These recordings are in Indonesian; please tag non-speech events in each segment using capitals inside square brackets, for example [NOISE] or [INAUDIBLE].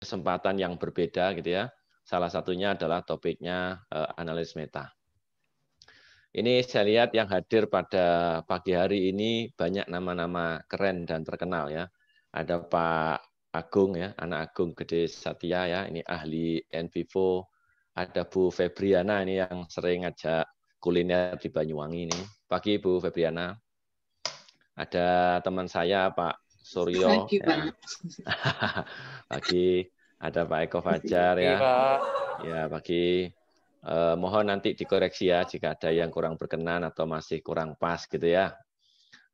kesempatan yang berbeda gitu ya. Salah satunya adalah topiknya eh, analis meta. Ini saya lihat yang hadir pada pagi hari ini banyak nama-nama keren dan terkenal ya. Ada Pak Agung ya, anak Agung Gede Satya ya, ini ahli NVivo. Ada Bu Febriana ini yang sering ngajak kuliner di Banyuwangi ini. Pagi Bu Febriana. Ada teman saya Pak Suryo. Pagi, ya. [LAUGHS] pagi ada Pak Eko Fajar ya. Ya pagi. Eh, mohon nanti dikoreksi ya jika ada yang kurang berkenan atau masih kurang pas gitu ya.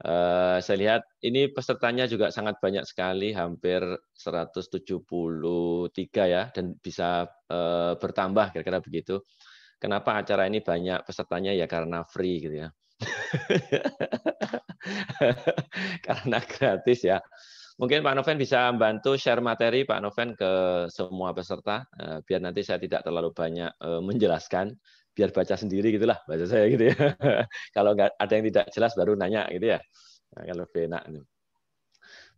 Eh, saya lihat ini pesertanya juga sangat banyak sekali, hampir 173 ya, dan bisa eh, bertambah kira-kira begitu. Kenapa acara ini banyak pesertanya ya karena free gitu ya [LAUGHS] Karena gratis ya. Mungkin Pak Noven bisa bantu share materi Pak Noven ke semua peserta, eh, biar nanti saya tidak terlalu banyak eh, menjelaskan, biar baca sendiri gitulah baca saya gitu ya. [LAUGHS] kalau nggak ada yang tidak jelas baru nanya gitu ya. Nah, kalau lebih enak.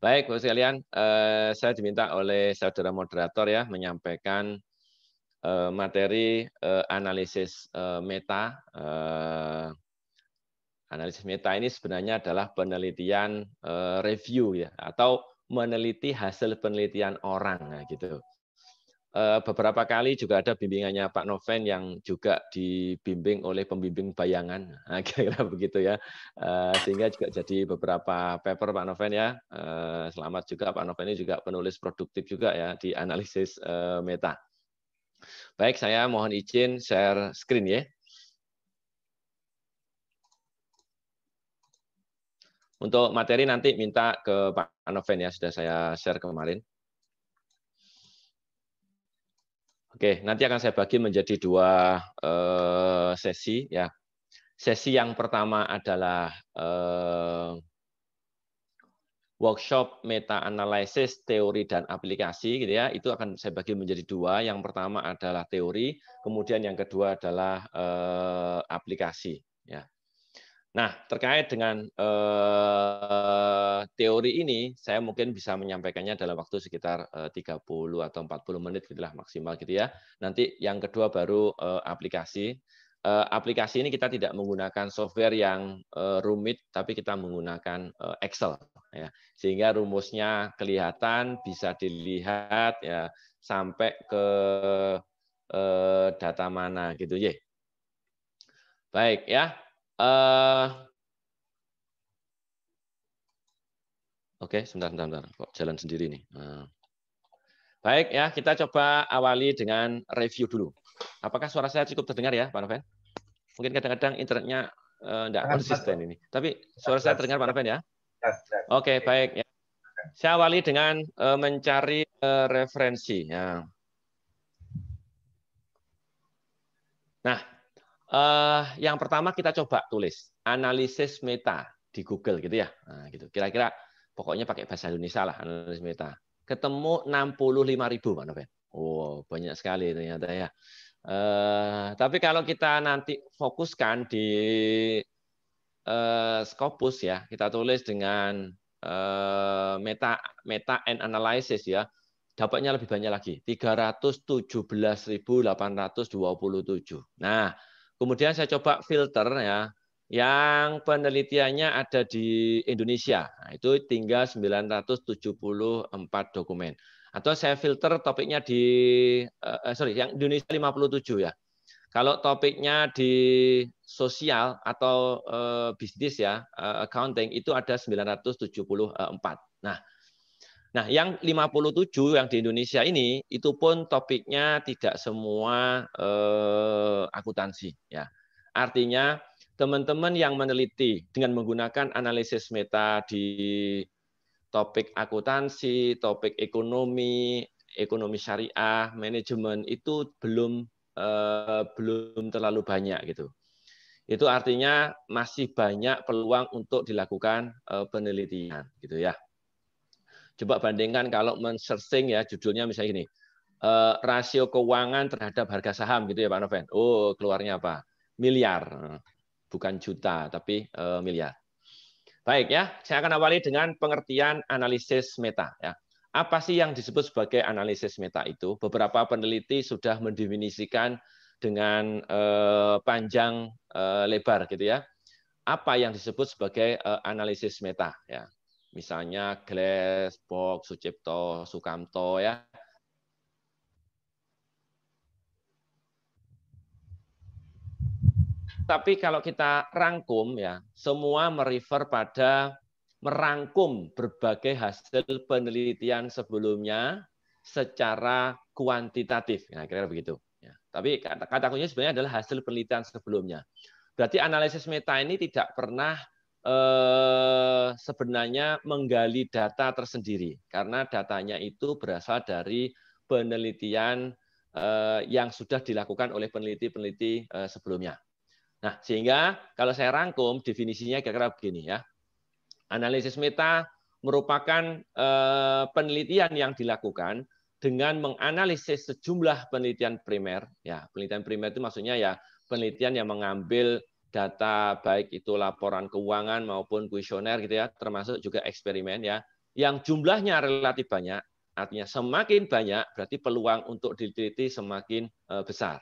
Baik, Bapak sekalian, eh, saya diminta oleh saudara moderator ya menyampaikan materi analisis meta Analisis meta ini sebenarnya adalah penelitian eh, review ya atau meneliti hasil penelitian orang nah, gitu. Eh, beberapa kali juga ada bimbingannya Pak Noven yang juga dibimbing oleh pembimbing bayangan, nah, [LAUGHS] kira-kira begitu ya. Eh, sehingga juga jadi beberapa paper Pak Noven ya. Selamat juga Pak Noven ini juga penulis produktif juga ya di analisis meta. Baik, saya mohon izin share screen ya. Untuk materi nanti minta ke Pak Noven ya, sudah saya share kemarin. Oke, nanti akan saya bagi menjadi dua eh, sesi ya. Sesi yang pertama adalah eh, workshop meta analisis teori dan aplikasi gitu ya. Itu akan saya bagi menjadi dua. Yang pertama adalah teori, kemudian yang kedua adalah eh, aplikasi ya. Nah, terkait dengan eh, teori ini, saya mungkin bisa menyampaikannya dalam waktu sekitar eh, 30 atau 40 menit gitulah maksimal gitu ya. Nanti yang kedua baru eh, aplikasi. Eh, aplikasi ini kita tidak menggunakan software yang eh, rumit, tapi kita menggunakan eh, Excel ya. Sehingga rumusnya kelihatan, bisa dilihat ya sampai ke eh, data mana gitu ya. Baik ya. Uh, Oke, okay, sebentar, sebentar, sebentar. Kok jalan sendiri nih. Nah. Baik ya, kita coba awali dengan review dulu. Apakah suara saya cukup terdengar ya, Pak Noven? Mungkin kadang-kadang internetnya tidak eh, tidak konsisten ini. Tapi suara saya terdengar, Pak Noven ya? Oke, okay, baik ya. Saya awali dengan uh, mencari uh, referensi. Ya. Nah, Uh, yang pertama kita coba tulis analisis meta di Google gitu ya. Nah, gitu. Kira-kira pokoknya pakai bahasa Indonesia lah analisis meta. Ketemu 65 ribu Pak Noven. Oh, banyak sekali ternyata ya. Uh, tapi kalau kita nanti fokuskan di uh, Scopus ya, kita tulis dengan uh, meta meta and analysis ya, dapatnya lebih banyak lagi, 317.827. Nah, Kemudian saya coba filter ya, yang penelitiannya ada di Indonesia. Nah, itu tinggal 974 dokumen. Atau saya filter topiknya di uh, sorry yang Indonesia 57 ya. Kalau topiknya di sosial atau uh, bisnis ya, uh, accounting itu ada 974. Nah, Nah, yang 57 yang di Indonesia ini itu pun topiknya tidak semua eh, akuntansi ya. Artinya teman-teman yang meneliti dengan menggunakan analisis meta di topik akuntansi, topik ekonomi, ekonomi syariah, manajemen itu belum eh, belum terlalu banyak gitu. Itu artinya masih banyak peluang untuk dilakukan eh, penelitian gitu ya. Coba bandingkan kalau men-searching ya judulnya misalnya ini. uh, eh, rasio keuangan terhadap harga saham gitu ya Pak Noven. Oh, keluarnya apa? Miliar. Bukan juta, tapi uh, miliar. Baik ya, saya akan awali dengan pengertian analisis meta ya. Apa sih yang disebut sebagai analisis meta itu? Beberapa peneliti sudah mendefinisikan dengan uh, panjang uh, lebar gitu ya. Apa yang disebut sebagai uh, analisis meta ya. Misalnya Glass, Box, Sucipto, Sukamto ya. Tapi kalau kita rangkum ya, semua merefer pada merangkum berbagai hasil penelitian sebelumnya secara kuantitatif. Nah, kira-kira begitu. Ya. Tapi kata, kata kuncinya sebenarnya adalah hasil penelitian sebelumnya. Berarti analisis meta ini tidak pernah eh, sebenarnya menggali data tersendiri karena datanya itu berasal dari penelitian eh, yang sudah dilakukan oleh peneliti-peneliti eh, sebelumnya. Nah, sehingga kalau saya rangkum definisinya kira-kira begini ya. Analisis meta merupakan eh, penelitian yang dilakukan dengan menganalisis sejumlah penelitian primer. Ya, penelitian primer itu maksudnya ya penelitian yang mengambil data baik itu laporan keuangan maupun kuesioner gitu ya, termasuk juga eksperimen ya, yang jumlahnya relatif banyak, artinya semakin banyak berarti peluang untuk diteliti semakin eh, besar.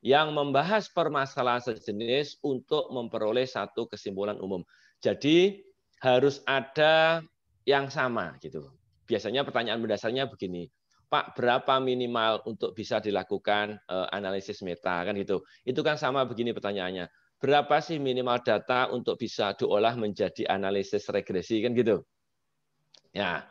Yang membahas permasalahan sejenis untuk memperoleh satu kesimpulan umum. Jadi harus ada yang sama gitu. Biasanya pertanyaan mendasarnya begini, Pak, berapa minimal untuk bisa dilakukan eh, analisis meta kan gitu. Itu kan sama begini pertanyaannya berapa sih minimal data untuk bisa diolah menjadi analisis regresi kan gitu. Ya,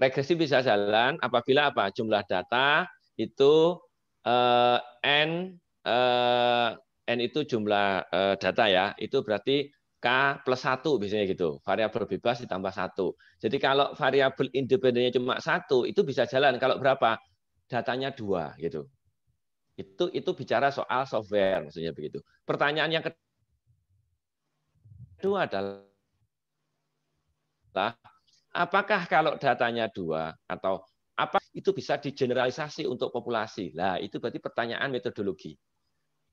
regresi bisa jalan apabila apa jumlah data itu eh, n eh, n itu jumlah eh, data ya, itu berarti k plus satu biasanya gitu. Variabel bebas ditambah satu. Jadi kalau variabel independennya cuma satu itu bisa jalan. Kalau berapa datanya dua gitu. Itu itu bicara soal software maksudnya begitu. Pertanyaan yang kedua adalah apakah kalau datanya dua atau apa itu bisa digeneralisasi untuk populasi? Nah, itu berarti pertanyaan metodologi.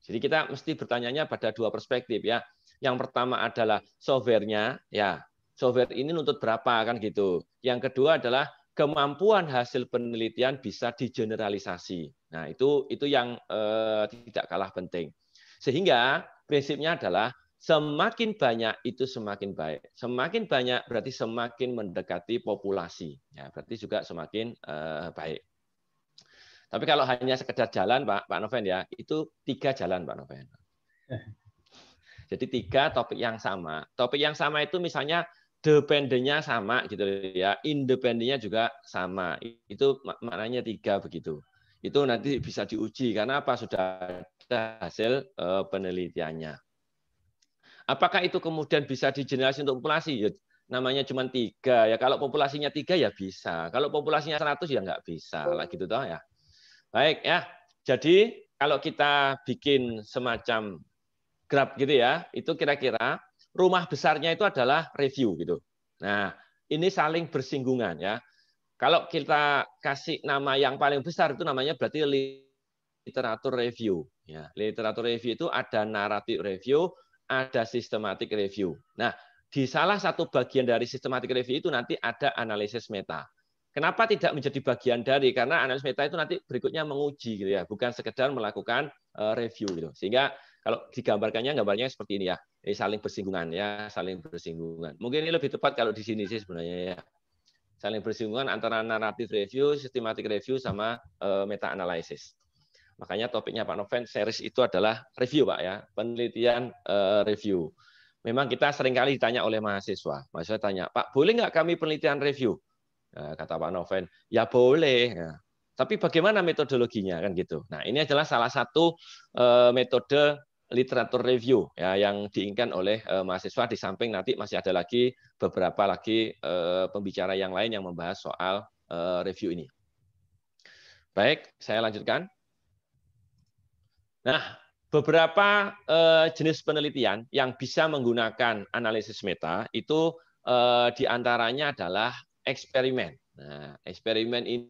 Jadi kita mesti bertanyanya pada dua perspektif ya. Yang pertama adalah softwarenya, ya software ini nuntut berapa kan gitu. Yang kedua adalah kemampuan hasil penelitian bisa digeneralisasi. Nah, itu itu yang eh, tidak kalah penting. Sehingga prinsipnya adalah semakin banyak itu semakin baik. Semakin banyak berarti semakin mendekati populasi. Ya, berarti juga semakin eh, baik. Tapi kalau hanya sekedar jalan, Pak Pak Noven ya, itu tiga jalan, Pak Noven. Eh. Jadi tiga topik yang sama. Topik yang sama itu misalnya dependennya sama gitu ya, independennya juga sama. Itu maknanya tiga begitu. Itu nanti bisa diuji karena apa sudah ada hasil eh, penelitiannya. Apakah itu kemudian bisa digenerasi untuk populasi? Ya, namanya cuma tiga ya. Kalau populasinya tiga ya bisa. Kalau populasinya 100 ya nggak bisa lah gitu toh ya. Baik ya. Jadi kalau kita bikin semacam grab gitu ya, itu kira-kira rumah besarnya itu adalah review gitu. Nah, ini saling bersinggungan ya. Kalau kita kasih nama yang paling besar itu namanya berarti literatur review. Ya, literatur review itu ada naratif review, ada sistematik review. Nah, di salah satu bagian dari sistematik review itu nanti ada analisis meta. Kenapa tidak menjadi bagian dari? Karena analisis meta itu nanti berikutnya menguji gitu ya, bukan sekedar melakukan eh, review gitu. Sehingga kalau digambarkannya gambarnya seperti ini ya. Ini saling bersinggungan ya, saling bersinggungan. Mungkin ini lebih tepat kalau di sini sih sebenarnya ya. Saling bersinggungan antara naratif review, sistematik review sama uh, eh, meta analisis. Makanya topiknya Pak Noven series itu adalah review Pak ya, penelitian uh, review. Memang kita seringkali ditanya oleh mahasiswa. Mahasiswa tanya, Pak boleh nggak kami penelitian review? Nah, kata Pak Noven, ya boleh. Ya. tapi bagaimana metodologinya kan gitu. Nah ini adalah salah satu uh, metode literatur review ya yang diinginkan oleh uh, mahasiswa di samping nanti masih ada lagi beberapa lagi uh, pembicara yang lain yang membahas soal uh, review ini. Baik, saya lanjutkan. Nah, beberapa jenis penelitian yang bisa menggunakan analisis meta itu diantaranya adalah eksperimen. Nah, eksperimen ini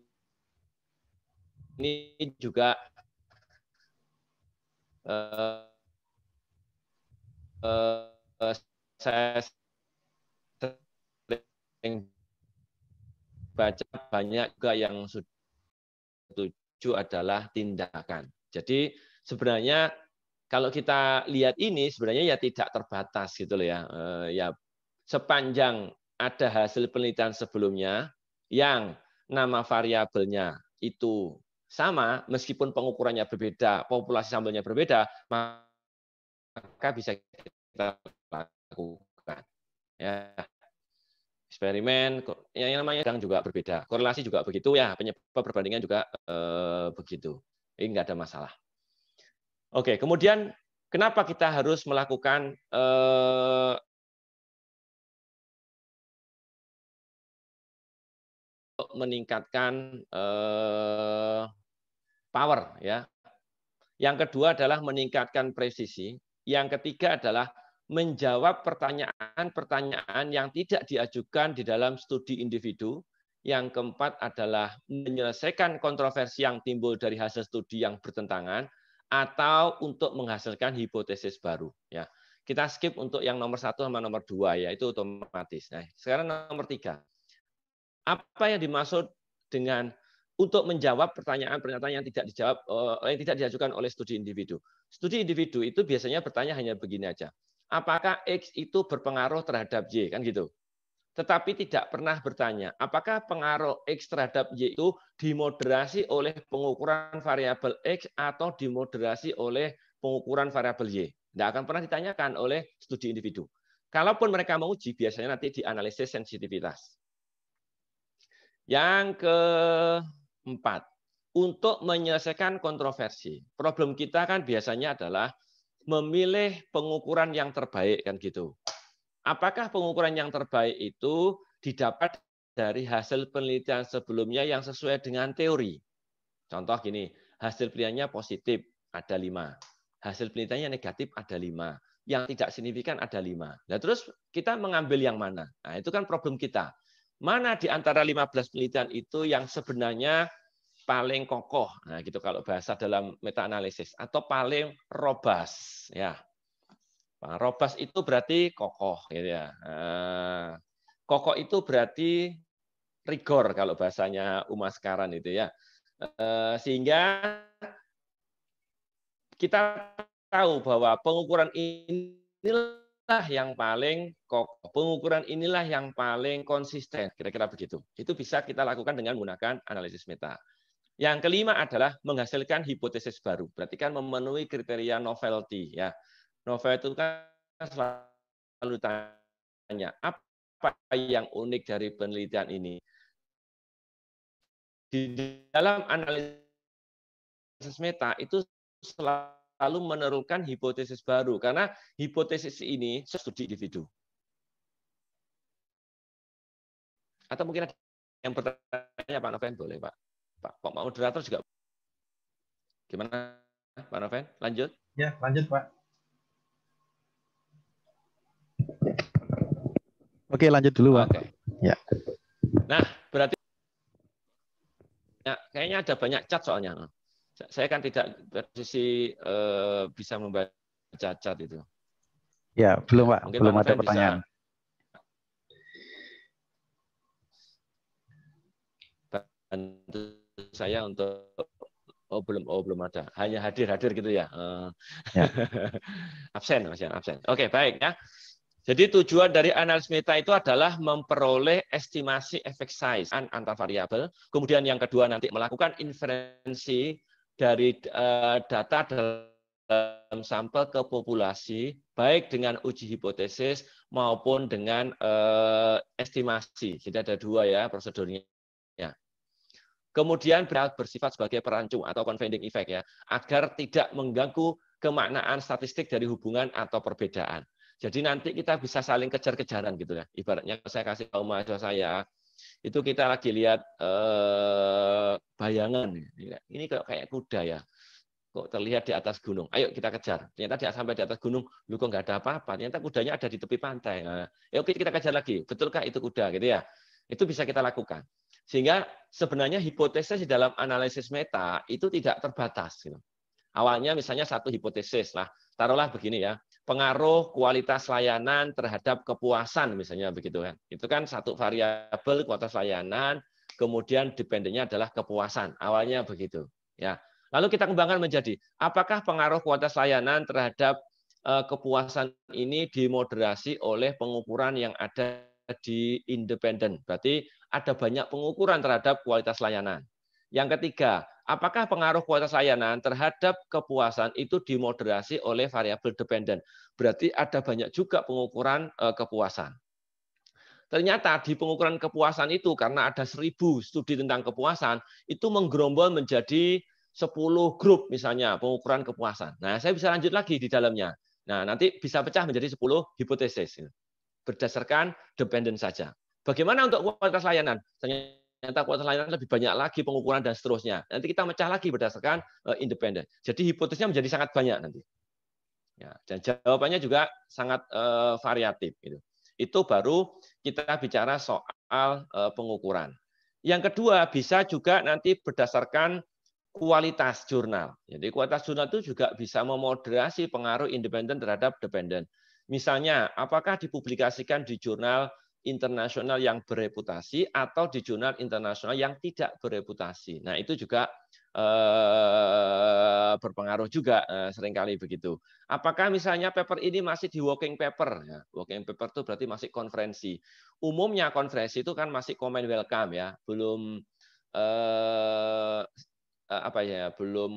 ini juga saya sering baca banyak juga yang setuju adalah tindakan. Jadi sebenarnya kalau kita lihat ini sebenarnya ya tidak terbatas gitu loh ya. Eh, ya sepanjang ada hasil penelitian sebelumnya yang nama variabelnya itu sama meskipun pengukurannya berbeda, populasi sampelnya berbeda, maka bisa kita lakukan. Ya. Eksperimen ya, yang namanya sedang juga berbeda. Korelasi juga begitu ya, penyebab perbandingan juga eh, begitu. Ini nggak ada masalah. Oke, kemudian kenapa kita harus melakukan eh, meningkatkan eh, power ya. Yang kedua adalah meningkatkan presisi. Yang ketiga adalah menjawab pertanyaan-pertanyaan yang tidak diajukan di dalam studi individu. Yang keempat adalah menyelesaikan kontroversi yang timbul dari hasil studi yang bertentangan atau untuk menghasilkan hipotesis baru. Ya, kita skip untuk yang nomor satu sama nomor dua ya itu otomatis. Nah, sekarang nomor tiga, apa yang dimaksud dengan untuk menjawab pertanyaan-pertanyaan yang tidak dijawab eh, yang tidak diajukan oleh studi individu. Studi individu itu biasanya bertanya hanya begini aja. Apakah X itu berpengaruh terhadap Y? Kan gitu. Tetapi tidak pernah bertanya, apakah pengaruh X terhadap Y itu dimoderasi oleh pengukuran variabel X atau dimoderasi oleh pengukuran variabel Y? Tidak akan pernah ditanyakan oleh studi individu. Kalaupun mereka menguji, biasanya nanti dianalisis sensitivitas. Yang keempat, untuk menyelesaikan kontroversi. Problem kita kan biasanya adalah memilih pengukuran yang terbaik kan gitu. Apakah pengukuran yang terbaik itu didapat dari hasil penelitian sebelumnya yang sesuai dengan teori? Contoh gini, hasil penelitiannya positif ada lima, hasil penelitiannya negatif ada lima, yang tidak signifikan ada lima. Nah terus kita mengambil yang mana? Nah itu kan problem kita. Mana di antara 15 penelitian itu yang sebenarnya paling kokoh. Nah, gitu kalau bahasa dalam meta analisis atau paling robas ya. Nah, robas itu berarti kokoh gitu ya. Nah, kokoh itu berarti rigor kalau bahasanya umat sekarang itu ya. Eh, sehingga kita tahu bahwa pengukuran inilah yang paling kokoh, pengukuran inilah yang paling konsisten, kira-kira begitu. Itu bisa kita lakukan dengan menggunakan analisis meta. Yang kelima adalah menghasilkan hipotesis baru. Berarti kan memenuhi kriteria novelty ya. Novel itu kan selalu tanya apa yang unik dari penelitian ini. Di dalam analisis meta itu selalu menerukan hipotesis baru karena hipotesis ini studi individu. Atau mungkin ada yang bertanya Pak Noven, boleh Pak. Pak, Pak moderator juga. Gimana Pak Noven? Lanjut. Ya, lanjut Pak. Oke, lanjut dulu Pak. Oke. Ya. Nah, berarti ya, kayaknya ada banyak cat soalnya. Saya kan tidak posisi eh, bisa membaca cat itu. Ya, belum Pak. Mungkin belum Pak ada Noven pertanyaan. Bisa bantu saya untuk oh belum oh belum ada hanya hadir hadir gitu ya, ya. [LAUGHS] absen masih ya, absen oke baik ya jadi tujuan dari analis meta itu adalah memperoleh estimasi efek size antar variabel. Kemudian yang kedua nanti melakukan inferensi dari eh, data dalam sampel ke populasi, baik dengan uji hipotesis maupun dengan eh, estimasi. Jadi ada dua ya prosedurnya. Kemudian bersifat sebagai perancu atau confounding effect ya, agar tidak mengganggu kemaknaan statistik dari hubungan atau perbedaan. Jadi nanti kita bisa saling kejar-kejaran gitu ya. Ibaratnya saya kasih tahu mahasiswa saya, itu kita lagi lihat eh, bayangan. Ini kok kayak kuda ya. Kok terlihat di atas gunung. Ayo kita kejar. Ternyata dia sampai di atas gunung, lu kok nggak ada apa-apa. Ternyata kudanya ada di tepi pantai. Nah, ya oke kita kejar lagi. Betulkah itu kuda gitu ya? Itu bisa kita lakukan. Sehingga sebenarnya hipotesis di dalam analisis meta itu tidak terbatas. Gitu. Awalnya misalnya satu hipotesis lah, taruhlah begini ya, pengaruh kualitas layanan terhadap kepuasan misalnya begitu kan. Itu kan satu variabel kualitas layanan, kemudian dependennya adalah kepuasan. Awalnya begitu ya. Lalu kita kembangkan menjadi apakah pengaruh kualitas layanan terhadap eh, kepuasan ini dimoderasi oleh pengukuran yang ada di independen. Berarti ada banyak pengukuran terhadap kualitas layanan. Yang ketiga, apakah pengaruh kualitas layanan terhadap kepuasan itu dimoderasi oleh variabel dependen? Berarti ada banyak juga pengukuran eh, kepuasan. Ternyata di pengukuran kepuasan itu karena ada seribu studi tentang kepuasan, itu menggerombol menjadi 10 grup misalnya pengukuran kepuasan. Nah, saya bisa lanjut lagi di dalamnya. Nah, nanti bisa pecah menjadi 10 hipotesis ya. berdasarkan dependen saja. Bagaimana untuk kualitas layanan? Ternyata kualitas layanan lebih banyak lagi pengukuran dan seterusnya. Nanti kita mecah lagi berdasarkan eh, independen. Jadi hipotesisnya menjadi sangat banyak nanti. Ya, dan jawabannya juga sangat uh, variatif. Gitu. Itu baru kita bicara soal uh, pengukuran. Yang kedua bisa juga nanti berdasarkan kualitas jurnal. Jadi kualitas jurnal itu juga bisa memoderasi pengaruh independen terhadap dependen. Misalnya, apakah dipublikasikan di jurnal internasional yang bereputasi atau di jurnal internasional yang tidak bereputasi. Nah, itu juga eh, berpengaruh juga eh, seringkali begitu. Apakah misalnya paper ini masih di working paper? Ya, working paper itu berarti masih konferensi. Umumnya konferensi itu kan masih comment welcome ya, belum eh, apa ya, belum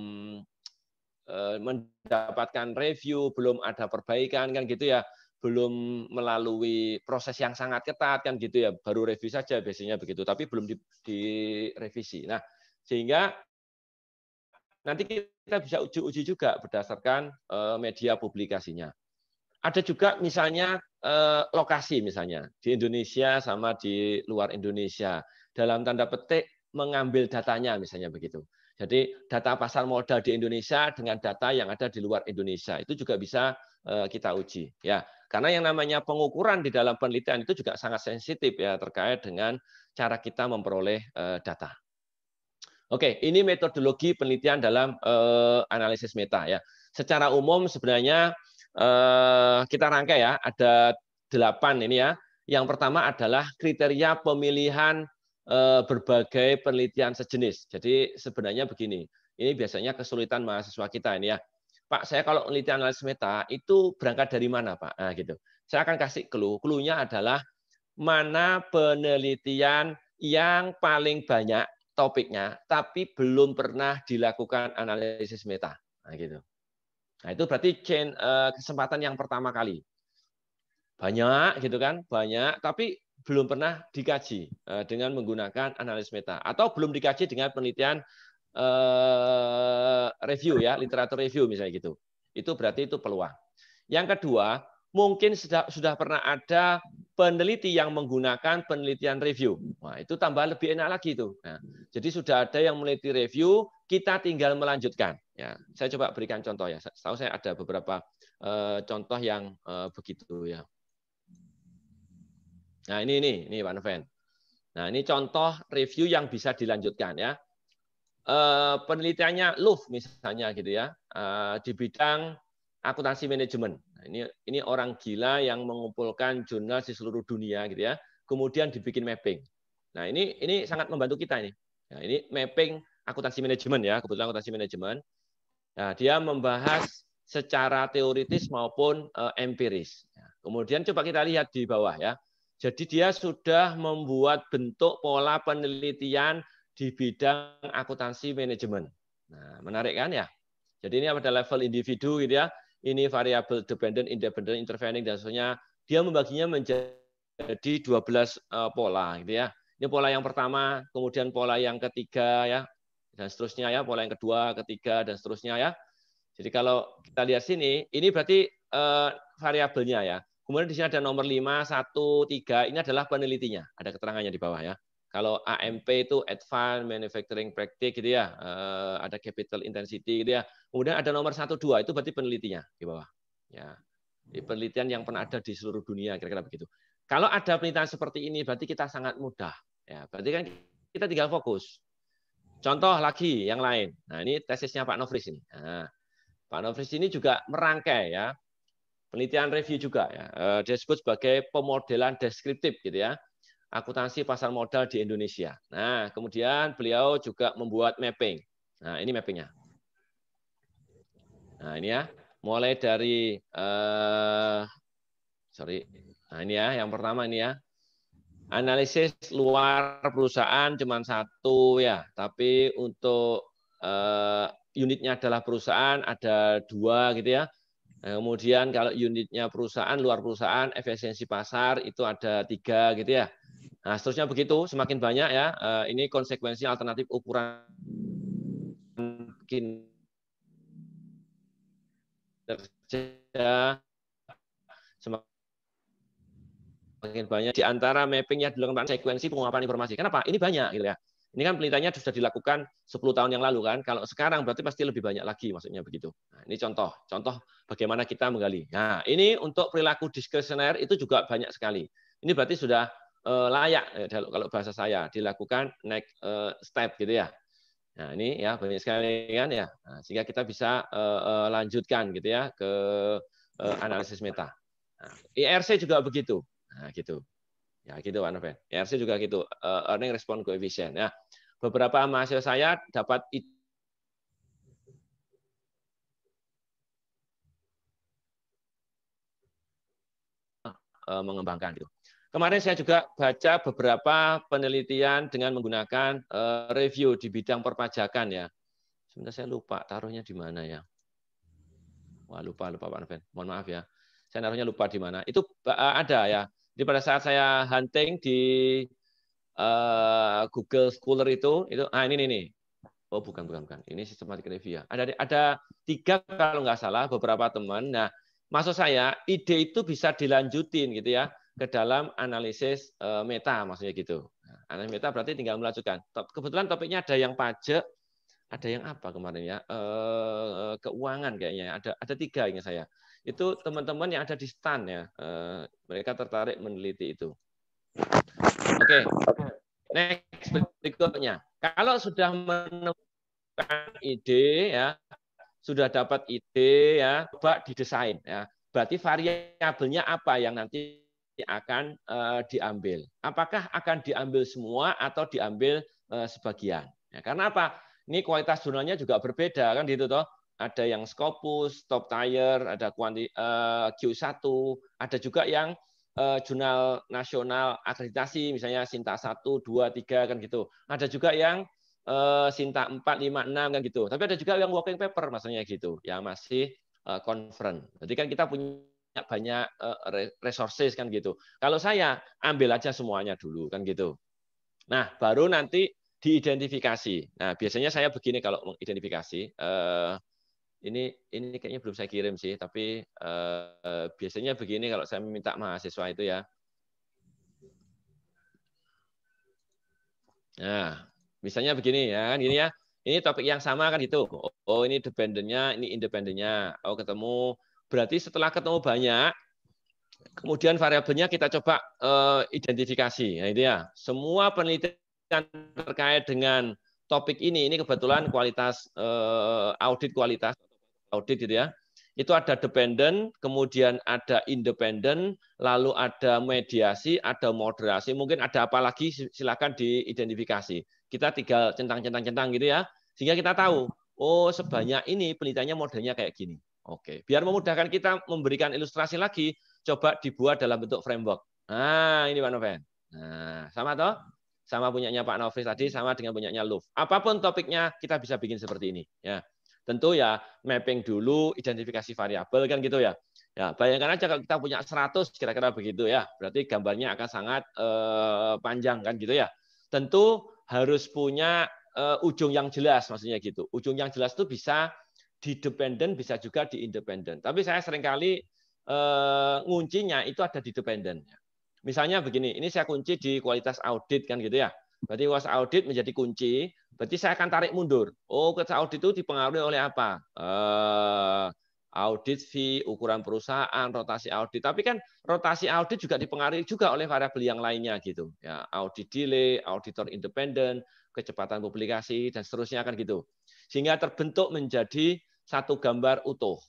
mendapatkan review, belum ada perbaikan kan gitu ya belum melalui proses yang sangat ketat kan gitu ya baru revisi saja biasanya begitu tapi belum di, direvisi nah sehingga nanti kita bisa uji-uji juga berdasarkan eh, media publikasinya ada juga misalnya eh, lokasi misalnya di Indonesia sama di luar Indonesia dalam tanda petik mengambil datanya misalnya begitu jadi data pasar modal di Indonesia dengan data yang ada di luar Indonesia itu juga bisa eh, kita uji ya karena yang namanya pengukuran di dalam penelitian itu juga sangat sensitif ya terkait dengan cara kita memperoleh eh, data. Oke, ini metodologi penelitian dalam eh, analisis meta ya. Secara umum sebenarnya eh, kita rangkai ya ada delapan ini ya. Yang pertama adalah kriteria pemilihan berbagai penelitian sejenis. Jadi sebenarnya begini, ini biasanya kesulitan mahasiswa kita ini ya. Pak, saya kalau meneliti analisis meta itu berangkat dari mana, Pak? Nah, gitu. Saya akan kasih clue. Clue-nya adalah mana penelitian yang paling banyak topiknya, tapi belum pernah dilakukan analisis meta. Nah, gitu. Nah, itu berarti chain, eh, kesempatan yang pertama kali. Banyak gitu kan, banyak, tapi belum pernah dikaji eh, dengan menggunakan analisis meta atau belum dikaji dengan penelitian Eh, review ya, literatur review misalnya gitu. Itu berarti itu peluang. Yang kedua, mungkin sudah sudah pernah ada peneliti yang menggunakan penelitian review. Wah, itu tambah lebih enak lagi itu. Nah, jadi sudah ada yang meneliti review, kita tinggal melanjutkan. Ya, saya coba berikan contoh ya. Tahu saya ada beberapa eh, contoh yang eh, begitu ya. Nah, ini ini ini Pak Noven. Nah, ini contoh review yang bisa dilanjutkan ya. Eh, penelitiannya Luf misalnya gitu ya eh, di bidang akuntansi manajemen. Nah, ini ini orang gila yang mengumpulkan jurnal di seluruh dunia gitu ya. Kemudian dibikin mapping. Nah, ini ini sangat membantu kita ini. Nah, ini mapping akuntansi manajemen ya, kebetulan akuntansi manajemen. Nah, dia membahas secara teoritis maupun eh, empiris. Nah, kemudian coba kita lihat di bawah ya. Jadi dia sudah membuat bentuk pola penelitian di bidang akuntansi manajemen. Nah, menarik kan ya? Jadi ini pada level individu gitu ya. Ini variabel dependent, independent, intervening dan sebagainya. Dia membaginya menjadi 12 eh, pola gitu ya. Ini pola yang pertama, kemudian pola yang ketiga ya, dan seterusnya ya, pola yang kedua, ketiga dan seterusnya ya. Jadi kalau kita lihat sini, ini berarti uh, variabelnya ya. Kemudian di sini ada nomor 5, 1, 3, ini adalah penelitinya. Ada keterangannya di bawah ya. Kalau AMP itu Advanced Manufacturing Practice gitu ya, eh, ada capital intensity gitu ya. Kemudian ada nomor 1 2 itu berarti penelitinya di bawah. Ya. Di hmm. penelitian yang pernah ada di seluruh dunia kira-kira begitu. Kalau ada penelitian seperti ini berarti kita sangat mudah. Ya, berarti kan kita tinggal fokus. Contoh lagi yang lain. Nah, ini tesisnya Pak Novris ini. Nah, Pak Novris ini juga merangkai ya penelitian review juga ya. Eh, dia sebut sebagai pemodelan deskriptif gitu ya akuntansi pasar modal di Indonesia. Nah, kemudian beliau juga membuat mapping. Nah, ini mappingnya. Nah, ini ya, mulai dari uh, sorry, nah ini ya, yang pertama ini ya, analisis luar perusahaan cuma satu ya, tapi untuk uh, unitnya adalah perusahaan ada dua gitu ya. Nah, kemudian kalau unitnya perusahaan, luar perusahaan, efisiensi pasar itu ada tiga gitu ya. Nah, seterusnya begitu, semakin banyak ya. Eh, ini konsekuensi alternatif ukuran terjadi semakin banyak di antara mappingnya dengan konsekuensi sekuensi pengungkapan informasi. Kenapa? Ini banyak gitu ya. Ini kan penelitiannya sudah dilakukan 10 tahun yang lalu kan. Kalau sekarang berarti pasti lebih banyak lagi maksudnya begitu. Nah, ini contoh, contoh bagaimana kita menggali. Nah, ini untuk perilaku diskresioner itu juga banyak sekali. Ini berarti sudah eh, layak eh, kalau bahasa saya dilakukan next eh, step gitu ya. Nah, ini ya banyak sekali kan ya. Nah, sehingga kita bisa lanjutkan gitu ya ke analisis meta. Nah, IRC juga begitu. Nah, gitu. Ya gitu Pak Noven. ERC juga gitu, eh, earning response coefficient. Ya. Nah, beberapa mahasiswa saya dapat eh, mengembangkan itu. Kemarin saya juga baca beberapa penelitian dengan menggunakan eh, review di bidang perpajakan ya. Sebentar saya lupa taruhnya di mana ya. Wah lupa lupa Pak Noven. Mohon maaf ya. Saya taruhnya lupa di mana. Itu ada ya jadi pada saat saya hunting di uh, Google Scholar itu, itu ah ini nih. Oh bukan bukan bukan. Ini systematic review. Ya. Ada ada tiga kalau nggak salah beberapa teman. Nah maksud saya ide itu bisa dilanjutin gitu ya ke dalam analisis uh, meta maksudnya gitu. Nah, analisis meta berarti tinggal melanjutkan. Kebetulan topiknya ada yang pajak, ada yang apa kemarin ya? Eh, keuangan kayaknya. Ada ada tiga ini saya itu teman-teman yang ada di STAN ya, eh, mereka tertarik meneliti itu. Oke, okay. next berikutnya. Kalau sudah menemukan ide ya, sudah dapat ide ya, coba didesain ya. Berarti variabelnya apa yang nanti akan uh, diambil? Apakah akan diambil semua atau diambil uh, sebagian? Ya, karena apa? Ini kualitas jurnalnya juga berbeda kan gitu toh ada yang Scopus, Top Tire, ada kuanti, eh, Q1, ada juga yang eh, jurnal nasional akreditasi misalnya Sinta 1, 2, 3 kan gitu. Ada juga yang eh, Sinta 4, 5, 6 kan gitu. Tapi ada juga yang working paper maksudnya gitu. yang masih conference. Jadi kan kita punya banyak resources kan gitu. Kalau saya ambil aja semuanya dulu kan gitu. Nah, baru nanti diidentifikasi. Nah, biasanya saya begini kalau mengidentifikasi eh, ini ini kayaknya belum saya kirim sih, tapi uh, biasanya begini kalau saya minta mahasiswa itu ya. Nah, misalnya begini ya kan gini ya. Ini topik yang sama kan itu. Oh, ini dependennya, ini independennya. Oh, ketemu. Berarti setelah ketemu banyak, kemudian variabelnya kita coba uh, identifikasi. Nah, itu ya. Semua penelitian terkait dengan topik ini ini kebetulan kualitas uh, audit kualitas audit gitu ya. Itu ada dependen, kemudian ada independen, lalu ada mediasi, ada moderasi, mungkin ada apa lagi silakan diidentifikasi. Kita tinggal centang-centang-centang gitu ya, sehingga kita tahu, oh sebanyak ini penelitiannya modelnya kayak gini. Oke, biar memudahkan kita memberikan ilustrasi lagi, coba dibuat dalam bentuk framework. Nah, ini Pak Noven. Nah, sama toh? Sama punyanya Pak Novis tadi, sama dengan punyanya Luf. Apapun topiknya, kita bisa bikin seperti ini. Ya. Tentu ya mapping dulu, identifikasi variabel kan gitu ya. Ya, bayangkan aja kalau kita punya 100 kira-kira begitu ya. Berarti gambarnya akan sangat eh, panjang kan gitu ya. Tentu harus punya eh, ujung yang jelas maksudnya gitu. Ujung yang jelas itu bisa di dependent bisa juga di independent. Tapi saya seringkali eh, nguncinya itu ada di dependent. Misalnya begini, ini saya kunci di kualitas audit kan gitu ya. Berarti was audit menjadi kunci. Berarti saya akan tarik mundur. Oh, kerja audit itu dipengaruhi oleh apa? Eh, audit fee, ukuran perusahaan, rotasi audit. Tapi kan rotasi audit juga dipengaruhi juga oleh variabel yang lainnya gitu. Ya, audit delay, auditor independen, kecepatan publikasi dan seterusnya kan gitu. Sehingga terbentuk menjadi satu gambar utuh.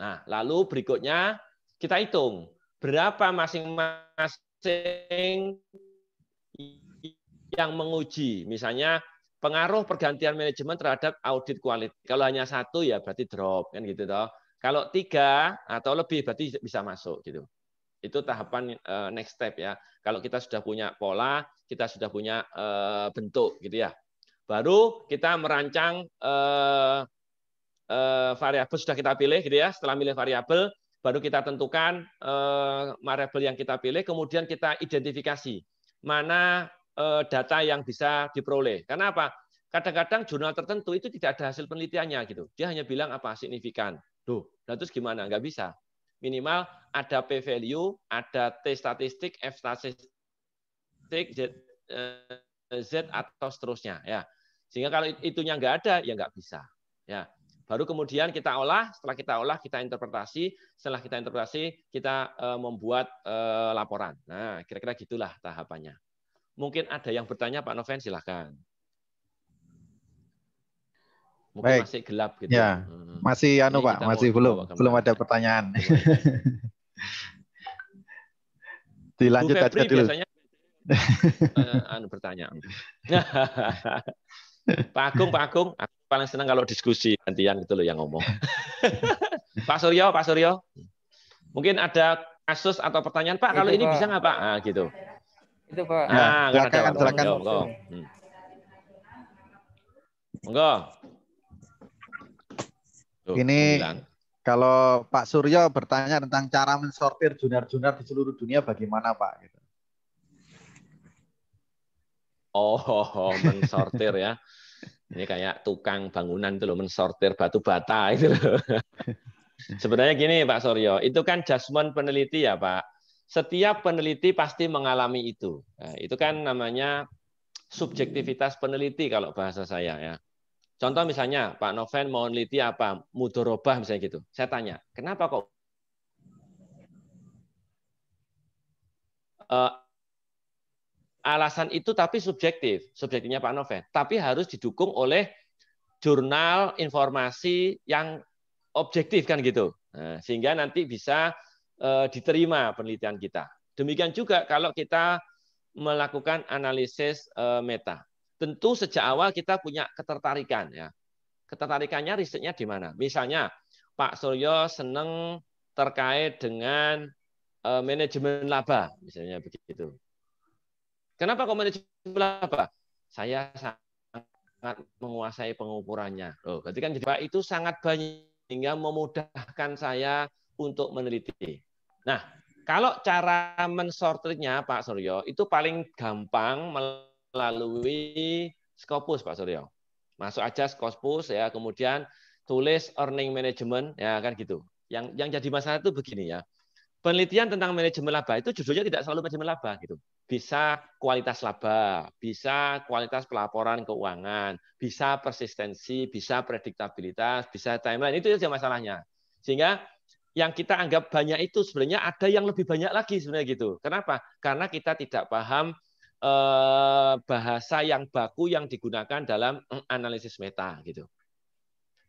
Nah, lalu berikutnya kita hitung berapa masing-masing yang menguji. Misalnya pengaruh pergantian manajemen terhadap audit kualitas. Kalau hanya satu ya berarti drop kan gitu toh. Kalau tiga atau lebih berarti bisa masuk gitu. Itu tahapan uh, next step ya. Kalau kita sudah punya pola, kita sudah punya uh, bentuk gitu ya. Baru kita merancang uh, uh, variabel sudah kita pilih gitu ya. Setelah milih variabel, baru kita tentukan variabel yang kita pilih, kemudian kita identifikasi mana Eh, data yang bisa diperoleh. Karena apa? Kadang-kadang jurnal tertentu itu tidak ada hasil penelitiannya gitu. Dia hanya bilang apa signifikan. Duh, dan terus gimana? Nggak bisa. Minimal ada p value, ada t statistik, f statistik, z, eh, z atau seterusnya ya. Sehingga kalau itunya nggak ada ya nggak bisa. Ya. Baru kemudian kita olah, setelah kita olah kita interpretasi, setelah kita interpretasi kita eh, membuat laporan. Nah, kira-kira gitulah tahapannya. Mungkin ada yang bertanya Pak Noven, silahkan. Mungkin Baik. masih gelap gitu. Ya, hmm. masih anu Pak, masih belum belum ada pertanyaan. Iya, iya. [LAUGHS] Dilanjut aja dulu. Biasanya uh, anu bertanya. [LAUGHS] Pak Agung, Pak Agung, aku paling senang kalau diskusi gantian gitu loh yang ngomong. [LAUGHS] Pak Suryo, Pak Suryo. Mungkin ada kasus atau pertanyaan, Pak, kalau ini bisa nggak, Pak? Ah, gitu. Itu Pak. Nah, ya, silakan, ada silakan. Hmm. Monggo. Monggo. Ini kalau Pak Suryo bertanya tentang cara mensortir junior-junior di seluruh dunia bagaimana Pak? Gitu. Oh, oh, [LAUGHS] oh mensortir ya. Ini kayak tukang bangunan itu loh, mensortir batu bata itu loh. [LAUGHS] Sebenarnya gini Pak Suryo, itu kan jasmon peneliti ya Pak. Setiap peneliti pasti mengalami itu. Nah, itu kan namanya subjektivitas peneliti kalau bahasa saya ya. Contoh misalnya Pak Noven mau meneliti apa? Mudorobah misalnya gitu. Saya tanya, kenapa kok uh, alasan itu tapi subjektif, subjektifnya Pak Noven, tapi harus didukung oleh jurnal informasi yang objektif kan gitu. Nah, sehingga nanti bisa Eh, diterima penelitian kita. Demikian juga kalau kita melakukan analisis eh, meta. Tentu sejak awal kita punya ketertarikan ya. Ketertarikannya risetnya di mana? Misalnya Pak Suryo senang terkait dengan eh, manajemen laba, misalnya begitu. Kenapa kok manajemen laba? Saya sangat menguasai pengukurannya. oh berarti kan itu sangat banyak sehingga memudahkan saya untuk meneliti. Nah, kalau cara mensortirnya Pak Suryo itu paling gampang melalui Scopus Pak Suryo. Masuk aja Scopus ya, kemudian tulis earning management ya kan gitu. Yang yang jadi masalah itu begini ya. Penelitian tentang manajemen laba itu judulnya tidak selalu manajemen laba gitu. Bisa kualitas laba, bisa kualitas pelaporan keuangan, bisa persistensi, bisa prediktabilitas, bisa timeline. Itu saja masalahnya. Sehingga yang kita anggap banyak itu sebenarnya ada yang lebih banyak lagi sebenarnya gitu. Kenapa? Karena kita tidak paham eh, bahasa yang baku yang digunakan dalam eh, analisis meta gitu.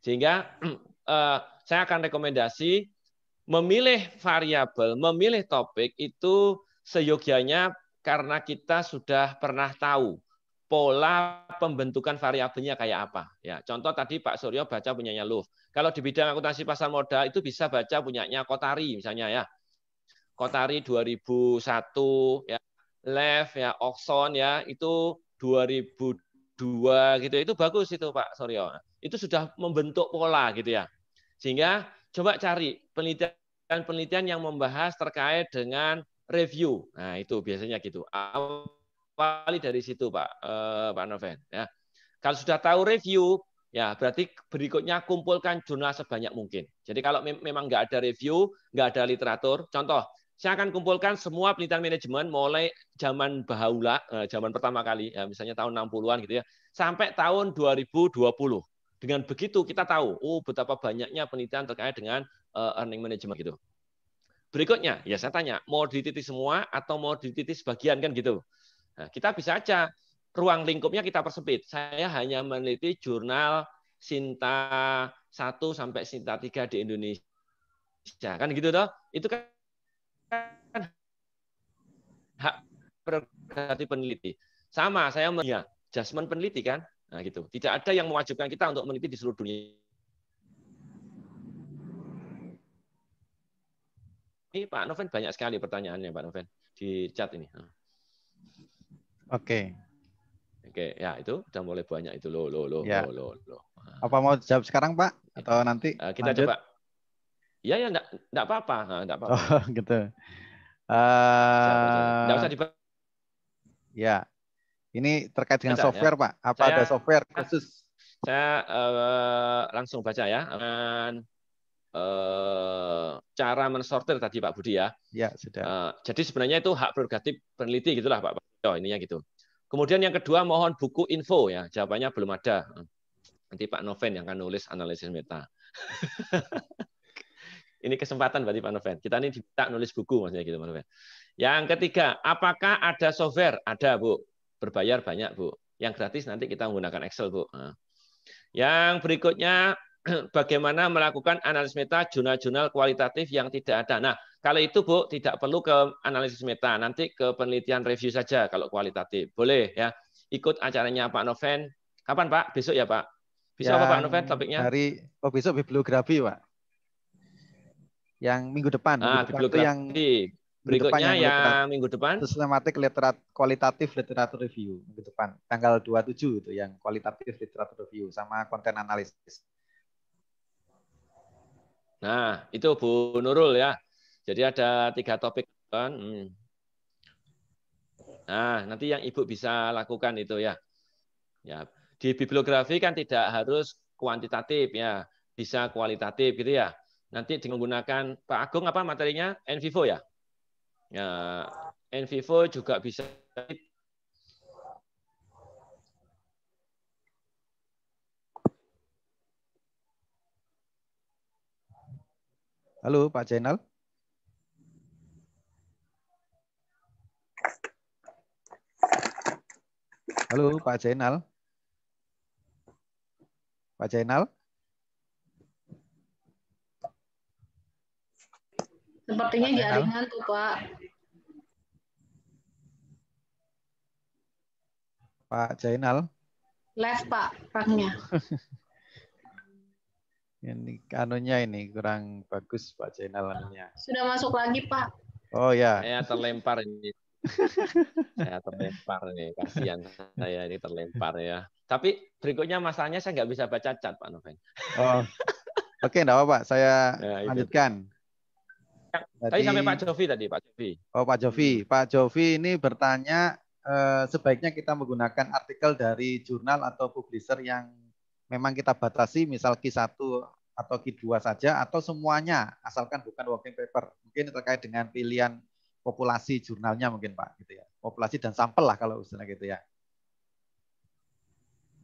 Sehingga eh, saya akan rekomendasi memilih variabel, memilih topik itu seyogianya karena kita sudah pernah tahu pola pembentukan variabelnya kayak apa. Ya, contoh tadi Pak Suryo baca punyanya Love. Kalau di bidang akuntansi pasar modal itu bisa baca punyanya Kotari misalnya ya. Kotari 2001 ya, Lev ya, Oxon ya, itu 2002 gitu. Itu bagus itu Pak Soryo. Itu sudah membentuk pola gitu ya. Sehingga coba cari penelitian-penelitian yang membahas terkait dengan review. Nah, itu biasanya gitu. Awali dari situ Pak eh, Pak Noven ya. Kalau sudah tahu review, Ya, berarti berikutnya kumpulkan jurnal sebanyak mungkin. Jadi kalau memang nggak ada review, nggak ada literatur, contoh, saya akan kumpulkan semua penelitian manajemen mulai zaman Bahaula, eh, zaman pertama kali, ya, misalnya tahun 60-an gitu ya, sampai tahun 2020. Dengan begitu kita tahu, oh betapa banyaknya penelitian terkait dengan eh, earning management gitu. Berikutnya, ya saya tanya, mau dititis semua atau mau dititis sebagian kan gitu. Nah, kita bisa aja ruang lingkupnya kita persempit. Saya hanya meneliti jurnal Sinta 1 sampai Sinta 3 di Indonesia. Kan gitu toh? Itu kan, hak prerogatif peneliti. Sama saya melihat ya, jasmen peneliti kan. Nah, gitu. Tidak ada yang mewajibkan kita untuk meneliti di seluruh dunia. Ini Pak Noven banyak sekali pertanyaannya Pak Noven di chat ini. Oke, Oke, ya itu udah mulai banyak itu lo lo lo ya. lo lo lo. Nah. Apa mau jawab sekarang Pak iya. atau nanti? Eh, kita lanjut? coba. Iya ya enggak enggak apa-apa, enggak nah, apa-apa. Oh, [LAUGHS] gitu. Uh, enggak usah eh, dibahas. Ya. Ini terkait dengan Bentar, ya. software, ya. Pak. Apa saya, ada software khusus? Saya uh, langsung baca ya. Dan, uh, cara mensortir tadi Pak Budi ya. Ya, sudah. Uh, jadi sebenarnya itu hak prerogatif peneliti gitulah Pak. Oh, ininya gitu. Kemudian yang kedua mohon buku info ya, jawabannya belum ada. Nanti Pak Noven yang akan nulis analisis meta. [LAUGHS] ini kesempatan berarti Pak Noven. Kita ini diminta nulis buku maksudnya gitu Pak Noven. Yang ketiga, apakah ada software? Ada Bu, berbayar banyak Bu. Yang gratis nanti kita menggunakan Excel Bu. Nah. Yang berikutnya [CLEARS THROAT] bagaimana melakukan analisis meta jurnal-jurnal kualitatif yang tidak ada. Nah, kalau itu Bu tidak perlu ke analisis meta, nanti ke penelitian review saja kalau kualitatif. Boleh ya. Ikut acaranya Pak Noven. Kapan Pak? Besok ya Pak. Bisa Pak Noven topiknya? Hari oh besok bibliografi Pak. Yang minggu depan. Ah, minggu depan yang Berikutnya yang, yang minggu depan. Sistematik literat kualitatif literatur review minggu depan tanggal 27 itu yang kualitatif literatur review sama konten analisis. Nah, itu Bu Nurul ya. Jadi ada tiga topik. Kan? Nah, nanti yang Ibu bisa lakukan itu ya. Ya, di bibliografi kan tidak harus kuantitatif ya, bisa kualitatif gitu ya. Nanti menggunakan Pak Agung apa materinya? Envivo ya. Ya, Envivo juga bisa Halo Pak Channel. Halo Pak Channel. Pak Channel. Sepertinya Pak jaringan tuh Pak. Pak Zainal. Left Pak, Paknya. [LAUGHS] Ini anunya ini kurang bagus Pak channelnya. Sudah masuk lagi Pak. Oh ya. Saya terlempar ini. [LAUGHS] saya terlempar nih, kasihan saya ini terlempar ya. Tapi berikutnya masalahnya saya nggak bisa baca cat Pak Noven. Oh. Oke, enggak apa Pak. Saya ya, lanjutkan. Tadi, tadi sampai Pak Jovi tadi, Pak Jovi. Oh, Pak Jovi. Pak Jovi ini bertanya eh, sebaiknya kita menggunakan artikel dari jurnal atau publisher yang memang kita batasi, misal Q1 atau Q2 saja atau semuanya asalkan bukan working paper. Mungkin terkait dengan pilihan populasi jurnalnya mungkin Pak gitu ya. Populasi dan sampel lah kalau usulnya gitu ya.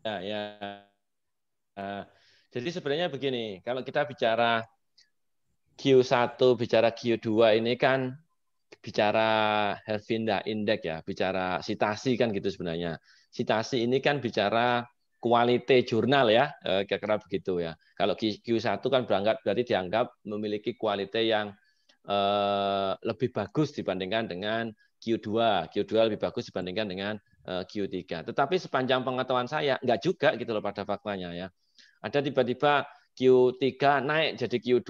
Ya, ya. Uh, jadi sebenarnya begini, kalau kita bicara Q1 bicara Q2 ini kan bicara Helvinda Index ya, bicara sitasi kan gitu sebenarnya. Sitasi ini kan bicara quality jurnal ya, eh, kira-kira begitu ya. Kalau Q1 kan berangkat berarti dianggap memiliki kualitas yang eh, lebih bagus dibandingkan dengan Q2. Q2 lebih bagus dibandingkan dengan eh, Q3. Tetapi sepanjang pengetahuan saya enggak juga gitu loh pada faktanya ya. Ada tiba-tiba Q3 naik jadi Q2.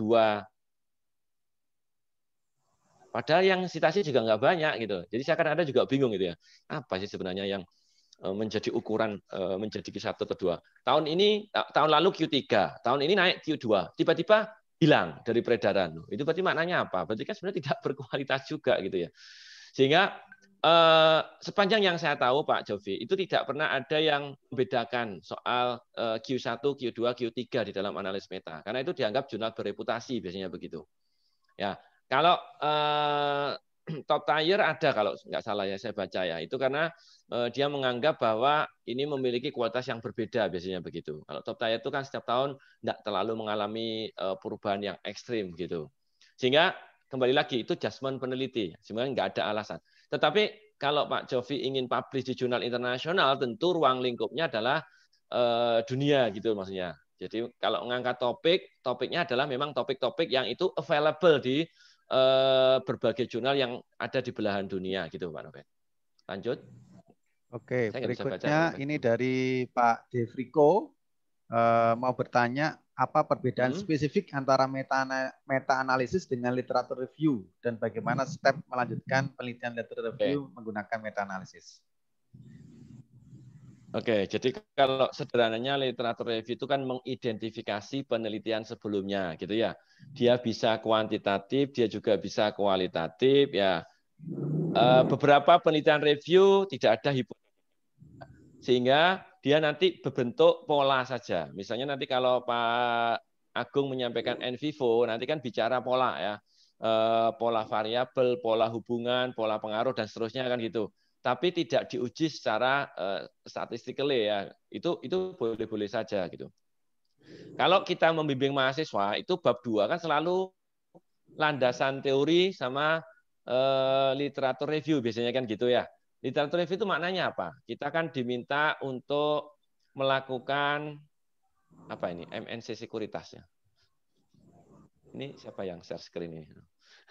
Padahal yang citasi juga enggak banyak gitu. Jadi saya kadang-kadang juga bingung gitu ya. Apa sih sebenarnya yang Eh, menjadi ukuran eh, menjadi Q1 kedua. Tahun ini tahun lalu Q3, tahun ini naik Q2, tiba-tiba hilang dari peredaran. Itu berarti maknanya apa? Berarti kan sebenarnya tidak [LAUGHS] berkualitas juga gitu ya. Sehingga eh, sepanjang yang saya tahu Pak Jovi, itu tidak pernah ada yang membedakan soal Q1, Q2, Q3 di dalam analis meta. Karena itu dianggap jurnal bereputasi biasanya begitu. Ya, kalau eh, [CLEARS THROAT] top tier ada kalau nggak salah ya saya baca ya. Itu karena eh, dia menganggap bahwa ini memiliki kualitas yang berbeda biasanya begitu. Kalau top tier itu kan setiap tahun nggak terlalu mengalami eh, perubahan yang ekstrim gitu. Sehingga kembali lagi itu adjustment peneliti. Sebenarnya nggak ada alasan. Tetapi kalau Pak Jovi ingin publish di jurnal internasional, tentu ruang lingkupnya adalah eh, dunia gitu maksudnya. Jadi kalau mengangkat topik, topiknya adalah memang topik-topik yang itu available di Eh, berbagai jurnal yang ada di belahan dunia gitu Pak Novel. Lanjut. Oke, Saya berikutnya baca, ini dari Pak Devriko eh, mau bertanya apa perbedaan hmm. spesifik antara meta meta-analisis dengan literatur review dan bagaimana hmm. step melanjutkan penelitian literatur review okay. menggunakan meta-analisis. Oke, jadi kalau sederhananya literatur review itu kan mengidentifikasi penelitian sebelumnya gitu ya. Dia bisa kuantitatif, dia juga bisa kualitatif ya. Eh, beberapa penelitian review tidak ada hipotesis. Sehingga dia nanti berbentuk pola saja. Misalnya nanti kalau Pak Agung menyampaikan N vivo, nanti kan bicara pola ya. Eh, pola variabel, pola hubungan, pola pengaruh dan seterusnya kan gitu tapi tidak diuji secara uh, statistically ya. Itu itu boleh-boleh saja gitu. Kalau kita membimbing mahasiswa itu bab dua kan selalu landasan teori sama uh, literatur review biasanya kan gitu ya. Literatur review itu maknanya apa? Kita kan diminta untuk melakukan apa ini MNC sekuritasnya. Ini siapa yang share screen ini?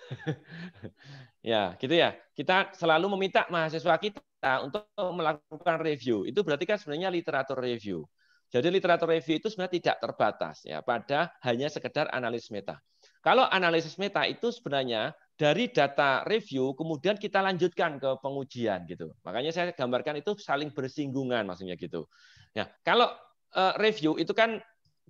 [LAUGHS] ya, gitu ya. Kita selalu meminta mahasiswa kita untuk melakukan review. Itu berarti kan sebenarnya literatur review. Jadi literatur review itu sebenarnya tidak terbatas ya pada hanya sekedar analisis meta. Kalau analisis meta itu sebenarnya dari data review kemudian kita lanjutkan ke pengujian gitu. Makanya saya gambarkan itu saling bersinggungan maksudnya gitu. Ya, kalau eh, review itu kan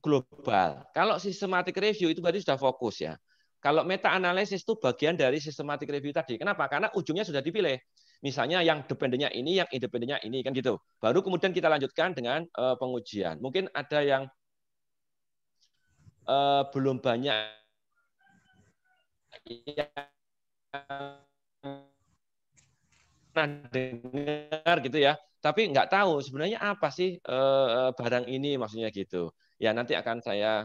global. Kalau systematic review itu berarti sudah fokus ya. Kalau meta-analisis itu bagian dari systematic review tadi. Kenapa? Karena ujungnya sudah dipilih. Misalnya yang dependennya ini, yang independennya ini, kan gitu. Baru kemudian kita lanjutkan dengan eh, pengujian. Mungkin ada yang uh, belum banyak pernah dengar gitu ya, tapi nggak tahu sebenarnya apa sih eh, barang ini maksudnya gitu. Ya nanti akan saya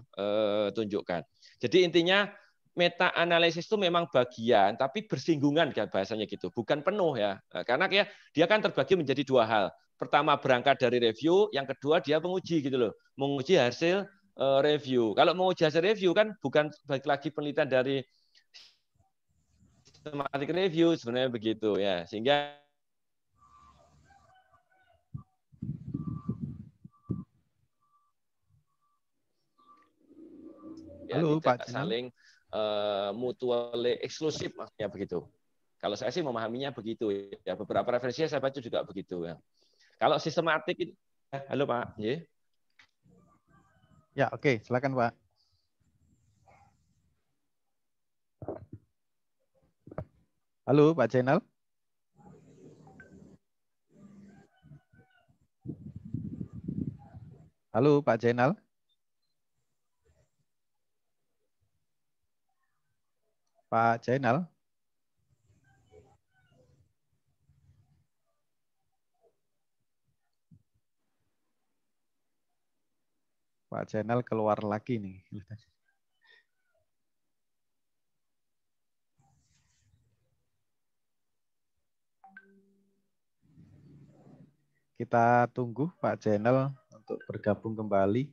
tunjukkan. Jadi intinya meta analisis itu memang bagian tapi bersinggungan kan bahasanya gitu bukan penuh ya nah, karena ya dia kan terbagi menjadi dua hal pertama berangkat dari review yang kedua dia menguji gitu loh menguji hasil eh, review kalau menguji hasil review kan bukan balik lagi penelitian dari sistematik review sebenarnya begitu ya sehingga ya Halo, ya, Pak saling Eh, mutually eksklusif maksudnya begitu. Kalau saya sih memahaminya begitu ya. Beberapa referensi saya baca juga begitu ya. Kalau sistematik itu eh, Halo Pak. Ya, ya oke, okay. silakan Pak. Halo Pak Channel. Halo Pak Jainal. Pak Jainal. Pak Jainal keluar lagi nih. Kita tunggu Pak channel untuk bergabung kembali.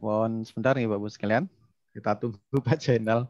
Mohon sebentar nih Bapak sekalian. Kita tunggu Pak Jenderal.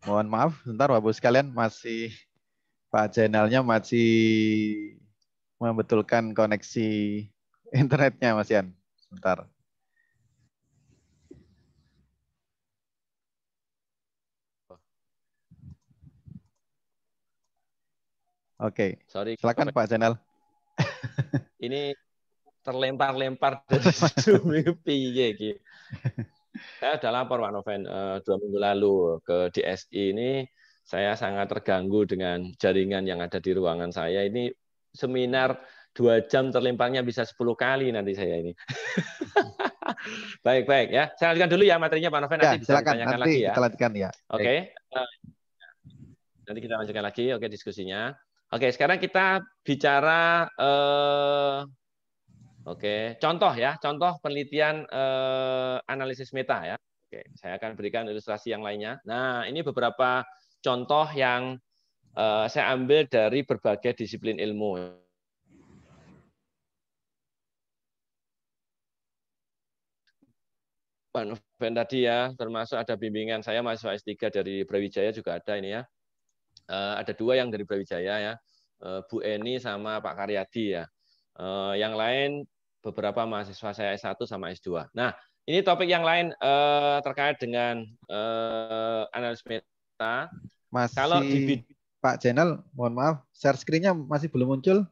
Mohon maaf, sebentar Bapak sekalian masih Pak channelnya masih membetulkan koneksi internetnya Mas Ian, Sebentar. Oke. Okay. Sorry. Silakan Pak Channel. Ini terlempar-lempar dari [LAUGHS] Zoom piye [LAUGHS] Saya sudah lapor Pak Noven eh, dua minggu lalu ke DSI ini saya sangat terganggu dengan jaringan yang ada di ruangan saya. Ini seminar dua jam terlimpangnya bisa sepuluh kali nanti saya ini. [LAUGHS] baik baik ya. Saya lanjutkan dulu ya materinya Pak Noven ya, nanti bisa silakan, ditanyakan nanti lagi ya. Kita ya. Oke. Okay. Eh, nanti kita lanjutkan lagi oke okay, diskusinya. Oke, sekarang kita bicara eh, Oke, contoh ya, contoh penelitian eh, analisis meta ya. Oke, saya akan berikan ilustrasi yang lainnya. Nah, ini beberapa contoh yang eh, saya ambil dari berbagai disiplin ilmu. Pak Noven tadi ya, termasuk ada bimbingan saya mahasiswa S3 dari Brawijaya juga ada ini ya. Eh, ada dua yang dari Brawijaya ya, eh, Bu Eni sama Pak Karyadi ya. Uh, yang lain beberapa mahasiswa saya S1 sama S2. Nah, ini topik yang lain eh, terkait dengan eh, analis meta. Masih, Kalau di Pak Channel, mohon maaf, share screen-nya masih belum muncul.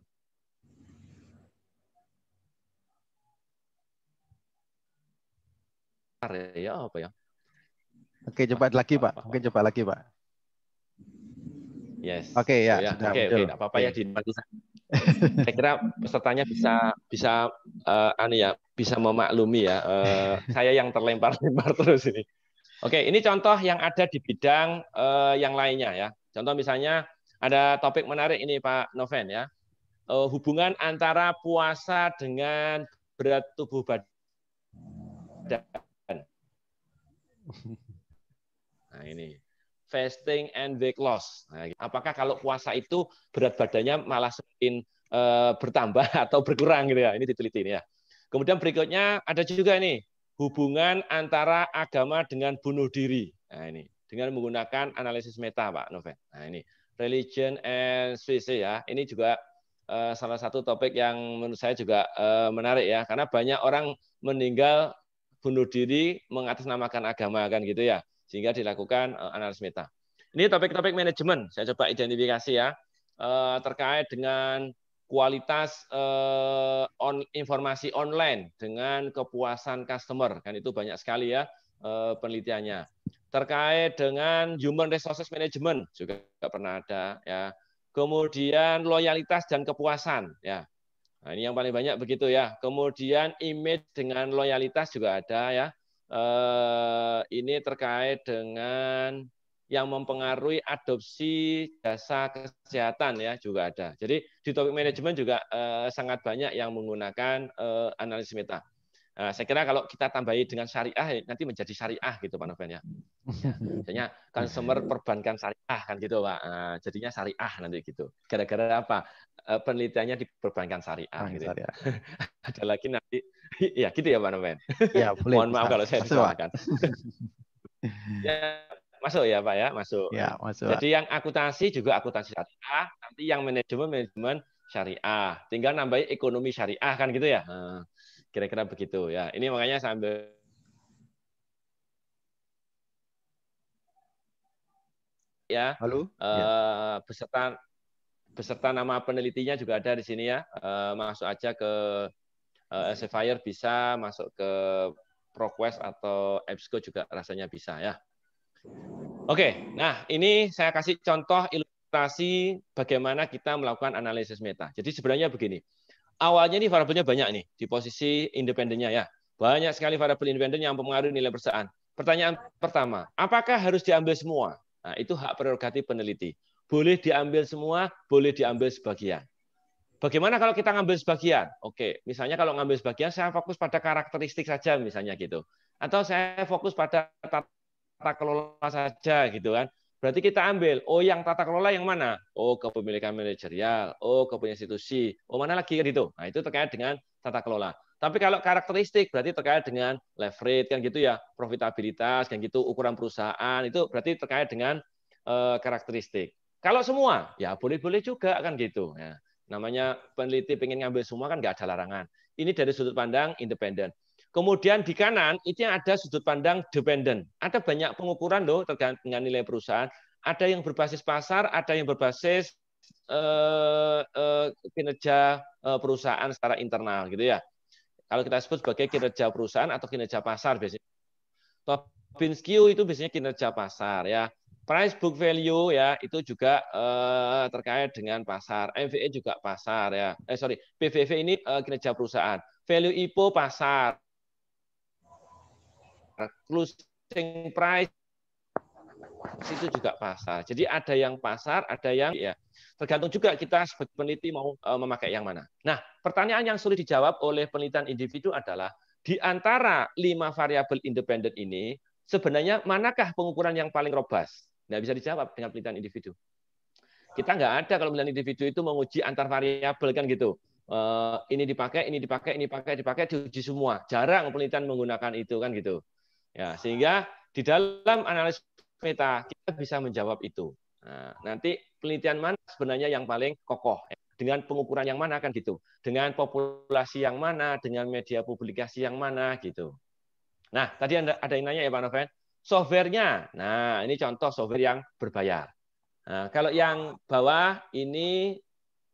Ya, ya, apa ya? Oke, coba lagi, Pak. Mungkin coba lagi, Pak. Yes. Oke ya, iya. okay, ya. Oke, oke, okay, apa-apa okay. ya dinikmati. Saya kira pesertanya bisa bisa uh, anu ya, bisa memaklumi ya. Uh, saya yang terlempar-lempar [LAUGHS] terus ini. Oke, okay, ini contoh yang ada di bidang uh, yang lainnya ya. Contoh misalnya ada topik menarik ini Pak Noven ya. Uh, hubungan antara puasa dengan berat tubuh badan. Nah, ini fasting and weight loss. Nah, apakah kalau puasa itu berat badannya malah semakin uh, bertambah [LAUGHS] atau berkurang gitu ya? Ini diteliti ini ya. Kemudian berikutnya ada juga ini hubungan antara agama dengan bunuh diri. Nah ini dengan menggunakan analisis meta Pak Novel. Nah ini religion and suicide ya. Ini juga uh, salah satu topik yang menurut saya juga uh, menarik ya karena banyak orang meninggal bunuh diri mengatasnamakan agama kan gitu ya sehingga dilakukan eh, analisis meta. Ini topik-topik manajemen saya coba identifikasi ya eh, terkait dengan kualitas eh, on, informasi online dengan kepuasan customer kan itu banyak sekali ya eh, penelitiannya terkait dengan human resources management juga pernah ada ya kemudian loyalitas dan kepuasan ya nah, ini yang paling banyak begitu ya kemudian image dengan loyalitas juga ada ya Eh, ini terkait dengan yang mempengaruhi adopsi jasa kesehatan ya juga ada. Jadi di topik manajemen juga eh, sangat banyak yang menggunakan eh, analisis meta. Eh, saya kira kalau kita tambahi dengan syariah ya, nanti menjadi syariah gitu Pak Novel ya. Jadinya ya. consumer perbankan syariah kan gitu Pak. Eh, jadinya syariah nanti gitu. Gara-gara apa? Eh, penelitiannya di perbankan syariah gitu. Ya. Syariah. [LAUGHS] Ada lagi nanti ya gitu ya Pak Novel. Ya, boleh. Mohon maaf kalau saya disalahkan. [LAUGHS] ya, masuk ya Pak ya, masuk. Ya, masuk. Jadi yang akuntansi juga akuntansi syariah, nanti yang manajemen manajemen syariah. Tinggal nambahin ekonomi syariah kan gitu ya. Hmm. Kira-kira begitu ya. Ini makanya sambil ya. Halo. Uh, ya. Eh, beserta beserta nama penelitinya juga ada di sini ya. Uh, masuk aja ke uh, Elsevier bisa, masuk ke ProQuest atau EBSCO juga rasanya bisa ya. Oke, nah ini saya kasih contoh ilustrasi bagaimana kita melakukan analisis meta. Jadi sebenarnya begini, awalnya ini variabelnya banyak nih di posisi independennya ya. Banyak sekali variabel independen yang mempengaruhi nilai perusahaan. Pertanyaan pertama, apakah harus diambil semua? Nah, itu hak prerogatif peneliti. Boleh diambil semua, boleh diambil sebagian. Bagaimana kalau kita ngambil sebagian? Oke, misalnya kalau ngambil sebagian, saya fokus pada karakteristik saja misalnya gitu. Atau saya fokus pada tata kelola saja gitu kan. Berarti kita ambil, oh yang tata kelola yang mana? Oh kepemilikan manajerial, oh kepunya institusi, oh mana lagi gitu. Nah itu terkait dengan tata kelola. Tapi kalau karakteristik berarti terkait dengan leverage kan gitu ya, profitabilitas kan gitu, ukuran perusahaan itu berarti terkait dengan e, karakteristik. Kalau semua ya boleh-boleh juga kan gitu. Ya. Namanya peneliti pengen ngambil semua kan nggak ada larangan. Ini dari sudut pandang independen. Kemudian di kanan itu yang ada sudut pandang dependent. Ada banyak pengukuran loh tergantung nilai perusahaan. Ada yang berbasis pasar, ada yang berbasis eh, eh, kinerja eh, perusahaan secara internal gitu ya. Kalau kita sebut sebagai kinerja perusahaan atau kinerja pasar biasanya. Tobin's Q itu biasanya kinerja pasar ya. Price book value ya itu juga eh, terkait dengan pasar. MVE juga pasar ya. Eh sorry, PVV ini eh, kinerja perusahaan value IPO pasar, closing price itu juga pasar. Jadi ada yang pasar, ada yang ya. Tergantung juga kita sebagai peneliti mau e, memakai yang mana. Nah, pertanyaan yang sulit dijawab oleh penelitian individu adalah di antara lima variabel independen ini sebenarnya manakah pengukuran yang paling robas? Nggak bisa dijawab dengan penelitian individu. Kita nggak ada kalau penelitian individu itu menguji antar variabel kan gitu. E, ini dipakai, ini dipakai, ini dipakai, dipakai, diuji semua. Jarang penelitian menggunakan itu kan gitu. Ya, sehingga di dalam analisis meta kita bisa menjawab itu. Nah, nanti penelitian mana sebenarnya yang paling kokoh? Dengan pengukuran yang mana kan gitu. Dengan populasi yang mana, dengan media publikasi yang mana gitu. Nah, tadi Anda ada yang nanya ya Pak Noven, softwarenya. Nah, ini contoh software yang berbayar. Nah, kalau yang bawah ini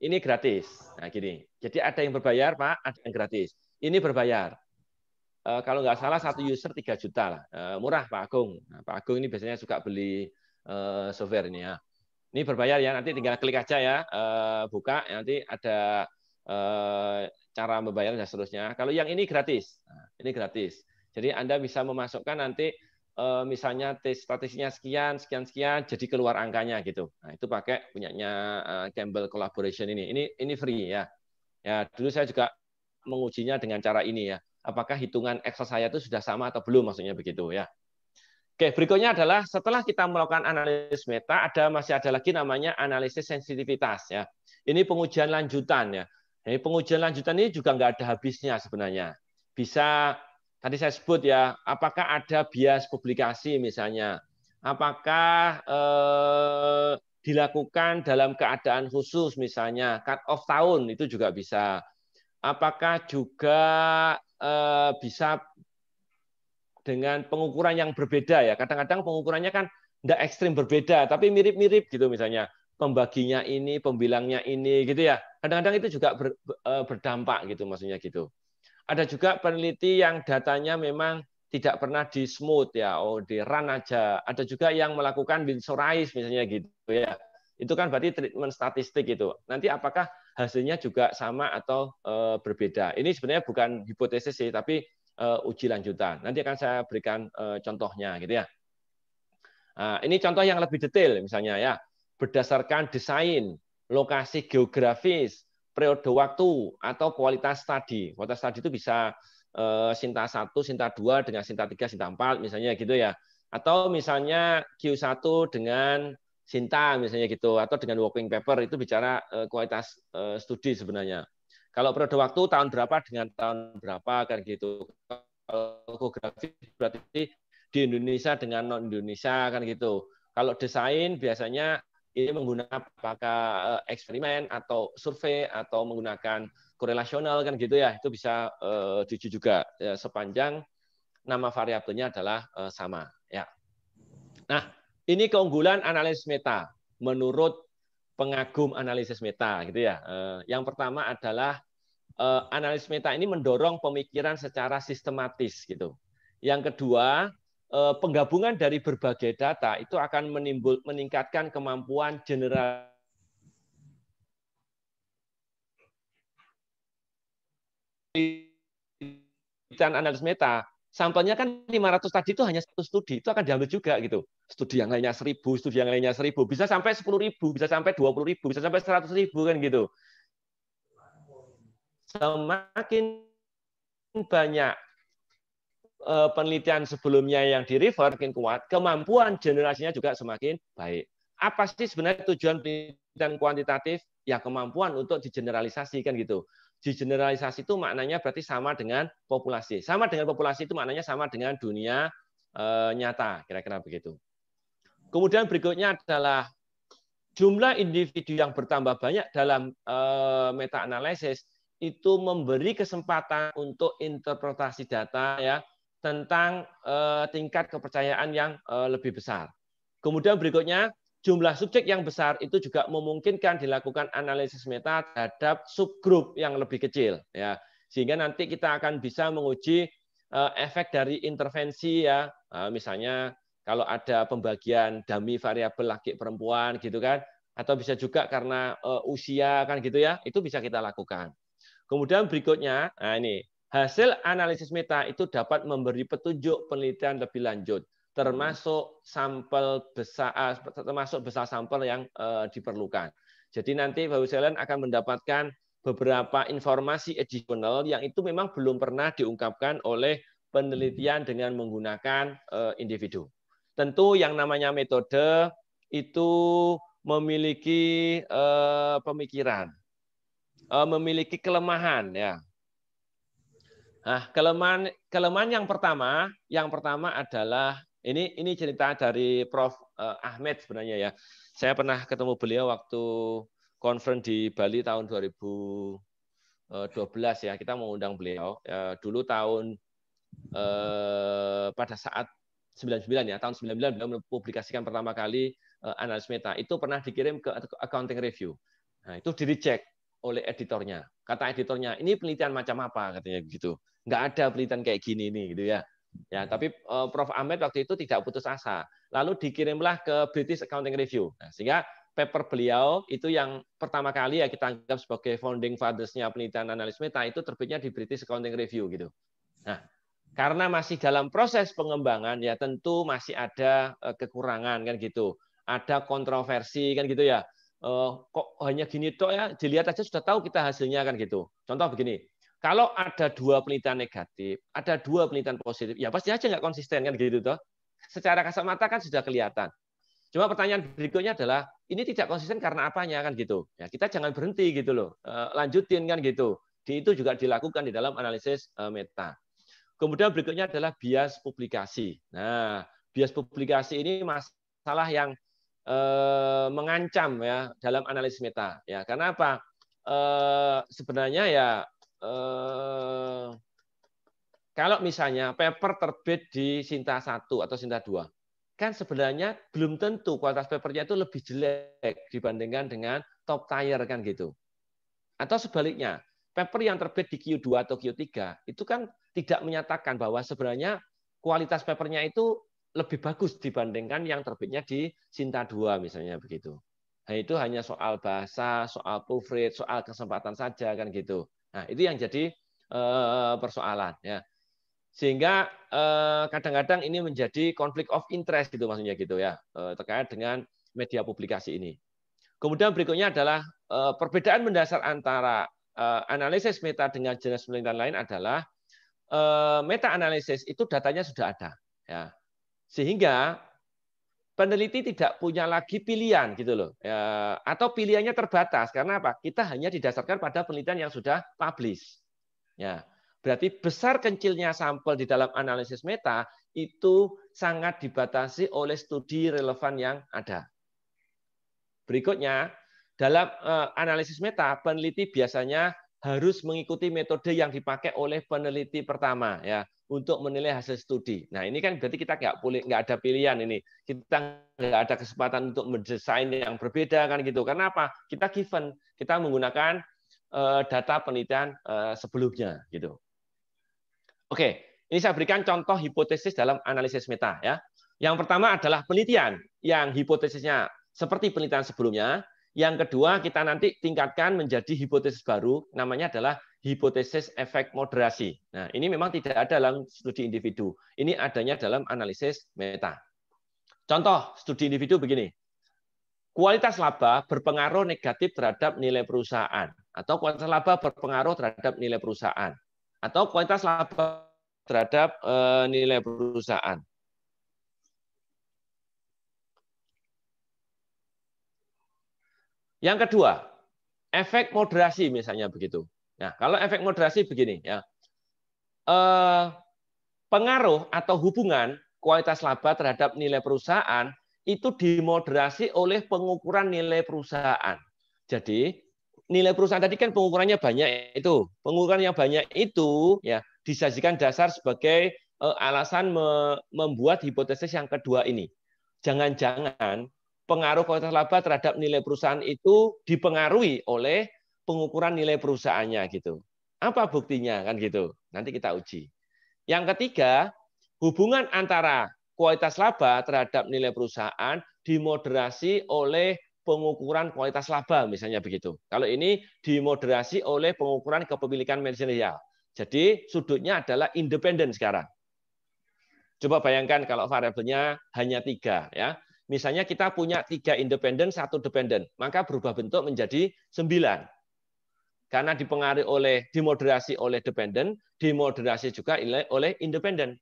ini gratis. Nah, gini. Jadi ada yang berbayar, Pak, ada yang gratis. Ini berbayar. Eh, kalau nggak salah satu user 3 juta lah. Eh, murah Pak Agung. Nah, Pak Agung ini biasanya suka beli eh, software ini ya. Ini berbayar ya, nanti tinggal klik aja ya, buka, nanti ada cara membayar dan seterusnya. Kalau yang ini gratis, nah, ini gratis. Jadi Anda bisa memasukkan nanti misalnya statistiknya sekian, sekian, sekian, jadi keluar angkanya gitu. Nah itu pakai punyanya Campbell Collaboration ini. Ini ini free ya. Ya dulu saya juga mengujinya dengan cara ini ya apakah hitungan Excel saya itu sudah sama atau belum maksudnya begitu ya. Oke, berikutnya adalah setelah kita melakukan analisis meta, ada masih ada lagi namanya analisis sensitivitas ya. Ini pengujian lanjutan ya. Ini pengujian lanjutan ini juga nggak ada habisnya sebenarnya. Bisa tadi saya sebut ya, apakah ada bias publikasi misalnya, apakah eh, dilakukan dalam keadaan khusus misalnya cut off tahun itu juga bisa. Apakah juga Eh, bisa dengan pengukuran yang berbeda ya. Kadang-kadang pengukurannya kan tidak ekstrim berbeda, tapi mirip-mirip gitu misalnya. Pembaginya ini, pembilangnya ini gitu ya. Kadang-kadang itu juga ber, eh, berdampak gitu maksudnya gitu. Ada juga peneliti yang datanya memang tidak pernah di smooth ya, oh di run aja. Ada juga yang melakukan binsorais misalnya gitu ya. Itu kan berarti treatment statistik itu. Nanti apakah hasilnya juga sama atau eh, berbeda. Ini sebenarnya bukan hipotesis sih, tapi eh, uji lanjutan. Nanti akan saya berikan eh, contohnya gitu ya. Nah, ini contoh yang lebih detail misalnya ya, berdasarkan desain, lokasi geografis, periode waktu atau kualitas tadi. Kualitas tadi itu bisa Sinta satu, Sinta dua, dengan Sinta tiga, Sinta empat, misalnya gitu ya. Atau misalnya Q1 dengan Sinta misalnya gitu atau dengan working paper itu bicara eh, kualitas eh, studi sebenarnya. Kalau periode waktu tahun berapa dengan tahun berapa kan gitu. Kalau berarti di Indonesia dengan non Indonesia kan gitu. Kalau desain biasanya ini menggunakan apakah eh, eksperimen atau survei atau menggunakan korelasional kan gitu ya itu bisa uh, diuji juga ya, sepanjang nama variabelnya adalah uh, sama ya. Nah, ini keunggulan analisis meta menurut pengagum analisis meta gitu ya. Eh, yang pertama adalah eh, analisis meta ini mendorong pemikiran secara sistematis gitu. Yang kedua, eh, penggabungan dari berbagai data itu akan menimbul, meningkatkan kemampuan general analisis meta sampelnya kan 500 tadi itu hanya satu studi, itu akan diambil juga gitu. Studi yang lainnya 1000, studi yang lainnya 1000, bisa sampai 10.000, bisa sampai 20.000, bisa sampai 100.000 kan gitu. Semakin banyak eh, penelitian sebelumnya yang di refer makin kuat, kemampuan generasinya juga semakin baik. Apa sih sebenarnya tujuan penelitian kuantitatif? Ya kemampuan untuk digeneralisasikan gitu. Digeneralisasi itu maknanya berarti sama dengan populasi. Sama dengan populasi itu maknanya sama dengan dunia e, nyata, kira-kira begitu. Kemudian berikutnya adalah jumlah individu yang bertambah banyak dalam e, eh, meta analisis itu memberi kesempatan untuk interpretasi data ya tentang e, tingkat kepercayaan yang e, lebih besar. Kemudian berikutnya jumlah subjek yang besar itu juga memungkinkan dilakukan analisis meta terhadap subgrup yang lebih kecil ya sehingga nanti kita akan bisa menguji eh, efek dari intervensi ya eh, misalnya kalau ada pembagian dami variabel laki perempuan gitu kan atau bisa juga karena eh, usia kan gitu ya itu bisa kita lakukan kemudian berikutnya nah ini hasil analisis meta itu dapat memberi petunjuk penelitian lebih lanjut termasuk sampel besar eh, termasuk besar sampel yang eh, diperlukan. Jadi nanti Bapak Ibu akan mendapatkan beberapa informasi additional yang itu memang belum pernah diungkapkan oleh penelitian dengan menggunakan eh, individu. Tentu yang namanya metode itu memiliki pemikiran, memiliki kelemahan ya. Nah, kelemahan kelemahan yang pertama, yang pertama adalah ini ini cerita dari Prof eh, Ahmed sebenarnya ya. Saya pernah ketemu beliau waktu konferensi di Bali tahun 2012 eh, ya. Kita mengundang beliau ya. dulu tahun eh, pada saat 99 ya, tahun 99 beliau mempublikasikan pertama kali analis meta. Itu pernah dikirim ke accounting review. Nah, itu di reject oleh editornya. Kata editornya, ini penelitian macam apa katanya begitu. Enggak ada penelitian kayak gini nih gitu ya. Ya, tapi uh, Prof Ahmed waktu itu tidak putus asa. Lalu dikirimlah ke British Accounting Review. Nah, sehingga paper beliau itu yang pertama kali ya kita anggap sebagai founding fathers-nya penelitian analis meta nah, itu terbitnya di British Accounting Review gitu. Nah, karena masih dalam proses pengembangan ya tentu masih ada eh, kekurangan kan gitu. Ada kontroversi kan gitu ya. Eh, kok hanya gini toh ya, dilihat aja sudah tahu kita hasilnya kan gitu. Contoh begini, kalau ada dua penelitian negatif, ada dua penelitian positif, ya pasti aja nggak konsisten kan gitu toh. Secara kasat mata kan sudah kelihatan. Cuma pertanyaan berikutnya adalah ini tidak konsisten karena apanya kan gitu. Ya, kita jangan berhenti gitu loh, eh, lanjutin kan gitu. Di itu juga dilakukan di dalam analisis eh, meta. Kemudian berikutnya adalah bias publikasi. Nah, bias publikasi ini masalah yang eh, mengancam ya dalam analisis meta. Ya, karena apa? Eh, sebenarnya ya Eh, kalau misalnya paper terbit di Sinta 1 atau Sinta 2, kan sebenarnya belum tentu kualitas papernya itu lebih jelek dibandingkan dengan top tier kan gitu. Atau sebaliknya, paper yang terbit di Q2 atau Q3 itu kan tidak menyatakan bahwa sebenarnya kualitas papernya itu lebih bagus dibandingkan yang terbitnya di Sinta 2 misalnya begitu. Nah, itu hanya soal bahasa, soal proofread, soal kesempatan saja kan gitu. Nah, itu yang jadi eh, persoalan ya. Sehingga eh, kadang-kadang ini menjadi konflik of interest gitu maksudnya gitu ya, eh, terkait dengan media publikasi ini. Kemudian berikutnya adalah perbedaan mendasar antara analisis meta dengan jenis penelitian lain adalah meta analisis itu datanya sudah ada ya. Sehingga peneliti tidak punya lagi pilihan gitu loh ya, atau pilihannya terbatas karena apa kita hanya didasarkan pada penelitian yang sudah publish ya berarti besar kecilnya sampel di dalam analisis meta itu sangat dibatasi oleh studi relevan yang ada berikutnya dalam eh, analisis meta peneliti biasanya harus mengikuti metode yang dipakai oleh peneliti pertama ya untuk menilai hasil studi. Nah ini kan berarti kita nggak boleh nggak ada pilihan ini. Kita nggak ada kesempatan untuk mendesain yang berbeda kan gitu. Karena apa? Kita given kita menggunakan eh, data penelitian eh, sebelumnya gitu. Oke, ini saya berikan contoh hipotesis dalam analisis meta ya. Yang pertama adalah penelitian yang hipotesisnya seperti penelitian sebelumnya, yang kedua, kita nanti tingkatkan menjadi hipotesis baru, namanya adalah hipotesis efek moderasi. Nah, ini memang tidak ada dalam studi individu. Ini adanya dalam analisis meta. Contoh studi individu begini. Kualitas laba berpengaruh negatif terhadap nilai perusahaan atau kualitas laba berpengaruh terhadap nilai perusahaan atau kualitas laba terhadap eh, nilai perusahaan. Yang kedua, efek moderasi misalnya begitu. Nah, kalau efek moderasi begini ya. Eh, pengaruh atau hubungan kualitas laba terhadap nilai perusahaan itu dimoderasi oleh pengukuran nilai perusahaan. Jadi, nilai perusahaan tadi kan pengukurannya banyak itu. Pengukuran yang banyak itu ya disajikan dasar sebagai eh, alasan membuat hipotesis yang kedua ini. Jangan-jangan pengaruh kualitas laba terhadap nilai perusahaan itu dipengaruhi oleh pengukuran nilai perusahaannya gitu. Apa buktinya kan gitu. Nanti kita uji. Yang ketiga, hubungan antara kualitas laba terhadap nilai perusahaan dimoderasi oleh pengukuran kualitas laba misalnya begitu. Kalau ini dimoderasi oleh pengukuran kepemilikan manajerial. Jadi sudutnya adalah independen sekarang. Coba bayangkan kalau variabelnya hanya tiga ya. Misalnya kita punya tiga independen, satu dependen, maka berubah bentuk menjadi sembilan. Karena dipengaruhi oleh, dimoderasi oleh dependen, dimoderasi juga oleh independen.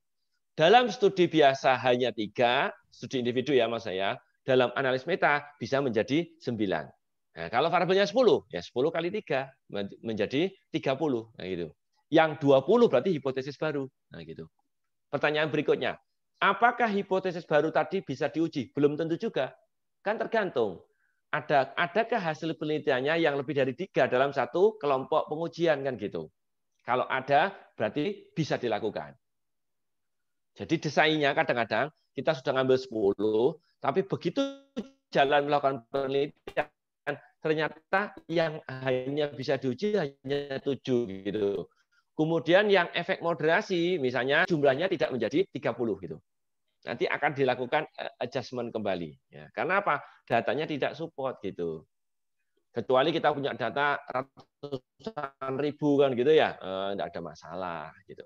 Dalam studi biasa hanya tiga, studi individu ya mas saya, dalam analis meta bisa menjadi sembilan. Nah, kalau variabelnya sepuluh ya sepuluh kali tiga menjadi 30. Nah, gitu. Yang puluh berarti hipotesis baru. Nah, gitu. Pertanyaan berikutnya, Apakah hipotesis baru tadi bisa diuji? Belum tentu juga. Kan tergantung. Ada adakah hasil penelitiannya yang lebih dari tiga dalam satu kelompok pengujian kan gitu. Kalau ada berarti bisa dilakukan. Jadi desainnya kadang-kadang kita sudah ngambil 10, tapi begitu jalan melakukan penelitian ternyata yang hanya bisa diuji hanya tujuh gitu. Kemudian yang efek moderasi misalnya jumlahnya tidak menjadi 30 gitu nanti akan dilakukan eh, adjustment kembali. Ya, karena apa? Datanya tidak support gitu. Kecuali kita punya data ratusan ribu kan gitu ya, tidak eh, ada masalah gitu.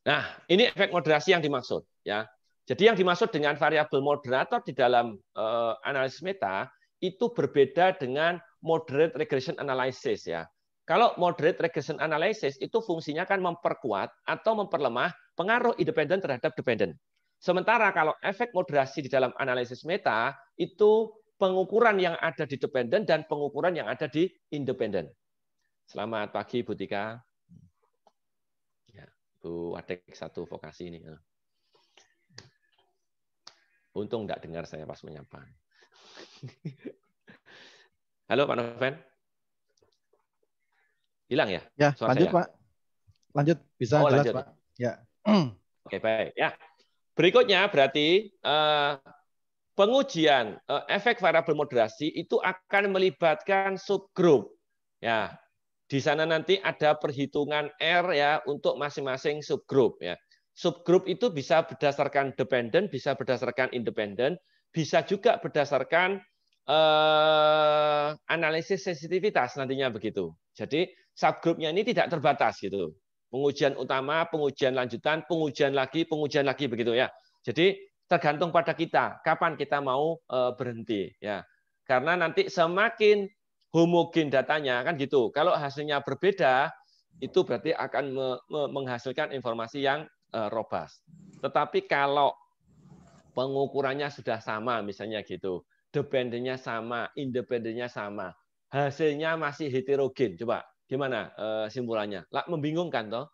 Nah, ini efek moderasi yang dimaksud ya. Jadi yang dimaksud dengan variabel moderator di dalam eh, analisis meta itu berbeda dengan moderate regression analysis ya. Kalau moderate regression analysis itu fungsinya kan memperkuat atau memperlemah pengaruh independen terhadap dependen. Sementara kalau efek moderasi di dalam analisis meta itu pengukuran yang ada di dependen dan pengukuran yang ada di independen. Selamat pagi Bu Tika. Ya, Bu Adek satu vokasi ini. Eh. Untung tidak dengar saya pas menyapa. [LAUGHS] Halo Pak Noven. Hilang ya? Ya, Suara lanjut saya. Pak. Lanjut, bisa oh, jelas lanjut. Pak. Ya. [CLEARS THROAT] Oke, baik. Ya. Berikutnya berarti uh, pengujian uh, efek variabel moderasi itu akan melibatkan subgroup. Ya. Di sana nanti ada perhitungan R ya untuk masing-masing subgroup ya. Subgroup itu bisa berdasarkan dependent, bisa berdasarkan independent bisa juga berdasarkan uh, analisis sensitivitas nantinya begitu. Jadi subgrupnya ini tidak terbatas gitu. Pengujian utama, pengujian lanjutan, pengujian lagi, pengujian lagi begitu ya. Jadi tergantung pada kita kapan kita mau eh, berhenti ya. Karena nanti semakin homogen datanya kan gitu. Kalau hasilnya berbeda itu berarti akan menghasilkan informasi yang eh, robust. Tetapi kalau pengukurannya sudah sama misalnya gitu, dependennya sama, independennya sama, hasilnya masih heterogen. Coba Gimana eh, simpulannya? Lah membingungkan toh.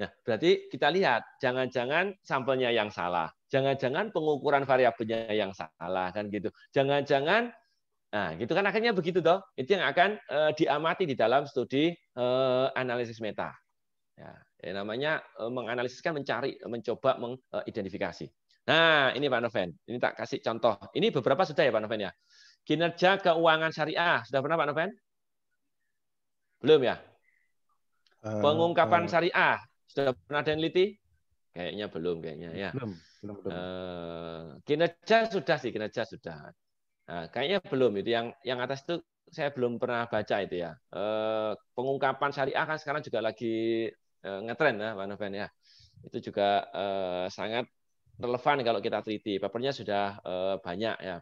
ya berarti kita lihat jangan-jangan sampelnya yang salah. Jangan-jangan pengukuran variabelnya yang salah kan gitu. Jangan-jangan Nah, gitu kan akhirnya begitu toh. Itu yang akan e, diamati di dalam studi e, analisis meta. Ya, ya namanya e, menganalisis mencari, mencoba mengidentifikasi. Nah, ini Pak Noven. Ini tak kasih contoh. Ini beberapa sudah ya Pak Noven ya. Kinerja keuangan syariah. Sudah pernah Pak Noven? Belum ya? Eh, pengungkapan eh. syariah sudah pernah ada yang Kayaknya belum kayaknya ya. Belum, belum, belum. Eh, kinerja sudah sih, kinerja sudah. Nah, kayaknya belum itu yang yang atas itu saya belum pernah baca itu ya. Uh, pengungkapan syariah kan sekarang juga lagi uh, ngetren ya, Pak Noven ya. Itu juga sangat relevan kalau kita teliti. Papernya sudah banyak ya.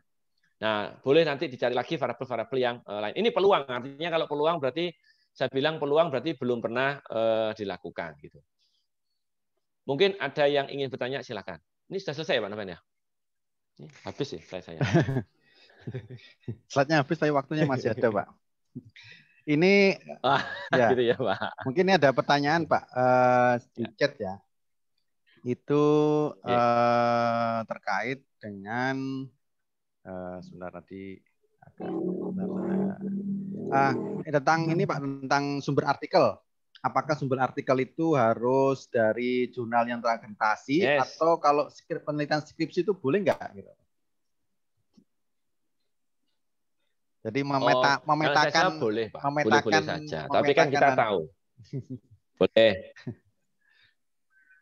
Nah, boleh nanti dicari lagi variabel-variabel yang lain. Ini peluang, artinya kalau peluang berarti saya bilang peluang berarti belum pernah uh, dilakukan gitu. Mungkin ada yang ingin bertanya silakan. Ini sudah selesai Pak namanya. Habis sih saya saya. [LAUGHS] slide habis tapi waktunya masih ada, Pak. Ini ah, [LAUGHS] ya, gitu ya, Pak. Mungkin ini ada pertanyaan, Pak, uh, di ya. chat ya. Itu uh, terkait dengan uh, sebentar tadi ada uh, tentang ini Pak tentang sumber artikel. Apakah sumber artikel itu harus dari jurnal yang terakreditasi yes. atau kalau penelitian skripsi itu boleh nggak? Gitu? Jadi memeta, oh, memetakan, boleh, Pak. memetakan, boleh, boleh saja. Memetakan, Tapi kan kita tahu, boleh.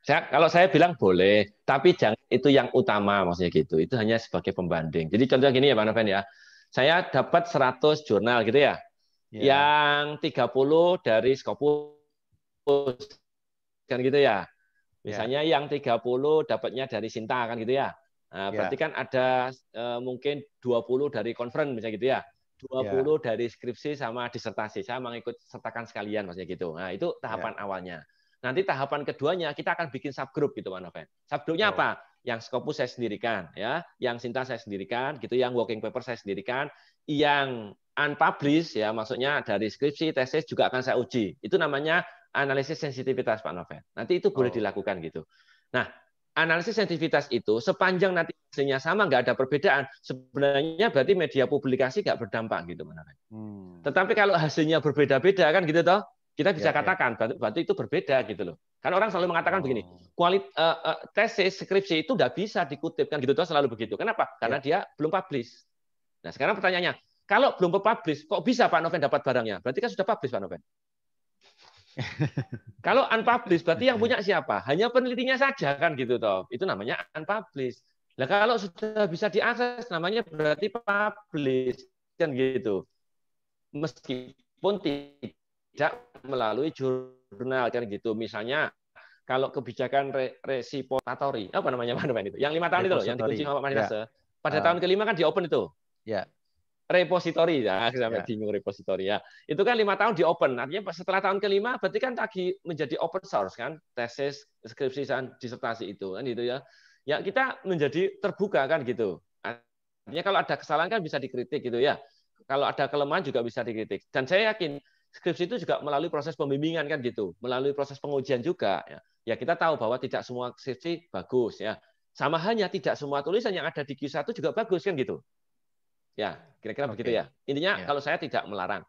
Saya, kalau saya bilang boleh, tapi jangan itu yang utama maksudnya gitu. Itu hanya sebagai pembanding. Jadi contoh gini ya Pak Noven ya. Saya dapat 100 jurnal gitu ya yeah. yang 30 dari Scopus kan gitu ya. Iya. Misalnya yeah. yang 30 dapatnya dari Sinta kan gitu ya. Nah, iya. berarti yeah. kan ada eh, mungkin mungkin 20 dari konferen misalnya gitu ya. 20 iya. yeah. dari skripsi sama disertasi. Saya mengikut sertakan sekalian maksudnya gitu. Nah, itu tahapan yeah. awalnya. Nanti tahapan keduanya kita akan bikin subgroup gitu Pak Noven. Subgroupnya yeah. apa? Yang Scopus saya sendirikan, ya, yang Sinta saya sendirikan, gitu, yang working paper saya sendirikan, yang unpublished ya maksudnya dari skripsi tesis juga akan saya uji itu namanya analisis sensitivitas Pak Novel nanti itu boleh oh. dilakukan gitu nah analisis sensitivitas itu sepanjang nanti hasilnya sama nggak ada perbedaan sebenarnya berarti media publikasi nggak berdampak gitu Pak Novel hmm. tetapi kalau hasilnya berbeda-beda kan gitu toh kita bisa ya, ya. katakan ya. berarti itu berbeda gitu loh kan orang selalu mengatakan oh. begini, kualitas uh, eh, uh, eh, tesis skripsi itu nggak bisa dikutip kan gitu toh selalu begitu. Kenapa? Karena ya. dia belum publish. Nah sekarang pertanyaannya, kalau belum publish, kok bisa Pak Noven dapat barangnya? Berarti kan sudah publish Pak Noven. [LAUGHS] Kalau unpublished berarti yang punya siapa? Hanya penelitinya saja kan gitu toh. Itu namanya unpublished. Nah, kalau sudah bisa diakses namanya berarti publish kan gitu. Meskipun tidak melalui jurnal kan gitu. Misalnya kalau kebijakan re resipotatori apa namanya mana itu? Yang lima tahun itu loh, yang dikunci sama Pak Ya. Pada uh, tahun ah. kelima kan di open itu. Ya repository ya, sampai yeah. bingung repository ya. Itu kan lima tahun di open, artinya setelah tahun kelima berarti kan lagi menjadi open source kan, tesis, skripsi, dan disertasi itu kan gitu ya. Ya kita menjadi terbuka kan gitu. Artinya kalau ada kesalahan kan bisa dikritik gitu ya. Kalau ada kelemahan juga bisa dikritik. Dan saya yakin skripsi itu juga melalui proses pembimbingan kan gitu, melalui proses pengujian juga. Ya, ya kita tahu bahwa tidak semua skripsi bagus ya. Sama hanya tidak semua tulisan yang ada di Q1 juga bagus kan gitu. Ya, Kira-kira okay. begitu ya. Intinya yeah. kalau saya tidak melarang.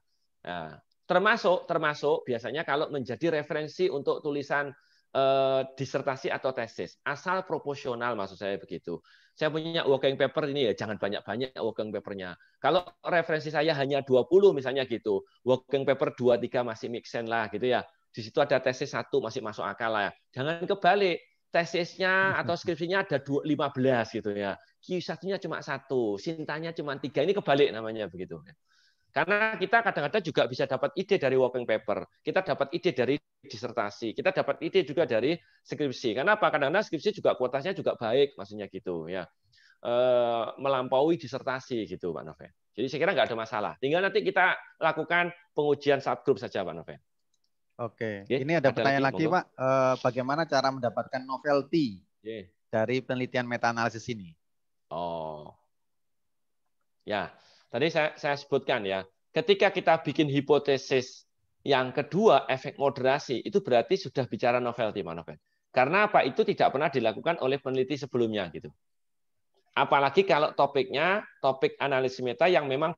Nah, termasuk termasuk biasanya kalau menjadi referensi untuk tulisan eh, disertasi atau tesis, asal proporsional maksud saya begitu. Saya punya working paper ini ya, jangan banyak-banyak working papernya. Kalau referensi saya hanya 20 misalnya gitu, working paper 2 3 masih make sense lah gitu ya. Di situ ada tesis satu masih masuk akal lah. ya. Jangan kebalik tesisnya atau skripsinya ada 15 gitu ya. Q1-nya cuma satu, sintanya cuma tiga. Ini kebalik namanya begitu. Karena kita kadang-kadang juga bisa dapat ide dari working paper, kita dapat ide dari disertasi, kita dapat ide juga dari skripsi. Karena apa? Kadang-kadang skripsi juga kuotanya juga baik, maksudnya gitu ya. E, melampaui disertasi gitu, Pak Novel. Jadi saya kira nggak ada masalah. Tinggal nanti kita lakukan pengujian subgroup saja, Pak Novel. Oke, okay. ini ada, ada pertanyaan lagi, lagi Pak. Uh, bagaimana cara mendapatkan novelty yeah. dari penelitian meta-analisis ini? Oh, ya. Tadi saya, saya sebutkan ya, ketika kita bikin hipotesis yang kedua efek moderasi itu berarti sudah bicara novelty, Pak Novel. Karena apa? Itu tidak pernah dilakukan oleh peneliti sebelumnya gitu. Apalagi kalau topiknya topik analisis meta yang memang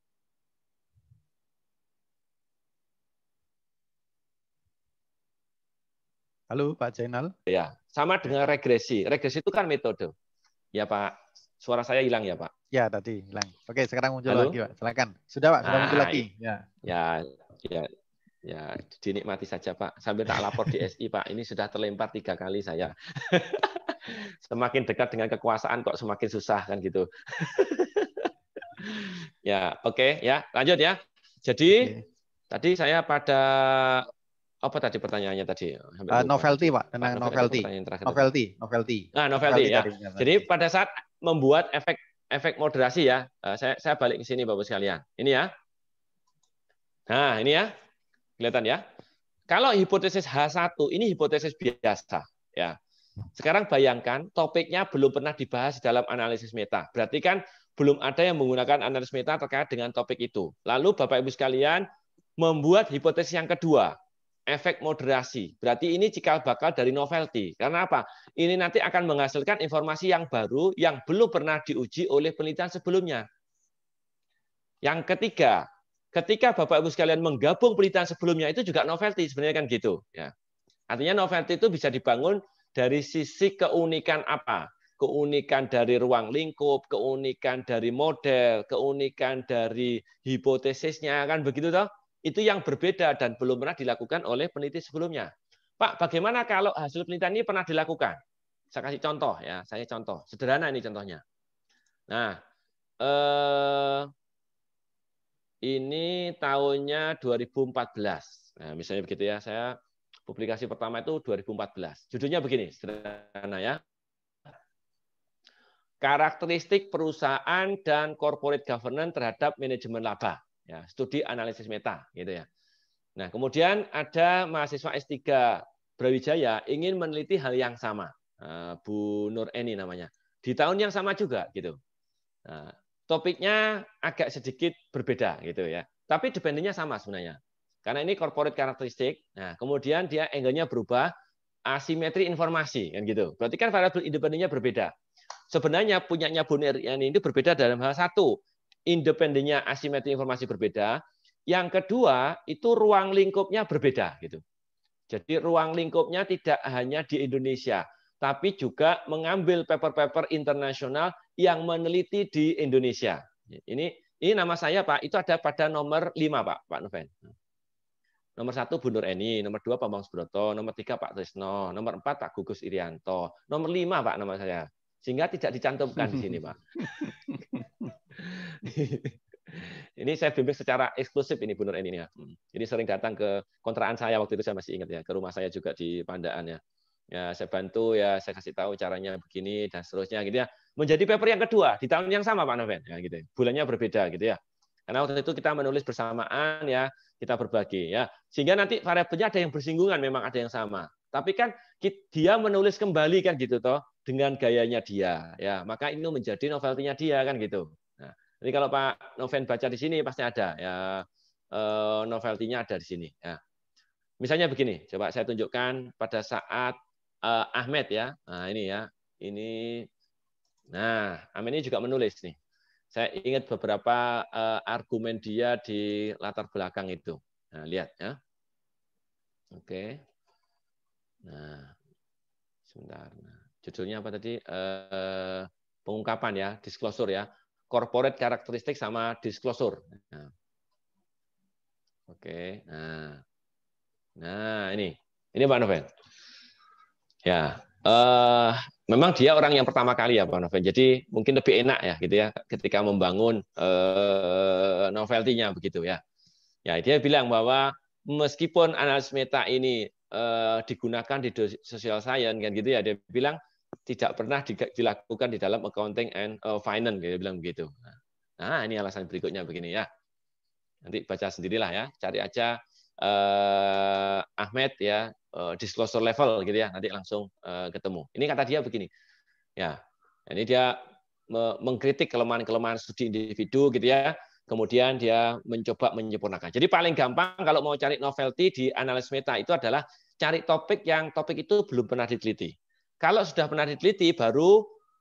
Halo Pak Zainal. Ya, sama dengan regresi. Regresi itu kan metode. Ya Pak, suara saya hilang ya Pak. Ya tadi hilang. Oke, sekarang muncul Halo? lagi Pak. Silakan. Sudah Pak, sudah ah, muncul lagi. Iya. Ya. ya, ya, ya, dinikmati saja Pak. Sambil tak lapor di SI Pak, ini sudah terlempar tiga kali saya. [LAUGHS] semakin dekat dengan kekuasaan kok semakin susah kan gitu. [LAUGHS] ya, oke ya, lanjut ya. Jadi okay. tadi saya pada apa tadi pertanyaannya tadi? Uh, novelty Pak, tentang novelty. Novelty, novelty. Nah, novelty, novelty ya. Tadi, Jadi pada saat membuat efek efek moderasi ya, eh, saya saya balik ke sini Bapak sekalian. Ini ya. Nah, ini ya. Kelihatan ya. Kalau hipotesis H1 ini hipotesis biasa ya. Sekarang bayangkan topiknya belum pernah dibahas dalam analisis meta. Berarti kan belum ada yang menggunakan analisis meta terkait dengan topik itu. Lalu Bapak Ibu sekalian membuat hipotesis yang kedua efek moderasi. Berarti ini cikal bakal dari novelty. Karena apa? Ini nanti akan menghasilkan informasi yang baru yang belum pernah diuji oleh penelitian sebelumnya. Yang ketiga, ketika Bapak Ibu sekalian menggabung penelitian sebelumnya itu juga novelty sebenarnya kan gitu, ya. Artinya novelty itu bisa dibangun dari sisi keunikan apa? Keunikan dari ruang lingkup, keunikan dari model, keunikan dari hipotesisnya kan begitu toh? Itu yang berbeda dan belum pernah dilakukan oleh peneliti sebelumnya. Pak, bagaimana kalau hasil penelitian ini pernah dilakukan? Saya kasih contoh ya, saya contoh. Sederhana ini contohnya. Nah, eh, ini tahunnya 2014. Nah, misalnya begitu ya, saya publikasi pertama itu 2014. Judulnya begini, sederhana ya. Karakteristik perusahaan dan corporate governance terhadap manajemen laba ya, studi analisis meta gitu ya. Nah, kemudian ada mahasiswa S3 Brawijaya ingin meneliti hal yang sama. Eh, Bu Nur Eni namanya. Di tahun yang sama juga gitu. Nah, topiknya agak sedikit berbeda gitu ya. Tapi dependennya sama sebenarnya. Karena ini corporate karakteristik. Nah, kemudian dia angle-nya berubah asimetri informasi kan gitu. Berarti kan variabel independennya berbeda. Sebenarnya punyanya Bu Nur Eni itu berbeda dalam hal satu, independennya asimetri informasi berbeda. Yang kedua, itu ruang lingkupnya berbeda gitu. Jadi ruang lingkupnya tidak hanya di Indonesia, tapi juga mengambil paper-paper internasional yang meneliti di Indonesia. Ini ini nama saya Pak, itu ada pada nomor 5 Pak, Pak Noven. Nomor satu Bunur Eni, nomor dua Bambang Subroto, nomor tiga Pak Trisno, nomor empat Pak Gugus Irianto, nomor lima Pak nama saya. Sehingga tidak dicantumkan di sini Pak. [LAUGHS] [LAUGHS] ini saya bimbing secara eksklusif ini Bu Nur ini ya. Ini hmm. sering datang ke kontrakan saya waktu itu saya masih ingat ya, ke rumah saya juga di Pandaan ya. Ya, saya bantu ya, saya kasih tahu caranya begini dan seterusnya gitu ya. Menjadi paper yang kedua di tahun yang sama Pak Noven ya gitu. Ya. Bulannya berbeda gitu ya. Karena waktu itu kita menulis bersamaan ya, kita berbagi ya. Sehingga nanti variabelnya ada yang bersinggungan memang ada yang sama. Tapi kan dia menulis kembali kan gitu toh dengan gayanya dia ya. Maka ini menjadi novelty-nya dia kan gitu. Jadi kalau Pak Noven baca di sini pasti ada ya eh, novelty ada di sini. Ya. Misalnya begini, coba saya tunjukkan pada saat uh, Ahmed ya, nah, ini ya, ini, nah Ahmed ini juga menulis nih. Saya ingat beberapa uh, argumen dia di latar belakang itu. Nah, lihat ya. Oke. Nah, sebentar. Nah, judulnya apa tadi? Uh, pengungkapan ya, disclosure ya corporate karakteristik sama disclosure. Nah. Oke, nah, nah ini, ini Pak Novel. Ya, uh, memang dia orang yang pertama kali ya Pak Novel. Jadi mungkin lebih enak ya gitu ya ketika membangun uh, novelty-nya begitu ya. Ya dia bilang bahwa meskipun analis meta ini uh, digunakan di sosial science kan gitu ya, dia bilang tidak pernah dilakukan di dalam accounting and uh, finance dia bilang begitu. Nah, nah, ini alasan berikutnya begini ya. Nanti baca sendirilah ya, cari aja eh, Ahmed ya eh, disclosure level gitu ya, nanti langsung eh, ketemu. Ini kata dia begini. Ya. Ini dia mengkritik kelemahan-kelemahan studi individu gitu ya. Kemudian dia mencoba menyempurnakan. Jadi paling gampang kalau mau cari novelty di analisis meta itu adalah cari topik yang topik itu belum pernah diteliti. Kalau sudah pernah diteliti, baru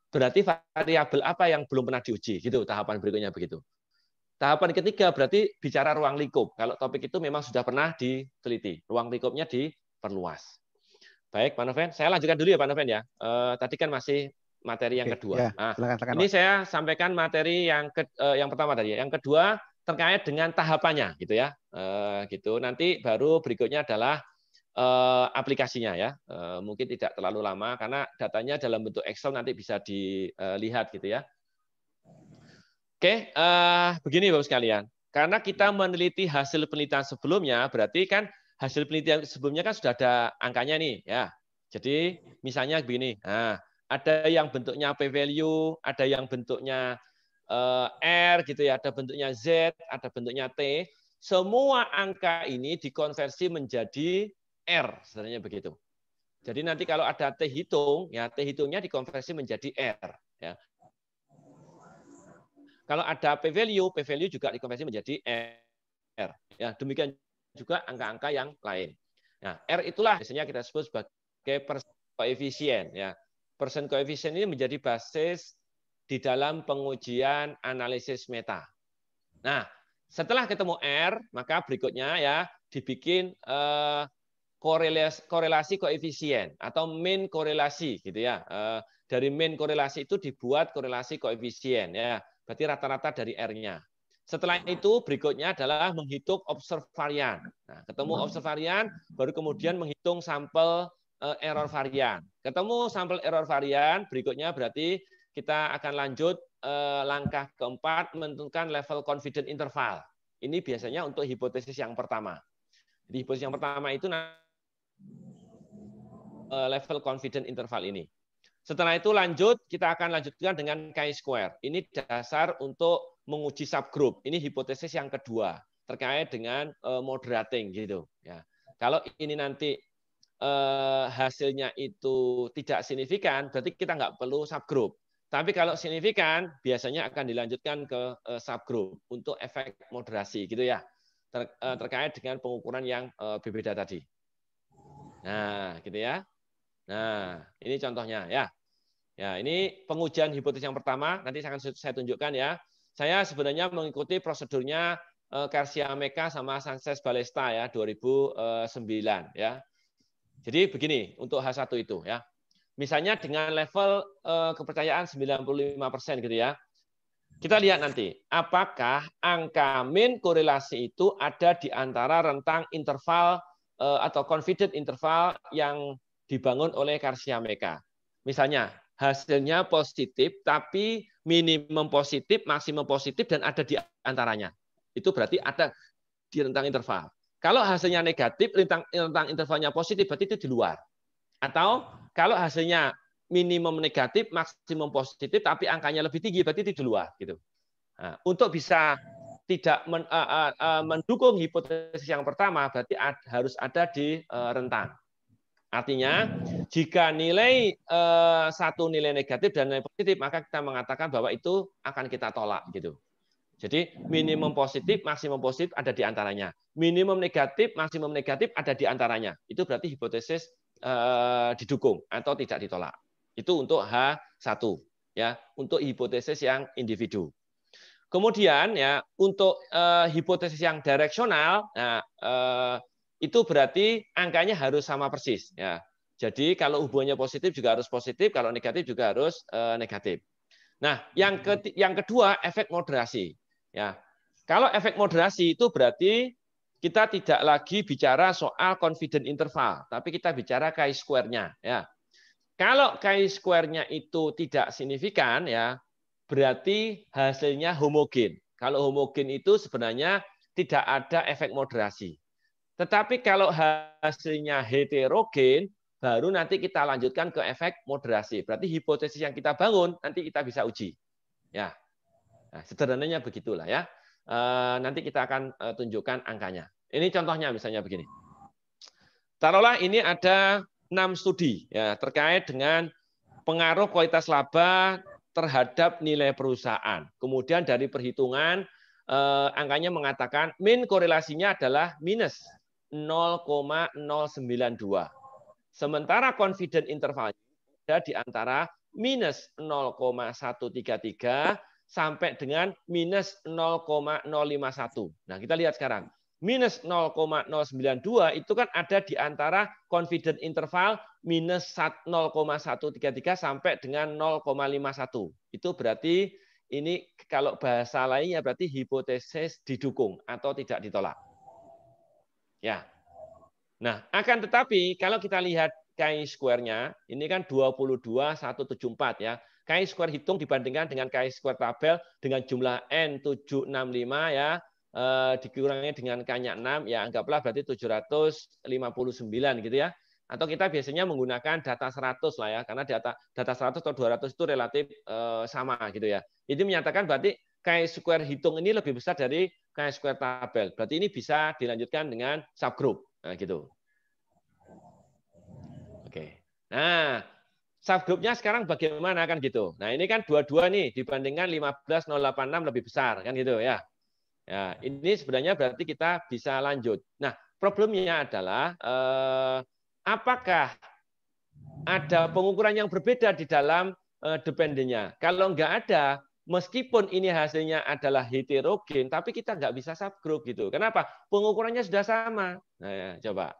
berarti variabel apa yang belum pernah diuji. Gitu tahapan berikutnya begitu. Tahapan ketiga berarti bicara ruang lingkup. Kalau topik itu memang sudah pernah diteliti. Ruang lingkupnya diperluas. Baik, Pak Noven. Saya lanjutkan dulu ya Pak Noven ya. Eh, tadi kan masih materi yang Oke, kedua. Ya, nah, silakan, silakan, ini saya sampaikan materi yang ke, eh, yang pertama tadi. Ya. Yang kedua terkait dengan tahapannya gitu ya. Eh, gitu. Nanti baru berikutnya adalah Eh, aplikasinya ya. Eh, mungkin tidak terlalu lama karena datanya dalam bentuk Excel nanti bisa dilihat gitu ya. Oke, eh, begini Bapak sekalian. Karena kita meneliti hasil penelitian sebelumnya, berarti kan hasil penelitian sebelumnya kan sudah ada angkanya nih ya. Jadi misalnya begini. Nah, ada yang bentuknya p value, ada yang bentuknya R gitu ya, ada bentuknya Z, ada bentuknya T. Semua angka ini dikonversi menjadi R, sebenarnya begitu. Jadi nanti kalau ada T hitung, ya T hitungnya dikonversi menjadi R. Ya. Kalau ada P value, P value juga dikonversi menjadi R. Ya, demikian juga angka-angka yang lain. Nah, R itulah biasanya kita sebut sebagai persen koefisien. Ya. Persen koefisien ini menjadi basis di dalam pengujian analisis meta. Nah, setelah ketemu R, maka berikutnya ya dibikin eh, korelasi, korelasi koefisien atau mean korelasi gitu ya. Eh, dari mean korelasi itu dibuat korelasi koefisien ya. Berarti rata-rata dari R-nya. Setelah itu berikutnya adalah menghitung observarian. Nah, ketemu hmm. observarian baru kemudian menghitung sampel eh, error varian. Ketemu sampel error varian berikutnya berarti kita akan lanjut eh, langkah keempat menentukan level confident interval. Ini biasanya untuk hipotesis yang pertama. Di hipotesis yang pertama itu Eh, level confident interval ini. Setelah itu lanjut, kita akan lanjutkan dengan chi-square. Ini dasar untuk menguji subgroup. Ini hipotesis yang kedua terkait dengan eh, moderating gitu. Ya. Kalau ini nanti eh, hasilnya itu tidak signifikan, berarti kita nggak perlu subgroup. Tapi kalau signifikan, biasanya akan dilanjutkan ke subgroup untuk efek moderasi gitu ya, terkait dengan pengukuran yang berbeda tadi. Nah, gitu ya. Nah, ini contohnya ya. Ya, ini pengujian hipotesis yang pertama. Nanti akan saya tunjukkan ya. Saya sebenarnya mengikuti prosedurnya eh, Karsia Meka sama Sanchez Balesta ya 2009 eh, ya. Jadi begini untuk H1 itu ya. Misalnya dengan level eh, kepercayaan 95% gitu ya. Kita lihat nanti apakah angka min korelasi itu ada di antara rentang interval Eh, atau confident interval yang dibangun oleh Karsia Meka. Misalnya, hasilnya positif, tapi minimum positif, maksimum positif, dan ada di antaranya. Itu berarti ada di rentang interval. Kalau hasilnya negatif, rentang, rentang intervalnya positif, berarti itu di luar. Atau kalau hasilnya minimum negatif, maksimum positif, tapi angkanya lebih tinggi, berarti itu di luar. Gitu. Nah, untuk bisa tidak men, uh, uh, mendukung hipotesis yang pertama, berarti ad, harus ada di uh, rentang. Artinya, jika nilai uh, satu nilai negatif dan nilai positif, maka kita mengatakan bahwa itu akan kita tolak gitu. Jadi minimum positif, maksimum positif ada di antaranya. Minimum negatif, maksimum negatif ada di antaranya. Itu berarti hipotesis uh, didukung atau tidak ditolak. Itu untuk H1 ya, untuk hipotesis yang individu. Kemudian ya untuk eh, hipotesis yang direksional, nah, eh, itu berarti angkanya harus sama persis. Ya. Jadi kalau hubungannya positif juga harus positif, kalau negatif juga harus eh, negatif. Nah, yang hmm. ke yang kedua efek moderasi. Ya. Kalau efek moderasi itu berarti kita tidak lagi bicara soal confident interval, tapi kita bicara chi square-nya. Ya. Kalau chi square-nya itu tidak signifikan, ya berarti hasilnya homogen. Kalau homogen itu sebenarnya tidak ada efek moderasi. Tetapi kalau hasilnya heterogen, baru nanti kita lanjutkan ke efek moderasi. Berarti hipotesis yang kita bangun nanti kita bisa uji. Ya, nah, sederhananya begitulah ya. E, nanti kita akan eh, tunjukkan angkanya. Ini contohnya misalnya begini. Taruhlah ini ada enam studi ya terkait dengan pengaruh kualitas laba terhadap nilai perusahaan. Kemudian dari perhitungan eh, angkanya mengatakan min korelasinya adalah minus 0,092. Sementara confident interval ada di antara minus 0,133 sampai dengan minus 0,051. Nah, kita lihat sekarang minus 0,092 itu kan ada di antara confident interval minus 0,133 sampai dengan 0,51. Itu berarti ini kalau bahasa lainnya berarti hipotesis didukung atau tidak ditolak. Ya. Nah, akan tetapi kalau kita lihat chi square-nya, ini kan 22174 ya. Chi square hitung dibandingkan dengan chi square tabel dengan jumlah N765 ya Eh, dikurangi dengan k enam 6, ya anggaplah berarti 759 gitu ya. Atau kita biasanya menggunakan data 100 lah ya, karena data data 100 atau 200 itu relatif eh, sama gitu ya. ini menyatakan berarti K-square hitung ini lebih besar dari K-square tabel. Berarti ini bisa dilanjutkan dengan subgroup. Nah, gitu. Oke. Nah, subgroupnya sekarang bagaimana kan gitu. Nah, ini kan dua-dua nih dibandingkan 15086 lebih besar kan gitu ya. Ya, ini sebenarnya berarti kita bisa lanjut. Nah, problemnya adalah eh, apakah ada pengukuran yang berbeda di dalam eh, dependennya? Kalau nggak ada, meskipun ini hasilnya adalah heterogen, tapi kita nggak bisa subgroup gitu. Kenapa? Pengukurannya sudah sama. Nah, ya, coba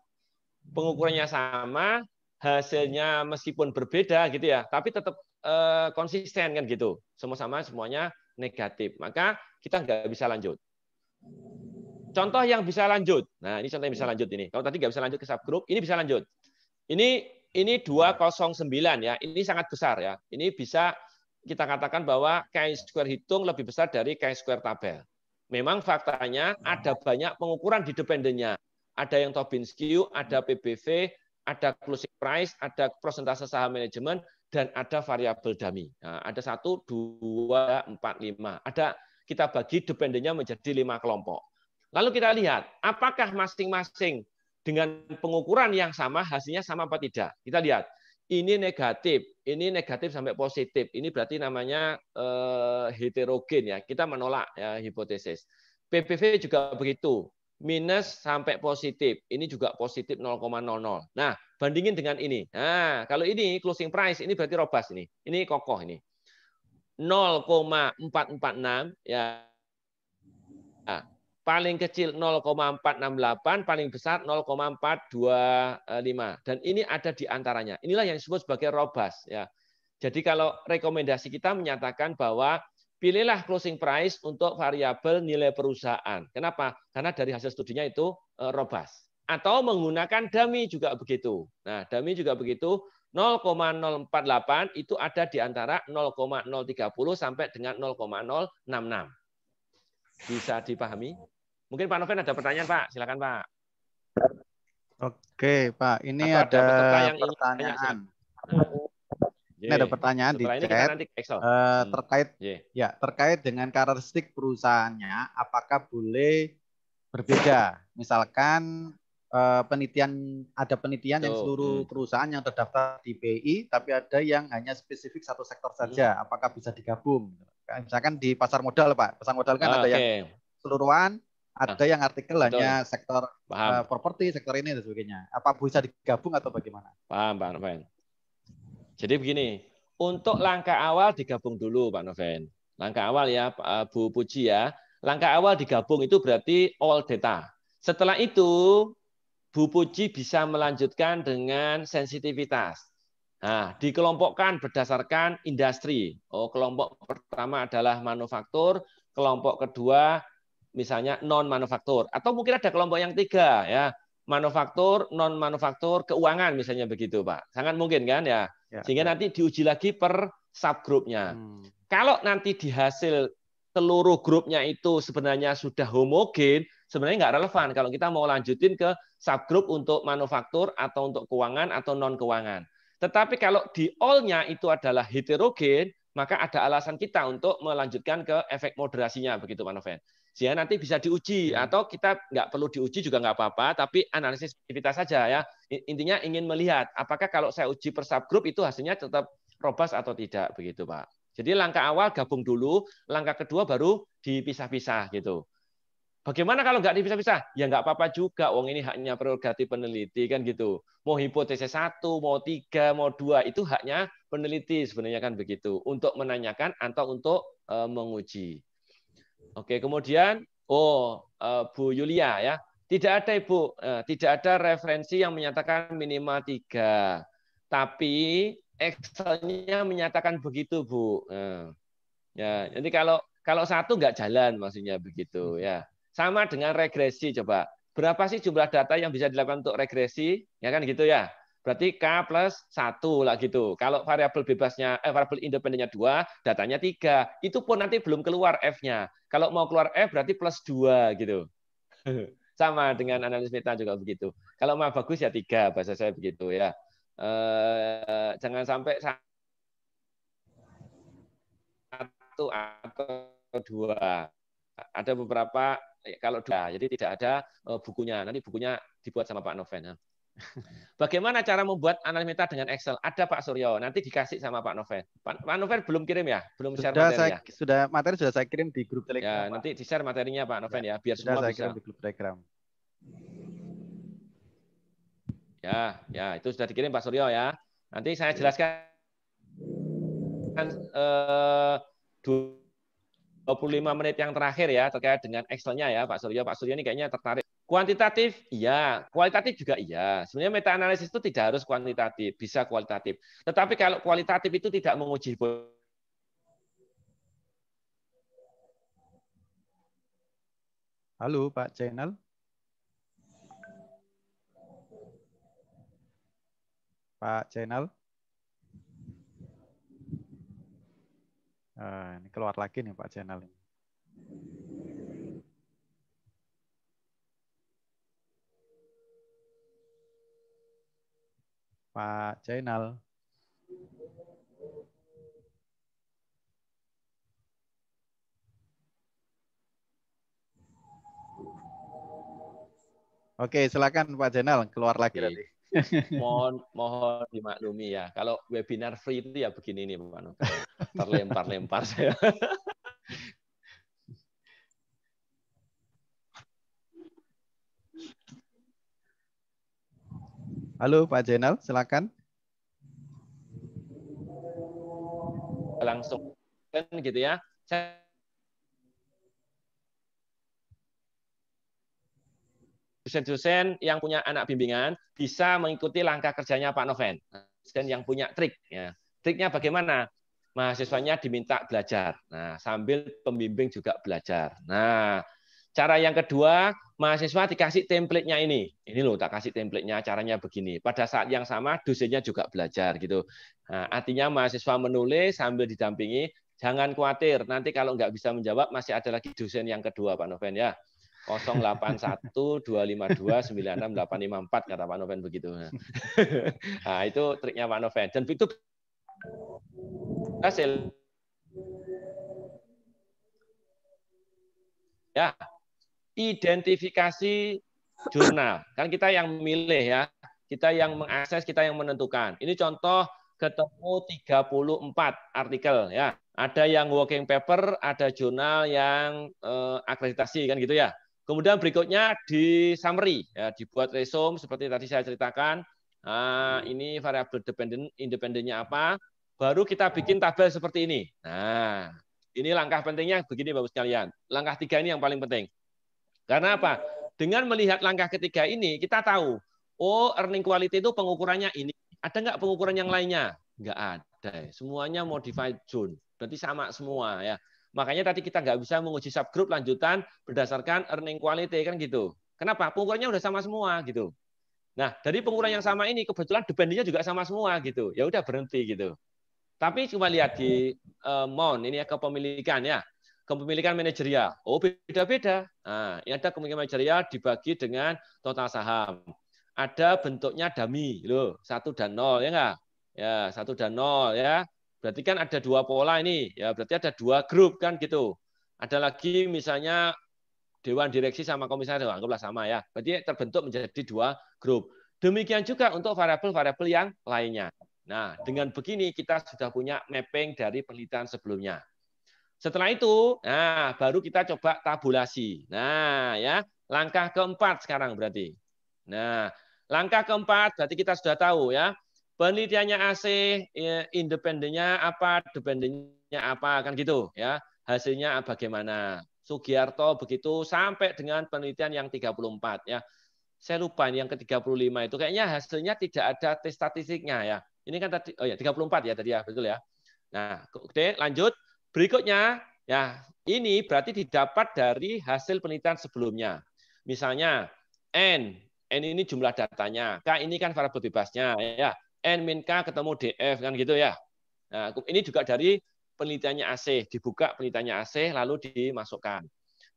pengukurannya sama, hasilnya meskipun berbeda gitu ya, tapi tetap eh, konsisten kan gitu. Semua sama semuanya negatif. Maka kita nggak bisa lanjut. Contoh yang bisa lanjut. Nah, ini contoh yang bisa lanjut ini. Kalau tadi nggak bisa lanjut ke subgroup, ini bisa lanjut. Ini ini 209 ya. Ini sangat besar ya. Ini bisa kita katakan bahwa chi-square hitung lebih besar dari chi-square tabel. Memang faktanya ada banyak pengukuran di dependennya. Ada yang Tobin Skew, ada PBV, ada closing price, ada persentase saham manajemen, dan ada variabel dummy. Nah, ada satu, dua, empat, lima. Ada kita bagi dependennya menjadi lima kelompok. Lalu kita lihat apakah masing-masing dengan pengukuran yang sama hasilnya sama apa tidak. Kita lihat ini negatif, ini negatif sampai positif. Ini berarti namanya eh, heterogen ya. Kita menolak ya, hipotesis. PPV juga begitu. Minus sampai positif. Ini juga positif 0,00. Nah, bandingin dengan ini. Nah, kalau ini closing price, ini berarti robas ini. Ini kokoh ini. 0,446 ya. Nah, paling kecil 0,468, paling besar 0,425 dan ini ada di antaranya. Inilah yang disebut sebagai robas ya. Jadi kalau rekomendasi kita menyatakan bahwa pilihlah closing price untuk variabel nilai perusahaan. Kenapa? Karena dari hasil studinya itu eh, robas. Atau menggunakan dummy juga begitu. Nah, dummy juga begitu 0,048 itu ada di antara 0,030 sampai dengan 0,066. Bisa dipahami? Mungkin Pak Noven ada pertanyaan Pak, silakan Pak. Oke Pak, ini Atau ada, ada pertanyaan. ini ada pertanyaan Setelah di chat Uh, terkait hmm. ya terkait dengan karakteristik perusahaannya, apakah boleh berbeda? Misalkan Eh, penelitian ada penelitian yang seluruh hmm. perusahaan yang terdaftar di BI, tapi ada yang hanya spesifik satu sektor hmm. saja. Hmm. Apakah bisa digabung? Misalkan di pasar modal, Pak. Pasar modal kan okay. Ah, ada yang seluruhan, ada ah, yang artikel betul. hanya sektor uh, properti, sektor ini dan sebagainya. Apa bisa digabung atau bagaimana? Paham, Pak Noven. Jadi begini, untuk langkah awal digabung dulu, Pak Noven. Langkah awal ya, eh, Bu Puji ya. Langkah awal digabung itu berarti all data. Setelah itu Bu Puji bisa melanjutkan dengan sensitivitas. Nah, dikelompokkan berdasarkan industri. Oh, kelompok pertama adalah manufaktur, kelompok kedua misalnya non manufaktur atau mungkin ada kelompok yang tiga ya manufaktur, non manufaktur, keuangan misalnya begitu, Pak. Sangat mungkin kan ya. ya Sehingga ya. nanti diuji lagi per subgrupnya. Hmm. Kalau nanti dihasil seluruh grupnya itu sebenarnya sudah homogen, sebenarnya nggak relevan kalau kita mau lanjutin ke subgroup untuk manufaktur atau untuk keuangan atau non keuangan. Tetapi kalau di all-nya itu adalah heterogen, maka ada alasan kita untuk melanjutkan ke efek moderasinya begitu Pak Noven. Jadi nanti bisa diuji hmm. atau kita nggak perlu diuji juga nggak apa-apa, tapi analisis kita saja ya. Intinya ingin melihat apakah kalau saya uji per subgroup itu hasilnya tetap robust atau tidak begitu Pak. Jadi langkah awal gabung dulu, langkah kedua baru dipisah-pisah gitu. Bagaimana kalau nggak bisa-bisa? Ya nggak apa-apa juga. Wong ini haknya prerogatif peneliti kan gitu. Mau hipotesis satu, mau tiga, mau dua itu haknya peneliti sebenarnya kan begitu. Untuk menanyakan atau untuk eh, menguji. Oke, kemudian oh eh, Bu Yulia ya, tidak ada ibu, eh, tidak ada referensi yang menyatakan minimal tiga. Tapi excel menyatakan begitu bu. Ya, jadi kalau kalau satu nggak jalan maksudnya begitu ya. Sama dengan regresi coba. Berapa sih jumlah data yang bisa dilakukan untuk regresi? Ya kan gitu ya. Berarti K plus satu lah gitu. Kalau variabel bebasnya, eh, variabel independennya dua datanya tiga Itu pun nanti belum keluar F-nya. Kalau mau keluar F berarti plus dua gitu. [LAUGHS] Sama dengan analisis meta juga begitu. Kalau mau bagus ya tiga bahasa saya begitu ya. Eh, jangan sampai satu atau dua. Ada beberapa Iya, kalau dua, jadi tidak ada eh, bukunya. Nanti bukunya dibuat sama Pak Noven. Nah. [LAUGHS] Bagaimana cara membuat analis dengan Excel? Ada Pak Suryo, nanti dikasih sama Pak Noven. Pak, Noven belum kirim ya, belum sudah share Saya, ya? sudah materi sudah saya kirim di grup Telegram. Ya, nanti di share materinya Pak Noven ya, ya biar sudah semua saya bisa. kirim di grup Telegram. Ya, ya itu sudah dikirim Pak Suryo ya. Nanti saya iya. jelaskan eh, 25 menit yang terakhir ya terkait dengan Excel-nya ya Pak Suryo. Pak Suryo ini kayaknya tertarik. Kuantitatif, iya. Kualitatif juga iya. Sebenarnya meta analisis itu tidak harus kuantitatif, bisa kualitatif. Tetapi kalau kualitatif itu tidak menguji Halo Pak Channel. Pak Channel. Ah, ini keluar lagi nih Pak channel ini. Pak Channel, Oke, silakan Pak Channel keluar lagi -kira mohon mohon dimaklumi ya. Kalau webinar free itu ya begini nih Pak Nuga. Terlempar-lempar saya. Halo Pak Jenal, silakan. Langsung kan gitu ya. Saya dosen-dosen yang punya anak bimbingan bisa mengikuti langkah kerjanya Pak Noven. Dosen yang punya trik. Ya. Triknya bagaimana? Mahasiswanya diminta belajar. Nah, sambil pembimbing juga belajar. Nah, cara yang kedua, mahasiswa dikasih template-nya ini. Ini loh, tak kasih template-nya, caranya begini. Pada saat yang sama, dosennya juga belajar gitu. Nah, artinya mahasiswa menulis sambil didampingi. Jangan khawatir, nanti kalau nggak bisa menjawab, masih ada lagi dosen yang kedua, Pak Noven ya. 081 kata Pak Noven begitu. [LAUGHS] Nah, itu triknya Pak Noven. Dan itu hasil ya identifikasi jurnal. Kan kita yang memilih ya, kita yang mengakses, kita yang menentukan. Ini contoh ketemu 34 artikel ya. Ada yang working paper, ada jurnal yang eh, akreditasi kan gitu ya. Kemudian berikutnya di summary, ya, dibuat resume seperti tadi saya ceritakan. Nah, ini variabel dependen independennya apa? Baru kita bikin tabel seperti ini. Nah, ini langkah pentingnya begini Bapak sekalian. Langkah tiga ini yang paling penting. Karena apa? Dengan melihat langkah ketiga ini, kita tahu, oh earning quality itu pengukurannya ini. Ada nggak pengukuran yang lainnya? Nggak ada. Semuanya modified zone. Berarti sama semua ya. Makanya tadi kita nggak bisa menguji subgroup lanjutan berdasarkan earning quality kan gitu. Kenapa? Pengukurannya udah sama semua gitu. Nah, dari pengukuran yang sama ini kebetulan dependennya juga sama semua gitu. Ya udah berhenti gitu. Tapi cuma lihat di uh, eh, mount ini ya kepemilikan ya. Kepemilikan manajerial. Oh, beda-beda. Nah, ini ada kepemilikan manajerial dibagi dengan total saham. Ada bentuknya dami loh, satu dan nol ya enggak? Ya, satu dan nol ya. Berarti kan ada dua pola ini, ya berarti ada dua grup kan gitu. Ada lagi misalnya dewan direksi sama komisaris, anggaplah sama ya. Berarti terbentuk menjadi dua grup. Demikian juga untuk variabel-variabel yang lainnya. Nah, dengan begini kita sudah punya mapping dari penelitian sebelumnya. Setelah itu, nah baru kita coba tabulasi. Nah, ya, langkah keempat sekarang berarti. Nah, langkah keempat berarti kita sudah tahu ya, penelitiannya AC, ya, independennya apa, dependennya apa, kan gitu ya. Hasilnya bagaimana? Sugiarto begitu sampai dengan penelitian yang 34 ya. Saya lupa yang ke-35 itu kayaknya hasilnya tidak ada tes statistiknya ya. Ini kan tadi oh ya 34 ya tadi ya, betul ya. Nah, oke lanjut. Berikutnya ya, ini berarti didapat dari hasil penelitian sebelumnya. Misalnya N, N ini jumlah datanya, K ini kan variabel bebasnya ya. N min K ketemu DF kan gitu ya. Nah, ini juga dari penelitiannya AC, dibuka penelitiannya AC lalu dimasukkan.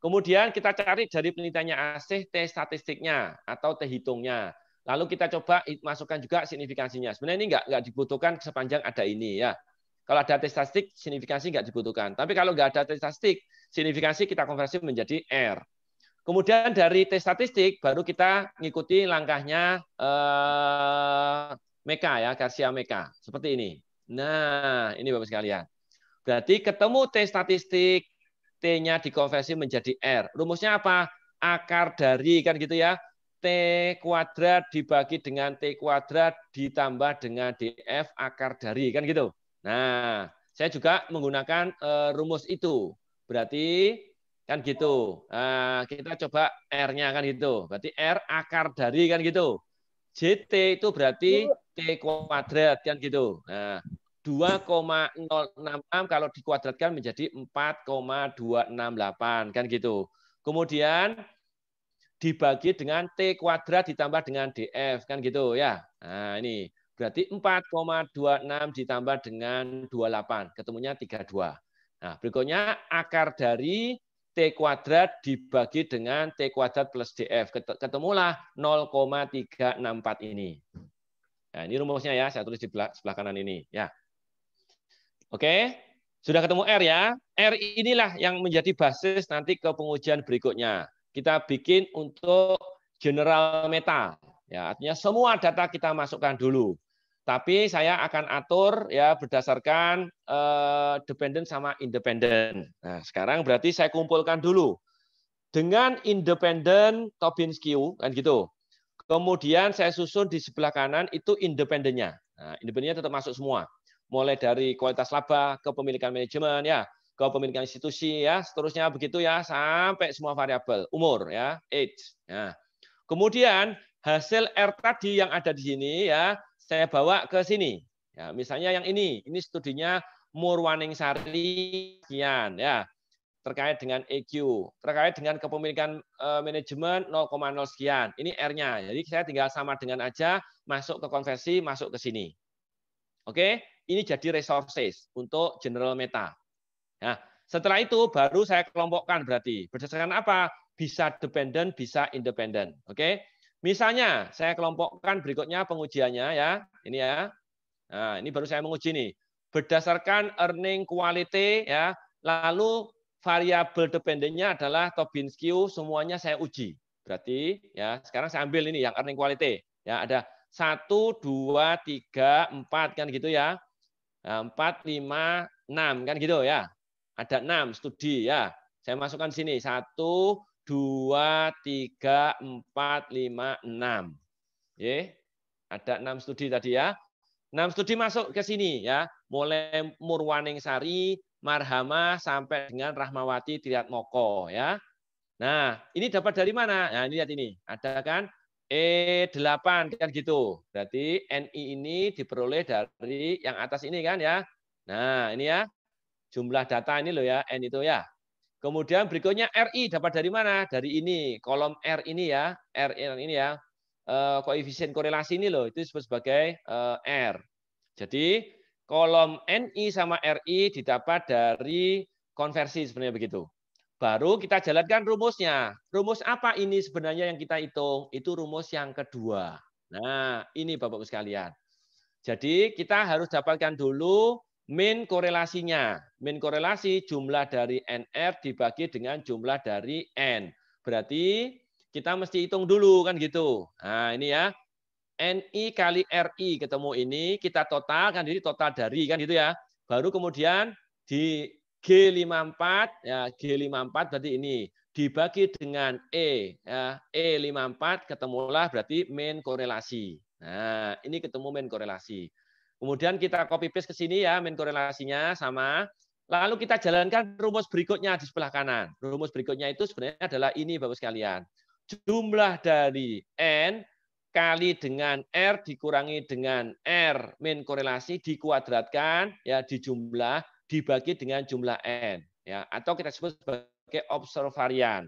Kemudian kita cari dari penelitiannya AC T statistiknya atau T hitungnya. Lalu kita coba masukkan juga signifikansinya. Sebenarnya ini enggak nggak dibutuhkan sepanjang ada ini ya. Kalau ada T statistik, signifikansi enggak dibutuhkan. Tapi kalau enggak ada T statistik, signifikansi kita konversi menjadi R. Kemudian dari T statistik baru kita ngikuti langkahnya eh, Meka ya, Garcia Meka. Seperti ini. Nah, ini Bapak sekalian. Berarti ketemu T statistik, T-nya dikonversi menjadi R. Rumusnya apa? Akar dari, kan gitu ya. T kuadrat dibagi dengan T kuadrat ditambah dengan DF akar dari, kan gitu. Nah, saya juga menggunakan uh, rumus itu. Berarti kan gitu. Nah, kita coba R-nya kan gitu. Berarti R akar dari kan gitu. JT itu berarti T kuadrat kan gitu. Nah, 2,066 kalau dikuadratkan menjadi 4,268 kan gitu. Kemudian dibagi dengan T kuadrat ditambah dengan DF kan gitu ya. Nah, ini berarti 4,26 ditambah dengan 28 ketemunya 32. Nah, berikutnya akar dari kuadrat dibagi dengan T kuadrat plus DF. Ketemulah 0,364 ini. Nah, ini rumusnya ya, saya tulis di sebelah, sebelah kanan ini. ya. Oke, sudah ketemu R ya. R inilah yang menjadi basis nanti ke pengujian berikutnya. Kita bikin untuk general meta. Ya, artinya semua data kita masukkan dulu. Tapi saya akan atur ya berdasarkan eh, dependent sama independent. Nah, sekarang berarti saya kumpulkan dulu dengan independent Tobin skew kan gitu. Kemudian saya susun di sebelah kanan itu independennya. Nah, independennya tetap masuk semua. Mulai dari kualitas laba, kepemilikan manajemen, ya, kepemilikan institusi, ya, seterusnya begitu ya, sampai semua variabel, umur, ya, age. Nah, kemudian hasil R tadi yang ada di sini ya saya bawa ke sini. Ya, misalnya yang ini, ini studinya Murwaning Sari sekian ya terkait dengan EQ, terkait dengan kepemilikan uh, manajemen 0,0 sekian. Ini R-nya. Jadi saya tinggal sama dengan aja masuk ke konversi, masuk ke sini. Oke, ini jadi resources untuk general meta. Nah, setelah itu baru saya kelompokkan berarti berdasarkan apa? Bisa dependent, bisa independent. Oke. Misalnya saya kelompokkan berikutnya pengujiannya ya. Ini ya. Nah, ini baru saya menguji nih. Berdasarkan earning quality ya, lalu variabel dependennya adalah Tobin skew semuanya saya uji. Berarti ya, sekarang saya ambil ini yang earning quality. Ya, ada 1 2 3 4 kan gitu ya. 4 5 6 kan gitu ya. Ada 6 studi ya. Saya masukkan sini 1 dua, tiga, empat, lima, enam. Ya, ada enam studi tadi ya. Enam studi masuk ke sini ya, mulai Murwaning Sari, Marhama sampai dengan Rahmawati Moko ya. Nah, ini dapat dari mana? Nah, ini lihat ini. Ada kan E8 kan gitu. Berarti NI ini diperoleh dari yang atas ini kan ya. Nah, ini ya. Jumlah data ini loh ya, N itu ya. Kemudian berikutnya RI dapat dari mana? Dari ini, kolom R ini ya, R ini ya. Eh, koefisien korelasi ini loh, itu disebut sebagai eh, R. Jadi kolom NI sama RI didapat dari konversi sebenarnya begitu. Baru kita jalankan rumusnya. Rumus apa ini sebenarnya yang kita hitung? Itu rumus yang kedua. Nah, ini Bapak-Ibu sekalian. Jadi kita harus dapatkan dulu min korelasinya. Min korelasi jumlah dari NR dibagi dengan jumlah dari N. Berarti kita mesti hitung dulu kan gitu. Nah, ini ya. NI kali RI ketemu ini kita total kan jadi total dari kan gitu ya. Baru kemudian di G54 ya G54 berarti ini dibagi dengan E ya, E54 ketemulah berarti main korelasi. Nah, ini ketemu main korelasi. Kemudian kita copy paste ke sini ya, main korelasinya sama. Lalu kita jalankan rumus berikutnya di sebelah kanan. Rumus berikutnya itu sebenarnya adalah ini Bapak sekalian. Jumlah dari N kali dengan R dikurangi dengan R min korelasi dikuadratkan ya di jumlah dibagi dengan jumlah N ya atau kita sebut sebagai observarian.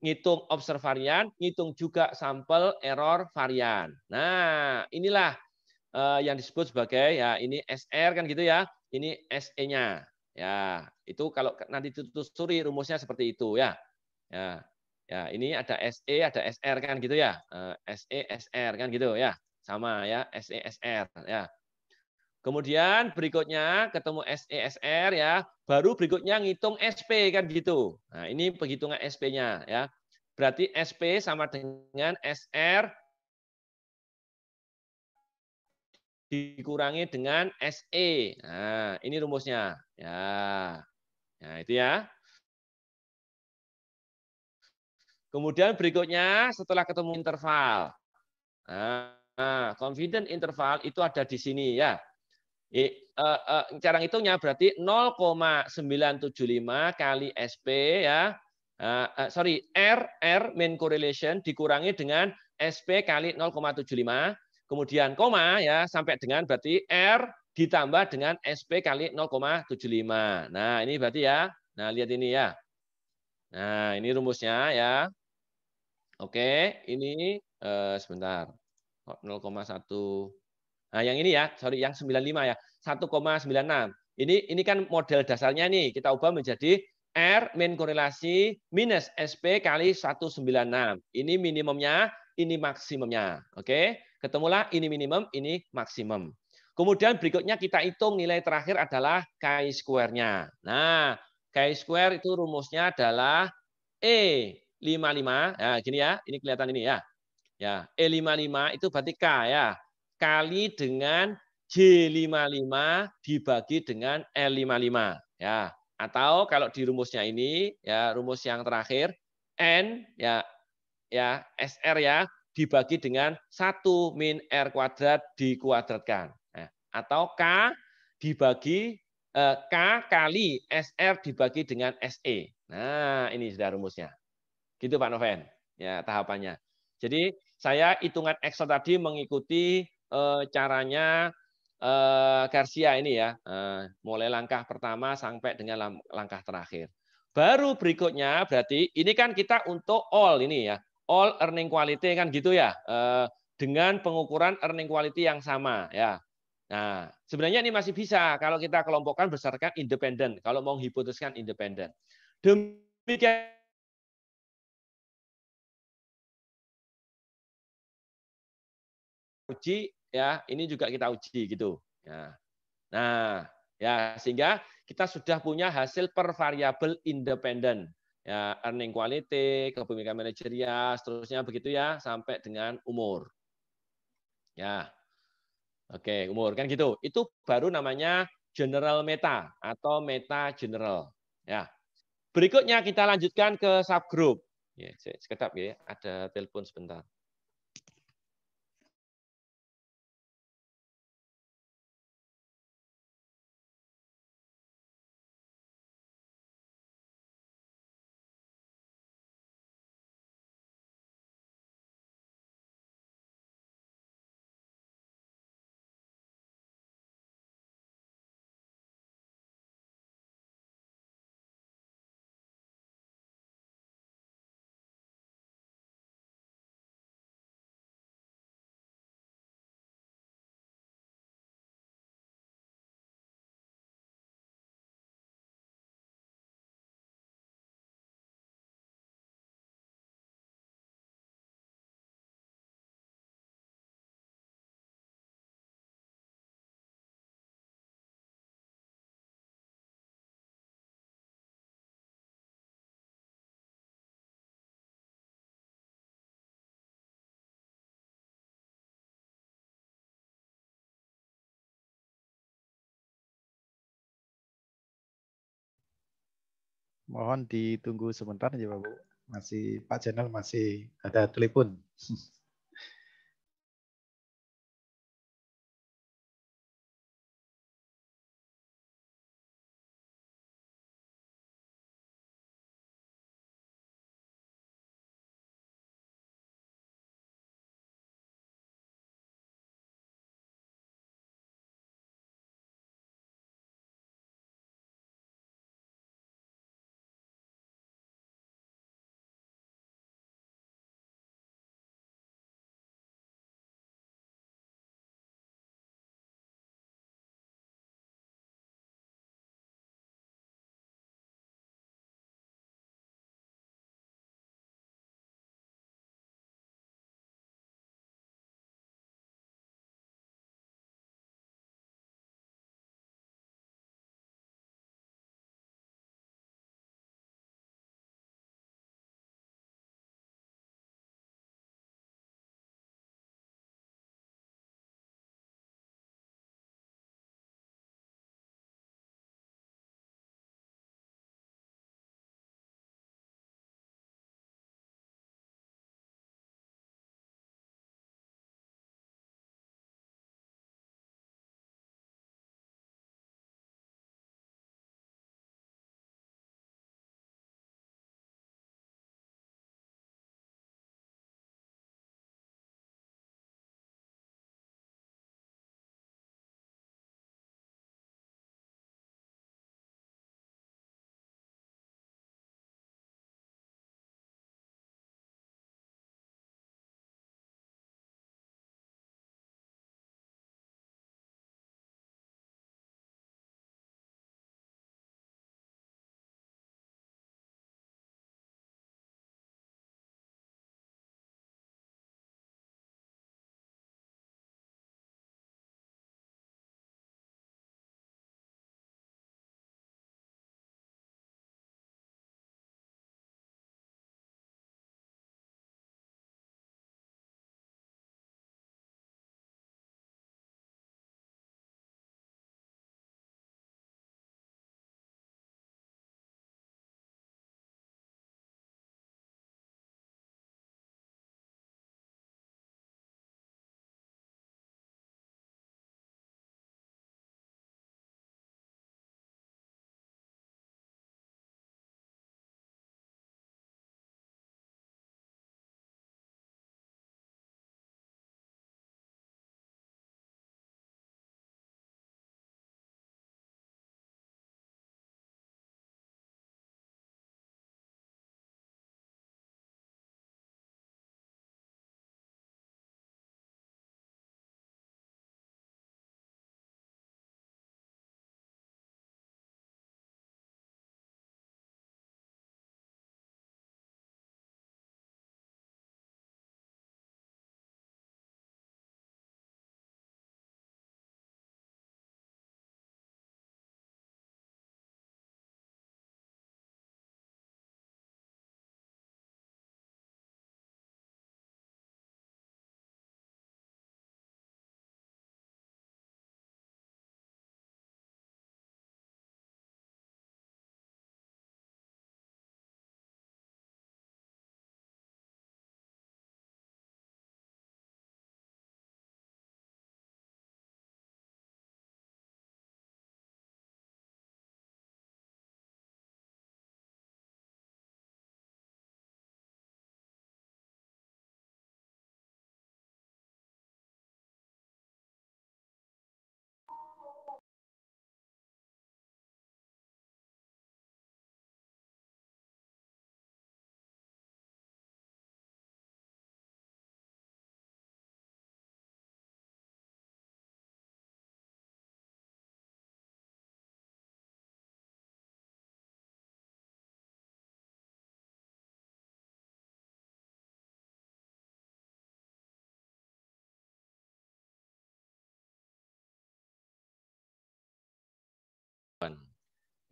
Ngitung observarian, ngitung juga sampel error varian. Nah, inilah Eh, yang disebut sebagai ya ini SR kan gitu ya, ini SE-nya. Ya, itu kalau nanti ditelusuri rumusnya seperti itu ya. Ya. Ya, ini ada SE, ada SR kan gitu ya. Eh, SE, SR kan gitu ya. Sama ya, SE, SR ya. Kemudian berikutnya ketemu SE, SR ya, baru berikutnya ngitung SP kan gitu. Nah, ini penghitungan SP-nya ya. Berarti SP sama dengan SR dikurangi dengan SE. Nah, ini rumusnya. Ya. Nah, itu ya. Kemudian berikutnya setelah ketemu interval. Nah, confident interval itu ada di sini ya. Ini e, e, cara ngitungnya berarti 0,975 kali SP ya. E, sorry, R, R mean correlation dikurangi dengan SP kali 0,75 kemudian koma ya sampai dengan berarti R ditambah dengan SP kali 0,75. Nah, ini berarti ya. Nah, lihat ini ya. Nah, ini rumusnya ya. Oke, ini eh, sebentar. 0,1. Nah, yang ini ya, sorry, yang 95 ya. 1,96. Ini ini kan model dasarnya nih. Kita ubah menjadi R min korelasi minus SP kali 196. Ini minimumnya, ini maksimumnya. Oke. Ketemulah ini minimum, ini maksimum. Kemudian berikutnya kita hitung nilai terakhir adalah chi-square-nya. Nah, chi-square itu rumusnya adalah E55. Ya, nah, gini ya, ini kelihatan ini ya. Ya, E55 itu berarti K ya. Kali dengan G55 dibagi dengan L55. Ya, atau kalau di rumusnya ini ya, rumus yang terakhir N ya ya SR ya dibagi dengan 1 min R kuadrat dikuadratkan. Nah, atau K dibagi eh, K kali SR dibagi dengan SE. Nah, ini sudah rumusnya. Gitu Pak Noven, ya tahapannya. Jadi saya hitungan Excel tadi mengikuti eh, caranya eh, Garcia ini ya. Eh, mulai langkah pertama sampai dengan langkah terakhir. Baru berikutnya berarti ini kan kita untuk all ini ya all earning quality kan gitu ya eh, dengan pengukuran earning quality yang sama ya. Nah, sebenarnya ini masih bisa kalau kita kelompokkan berdasarkan independen, kalau mau hipotesiskan independen. Demikian uji ya, ini juga kita uji gitu. Ya. Nah, ya sehingga kita sudah punya hasil per variabel independen ya, earning quality, kepemilikan manajerial, seterusnya begitu ya sampai dengan umur. Ya. Oke, umur kan gitu. Itu baru namanya general meta atau meta general. Ya. Berikutnya kita lanjutkan ke subgroup. Ya, sekedap ya, ada telepon sebentar. Mohon ditunggu sebentar ya Bapak. Masih Pak Channel masih ada telepon. [LAUGHS]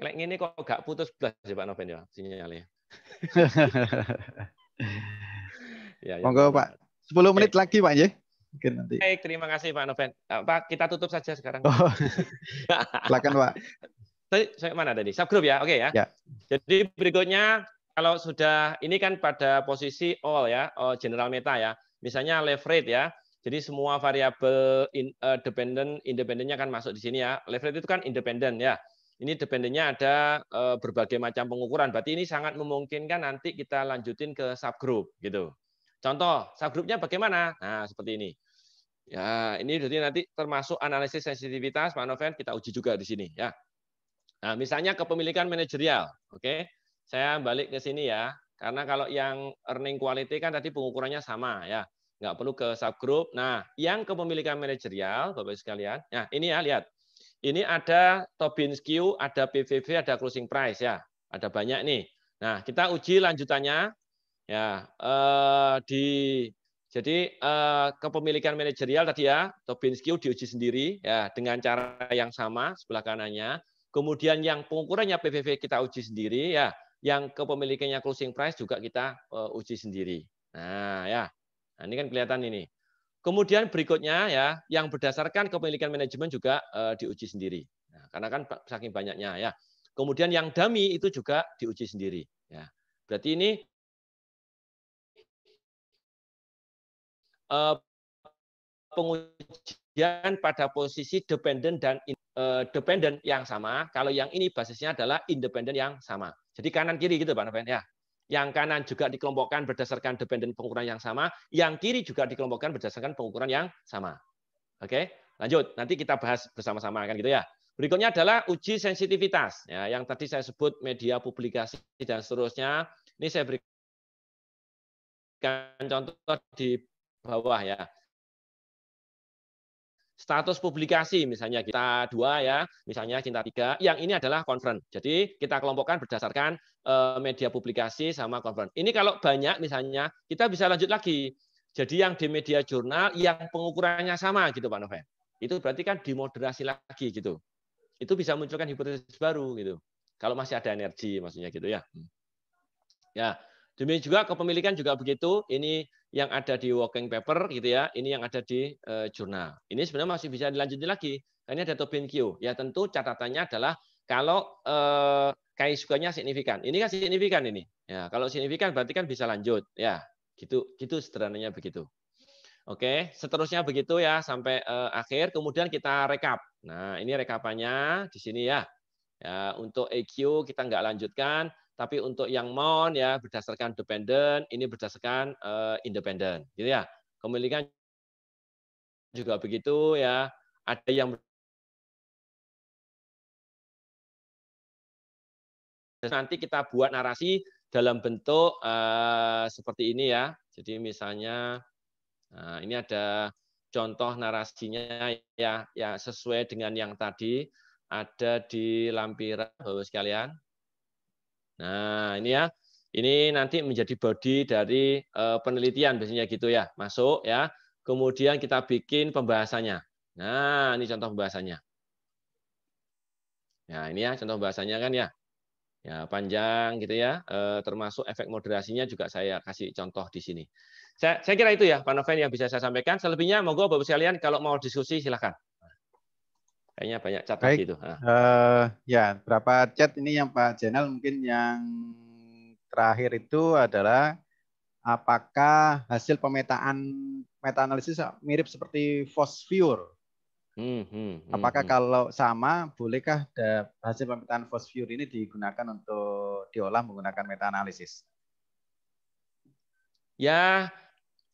Lek ini kok gak putus blas ya Pak Noven ya sinyalnya. [LAUGHS] ya, ya. Monggo Pak. 10 menit lagi Pak ya. Mungkin nanti. terima kasih Pak Noven. Eh, Pak, kita tutup saja sekarang. Oh. [LAUGHS] Silakan Pak. Tadi saya mana tadi? Subgroup ya. Oke okay, ya. ya. Jadi berikutnya kalau sudah ini kan pada posisi all ya, all general meta ya. Misalnya leverage ya. Jadi semua variabel in, uh, dependent, independennya kan masuk di sini ya. Leverage itu kan independen ya. Ini dependennya ada eh, berbagai macam pengukuran. Berarti ini sangat memungkinkan nanti kita lanjutin ke subgroup gitu. Contoh subgrupnya bagaimana? Nah seperti ini. Ya ini jadi nanti termasuk analisis sensitivitas, Pak Noven, kita uji juga di sini ya. Nah misalnya kepemilikan manajerial, oke? Saya balik ke sini ya, karena kalau yang earning quality kan tadi pengukurannya sama ya, nggak perlu ke subgroup. Nah yang kepemilikan manajerial, bapak sekalian, nah ini ya lihat ini ada Tobin's Q, ada PVV, ada closing price ya. Ada banyak nih. Nah, kita uji lanjutannya ya eh, di jadi eh, kepemilikan manajerial tadi ya Tobin's Q diuji sendiri ya dengan cara yang sama sebelah kanannya. Kemudian yang pengukurannya PVV kita uji sendiri ya, yang kepemilikannya closing price juga kita uh, uji sendiri. Nah, ya. Nah, ini kan kelihatan ini. Kemudian berikutnya ya, yang berdasarkan kepemilikan manajemen juga uh, diuji sendiri. Nah, karena kan saking banyaknya ya. Kemudian yang dami itu juga diuji sendiri. Ya. Berarti ini uh, pengujian pada posisi dependen dan uh, eh, dependen yang sama. Kalau yang ini basisnya adalah independen yang sama. Jadi kanan kiri gitu Pak Noven ya yang kanan juga dikelompokkan berdasarkan dependen pengukuran yang sama, yang kiri juga dikelompokkan berdasarkan pengukuran yang sama. Oke, lanjut. Nanti kita bahas bersama-sama kan gitu ya. Berikutnya adalah uji sensitivitas ya, yang tadi saya sebut media publikasi dan seterusnya. Ini saya berikan contoh di bawah ya status publikasi misalnya kita dua ya misalnya cinta tiga yang ini adalah conference jadi kita kelompokkan berdasarkan eh, media publikasi sama conference ini kalau banyak misalnya kita bisa lanjut lagi jadi yang di media jurnal yang pengukurannya sama gitu Pak Novel itu berarti kan dimoderasi lagi gitu itu bisa munculkan hipotesis baru gitu kalau masih ada energi maksudnya gitu ya hmm. ya demikian juga kepemilikan juga begitu ini yang ada di working paper gitu ya, ini yang ada di uh, jurnal. Ini sebenarnya masih bisa dilanjutin lagi. Nah, ini ada Tobin Q. Ya tentu catatannya adalah kalau eh, kai sukanya signifikan. Ini kan signifikan ini. Ya, kalau signifikan berarti kan bisa lanjut. Ya, gitu gitu sederhananya begitu. Oke, seterusnya begitu ya sampai uh, akhir. Kemudian kita rekap. Nah, ini rekapannya di sini ya. ya untuk EQ kita nggak lanjutkan tapi untuk yang mount ya berdasarkan dependent, ini berdasarkan uh, independent gitu ya. Kepemilikan juga begitu ya. Ada yang nanti kita buat narasi dalam bentuk uh, seperti ini ya. Jadi misalnya nah, ini ada contoh narasinya ya, ya sesuai dengan yang tadi ada di lampiran bapak sekalian. Nah, ini ya. Ini nanti menjadi body dari eh, penelitian biasanya gitu ya, masuk ya. Kemudian kita bikin pembahasannya. Nah, ini contoh pembahasannya. Ya, ini ya contoh pembahasannya kan ya. Ya, panjang gitu ya. Eh, termasuk efek moderasinya juga saya kasih contoh di sini. Saya, saya kira itu ya, Pak Noven yang bisa saya sampaikan. Selebihnya monggo Bapak sekalian kalau mau diskusi silakan. Kayaknya banyak chat Baik. gitu. Nah. Uh, ya, berapa chat ini yang Pak Jenal mungkin yang terakhir itu adalah apakah hasil pemetaan meta analisis mirip seperti Fosfure? Hmm, hmm, hmm, apakah hmm. kalau sama bolehkah hasil pemetaan Fosfure ini digunakan untuk diolah menggunakan meta analisis? Ya,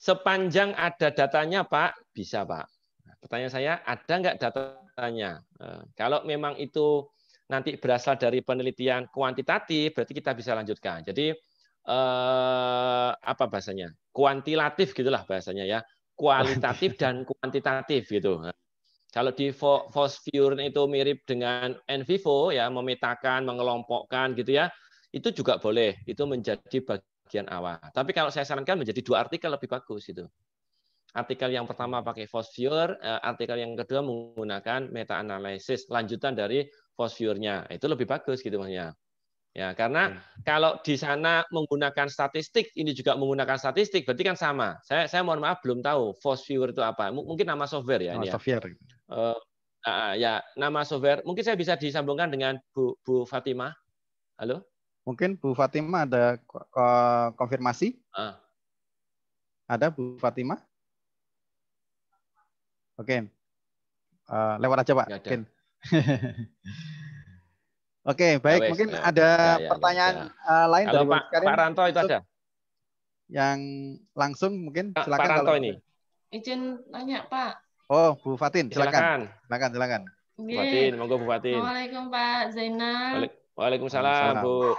sepanjang ada datanya Pak, bisa Pak. Nah, pertanyaan saya, ada nggak data datanya. Nah, kalau memang itu nanti berasal dari penelitian kuantitatif, berarti kita bisa lanjutkan. Jadi eh, apa bahasanya? Kuantitatif gitulah bahasanya ya. Kualitatif [LAUGHS] dan kuantitatif gitu. Kalau di Fosfurin itu mirip dengan in vivo ya, memetakan, mengelompokkan gitu ya. Itu juga boleh, itu menjadi bagian awal. Tapi kalau saya sarankan menjadi dua artikel lebih bagus itu. Artikel yang pertama pakai Fosviewer, eh, artikel yang kedua menggunakan meta analisis lanjutan dari Fosviewer-nya. Itu lebih bagus gitu maksudnya. Ya, karena iya. kalau di sana menggunakan statistik, ini juga menggunakan statistik, berarti kan sama. Saya saya mohon maaf belum tahu Fosviewer itu apa. mungkin nama software ya nama ini. Ya. Software. Ya. Uh, ya, nama software. Mungkin saya bisa disambungkan dengan Bu Bu Fatimah. Halo? Mungkin Bu Fatima ada konfirmasi? Uh. Ada Bu Fatima? Oke. Uh, lewat aja Pak. Oke, ya, ya. [LAUGHS] Oke, baik. Ya, mungkin nah, ada ya, ya, pertanyaan ya. Uh, lain Halo, dari Pak, Pak Ranto itu ada. Yang langsung mungkin silakan Pak Ranto kalau... ini. Izin nanya, Pak. Oh, Bu Fatin, silakan. Silakan, silakan. silakan. Bu Fatin, monggo Bu Fatin. Waalaikumsalam Pak Zainal. Waalaikumsalam. Waalaikumsalam, Bu.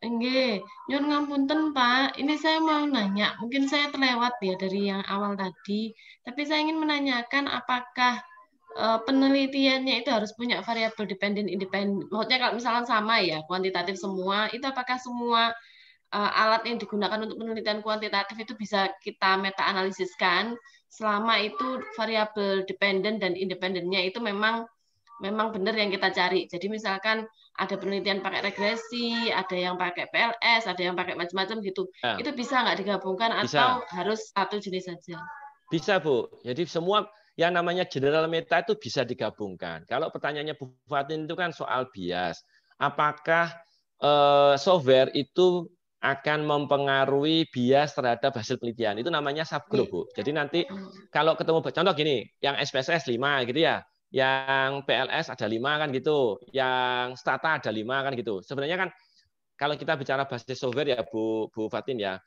Enggih, nyun ngapunten, Pak. Ini saya mau nanya, mungkin saya terlewat ya dari yang awal tadi, tapi saya ingin menanyakan apakah eh, penelitiannya itu harus punya variabel dependen independen. Maksudnya kalau misalnya sama ya, kuantitatif semua, itu apakah semua eh, alat yang digunakan untuk penelitian kuantitatif itu bisa kita meta analisiskan selama itu variabel dependen dan independennya itu memang memang benar yang kita cari. Jadi misalkan ada penelitian pakai regresi, ada yang pakai PLS, ada yang pakai macam-macam gitu. Ya. Itu bisa nggak digabungkan bisa. atau harus satu jenis saja? Bisa bu. Jadi semua yang namanya general meta itu bisa digabungkan. Kalau pertanyaannya Bu Fatin itu kan soal bias. Apakah eh, software itu akan mempengaruhi bias terhadap hasil penelitian. Itu namanya subgroup, Bu. Iya. Jadi nanti hmm. kalau ketemu contoh gini, yang SPSS 5 gitu ya yang PLS ada lima kan gitu, yang stata ada lima kan gitu. Sebenarnya kan kalau kita bicara basis software ya Bu Bu Fatin ya,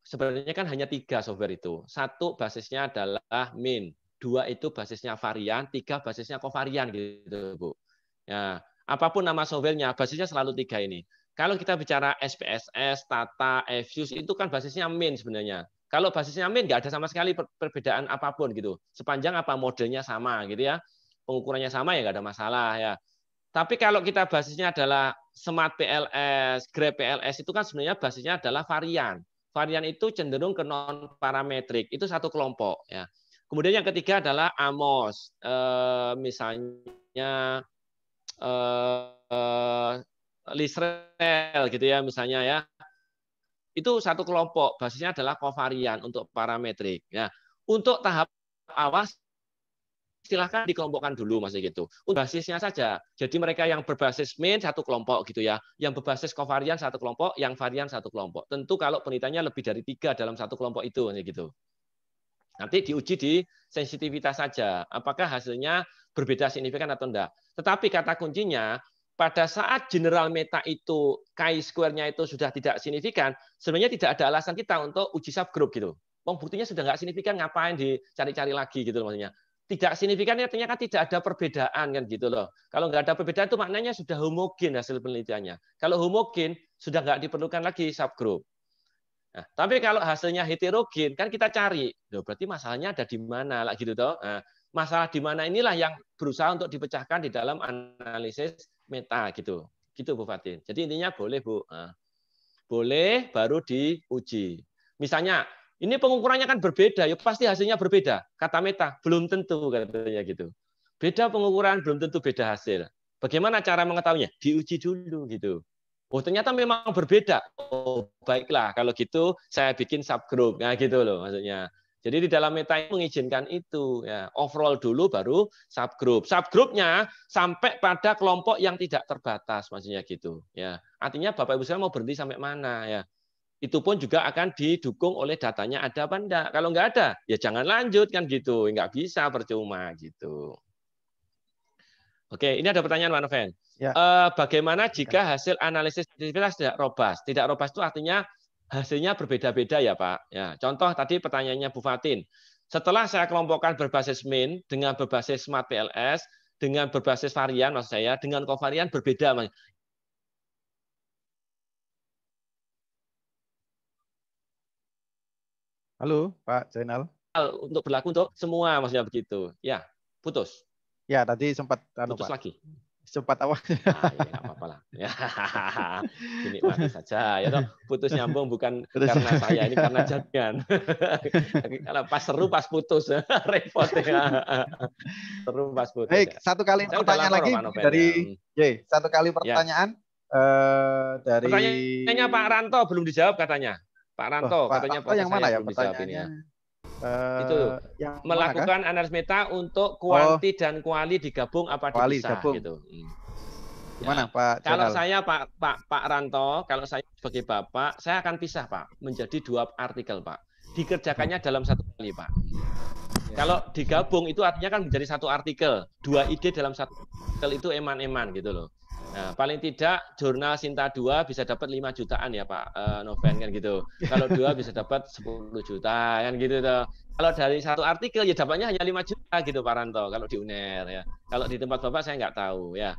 sebenarnya kan hanya tiga software itu. Satu basisnya adalah min, dua itu basisnya varian, tiga basisnya kovarian gitu Bu. Ya, apapun nama softwarenya basisnya selalu tiga ini. Kalau kita bicara SPSS, Tata, Fuse itu kan basisnya min sebenarnya. Kalau basisnya min nggak ada sama sekali perbedaan apapun gitu. Sepanjang apa modelnya sama gitu ya pengukurannya sama ya nggak ada masalah ya. Tapi kalau kita basisnya adalah Smart PLS, Grab PLS itu kan sebenarnya basisnya adalah varian. Varian itu cenderung ke non parametrik. Itu satu kelompok ya. Kemudian yang ketiga adalah AMOS. E, misalnya e, eh, eh, Lisrel gitu ya misalnya ya. Itu satu kelompok, basisnya adalah kovarian untuk parametrik. ya untuk tahap awas silahkan dikelompokkan dulu masih gitu. Untuk basisnya saja. Jadi mereka yang berbasis mean satu kelompok gitu ya, yang berbasis kovarian satu kelompok, yang varian satu kelompok. Tentu kalau penelitiannya lebih dari tiga dalam satu kelompok itu gitu. Nanti diuji di sensitivitas saja, apakah hasilnya berbeda signifikan atau enggak. Tetapi kata kuncinya pada saat general meta itu kai square-nya itu sudah tidak signifikan, sebenarnya tidak ada alasan kita untuk uji subgroup gitu. Oh buktinya sudah nggak signifikan, ngapain dicari-cari lagi gitu maksudnya tidak signifikan artinya kan tidak ada perbedaan kan gitu loh. Kalau nggak ada perbedaan itu maknanya sudah homogen hasil penelitiannya. Kalau homogen sudah nggak diperlukan lagi subgroup. Nah, tapi kalau hasilnya heterogen kan kita cari. Loh, berarti masalahnya ada di mana lah gitu toh. Nah, masalah di mana inilah yang berusaha untuk dipecahkan di dalam analisis meta gitu. Gitu Bu Fatin. Jadi intinya boleh Bu. Nah, boleh baru diuji. Misalnya ini pengukurannya kan berbeda, ya pasti hasilnya berbeda. Kata Meta, belum tentu katanya gitu. Beda pengukuran belum tentu beda hasil. Bagaimana cara mengetahuinya? Diuji dulu gitu. Oh ternyata memang berbeda. Oh baiklah kalau gitu saya bikin subgroup. Nah gitu loh maksudnya. Jadi di dalam meta mengizinkan itu ya overall dulu baru subgroup. Subgroupnya sampai pada kelompok yang tidak terbatas maksudnya gitu ya. Artinya Bapak Ibu saya mau berhenti sampai mana ya itu pun juga akan didukung oleh datanya ada apa enggak. Kalau enggak ada, ya jangan lanjut kan gitu. Enggak bisa percuma gitu. Oke, ini ada pertanyaan Pak Noven. Ya. Eh, bagaimana jika hasil analisis sensitivitas tidak robas? Tidak robas itu artinya hasilnya berbeda-beda ya Pak. Ya, contoh tadi pertanyaannya Bu Fatin. Setelah saya kelompokkan berbasis min dengan berbasis smart PLS, dengan berbasis varian maksud saya, dengan kovarian berbeda. Halo, Pak Zainal. Untuk berlaku untuk semua maksudnya begitu. Ya, putus. Ya, tadi sempat anu, putus Pak. lagi. Sempat awal. Ah, ya, apa-apa lah. Ya, [LAUGHS] mati saja. Ya, toh, putus nyambung bukan putus. karena saya, ini karena jadikan. [LAUGHS] Kalau pas seru pas putus, [LAUGHS] repot ya. Seru pas putus. Baik, ya. satu kali saya pertanyaan lagi Manopen, dari ya. satu kali ya. pertanyaan ya. Uh, dari Pertanyaannya Pak Ranto belum dijawab katanya. Pak Ranto oh, katanya Pak, ya ya. eh, yang mana ya pertanyaannya? Uh, itu yang melakukan kan? analisis meta untuk kuanti oh. dan kuali digabung apa kuali dipisah digabung. gitu. Hmm. Gimana ya. Pak? Kalau Kalau saya Pak Pak Pak Ranto, kalau saya sebagai bapak, saya akan pisah Pak menjadi dua artikel Pak. Dikerjakannya dalam satu kali Pak. Hmm. Ya. Kalau digabung itu artinya kan menjadi satu artikel, dua ide dalam satu artikel itu eman-eman gitu loh. Nah, paling tidak jurnal Sinta 2 bisa dapat 5 jutaan ya Pak uh, Noven kan gitu. Kalau dua bisa dapat 10 juta kan gitu tuh. Kalau dari satu artikel ya dapatnya hanya 5 juta gitu Pak Ranto kalau di UNER ya. Kalau di tempat Bapak saya nggak tahu ya.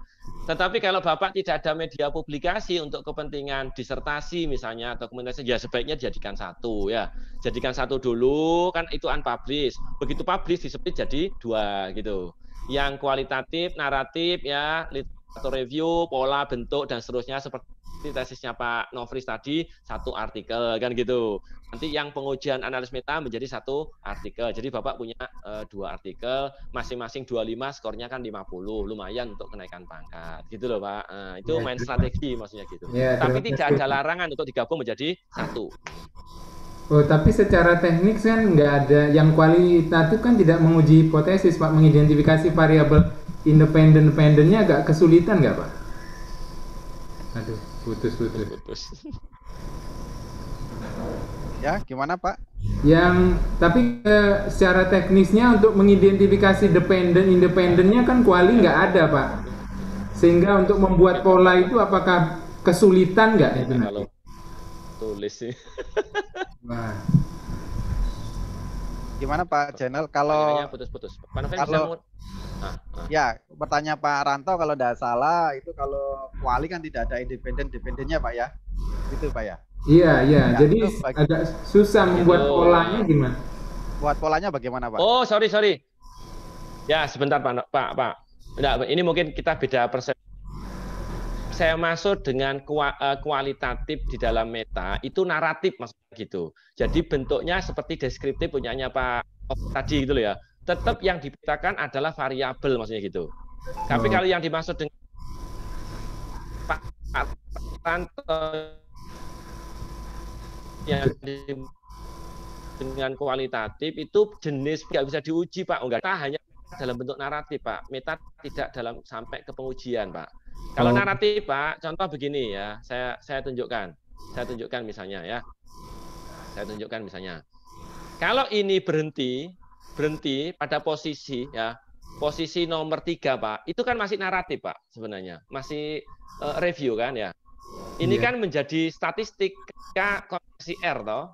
Tetapi kalau Bapak tidak ada media publikasi untuk kepentingan disertasi misalnya atau komunikasi ya sebaiknya jadikan satu ya. Jadikan satu dulu kan itu unpublished. Begitu publish disebut jadi dua gitu yang kualitatif, naratif ya, atau review, pola, bentuk, dan seterusnya seperti tesisnya Pak Novris tadi, satu artikel, kan gitu. Nanti yang pengujian analis meta menjadi satu artikel. Jadi Bapak punya e, dua artikel, masing-masing 25, skornya kan 50. Lumayan untuk kenaikan pangkat. Gitu loh Pak. E, itu ya, main strategi maksudnya gitu. Ya, Tapi tidak ada larangan untuk digabung menjadi satu. Oh, tapi secara teknik kan nggak ada yang kualitatif kan tidak menguji hipotesis, Pak, mengidentifikasi variabel independen-independennya agak kesulitan nggak pak? Aduh, putus-putus. Putus. [LAUGHS] Ya, gimana pak? Yang tapi e, secara teknisnya untuk mengidentifikasi dependen independennya kan kuali nggak ada pak. Sehingga untuk membuat pola itu apakah kesulitan nggak? Ya, kalau tulis sih. Wah. Gimana Pak Channel kalau putus-putus. kalau, bisa ah, ah. Ya, bertanya Pak Ranto kalau tidak salah itu kalau wali kan tidak ada independen dependennya Pak ya. itu Pak ya. Iya, iya. Jadi bagi... agak susah membuat polanya gimana? Buat polanya bagaimana Pak? Oh, sorry, sorry. Ya, sebentar Pak, Pak, Pak. Enggak, ini mungkin kita beda persepsi saya masuk dengan eh, kualitatif di dalam meta itu naratif maksudnya gitu. Jadi bentuknya seperti deskriptif punyanya Pak tadi gitu loh ya. Tetap yang dipetakan adalah variabel maksudnya gitu. Tapi hmm. kalau yang dimaksud dengan Pak yang dengan kualitatif itu jenis nggak bisa diuji Pak. Enggak, kita hanya dalam bentuk naratif Pak, meta tidak dalam sampai ke pengujian Pak. Kalau oh. naratif Pak, contoh begini ya, saya saya tunjukkan, saya tunjukkan misalnya ya, saya tunjukkan misalnya. Kalau ini berhenti berhenti pada posisi ya posisi nomor tiga Pak, itu kan masih naratif Pak sebenarnya, masih uh, review kan ya. Ini yeah. kan menjadi statistik koreksi R toh,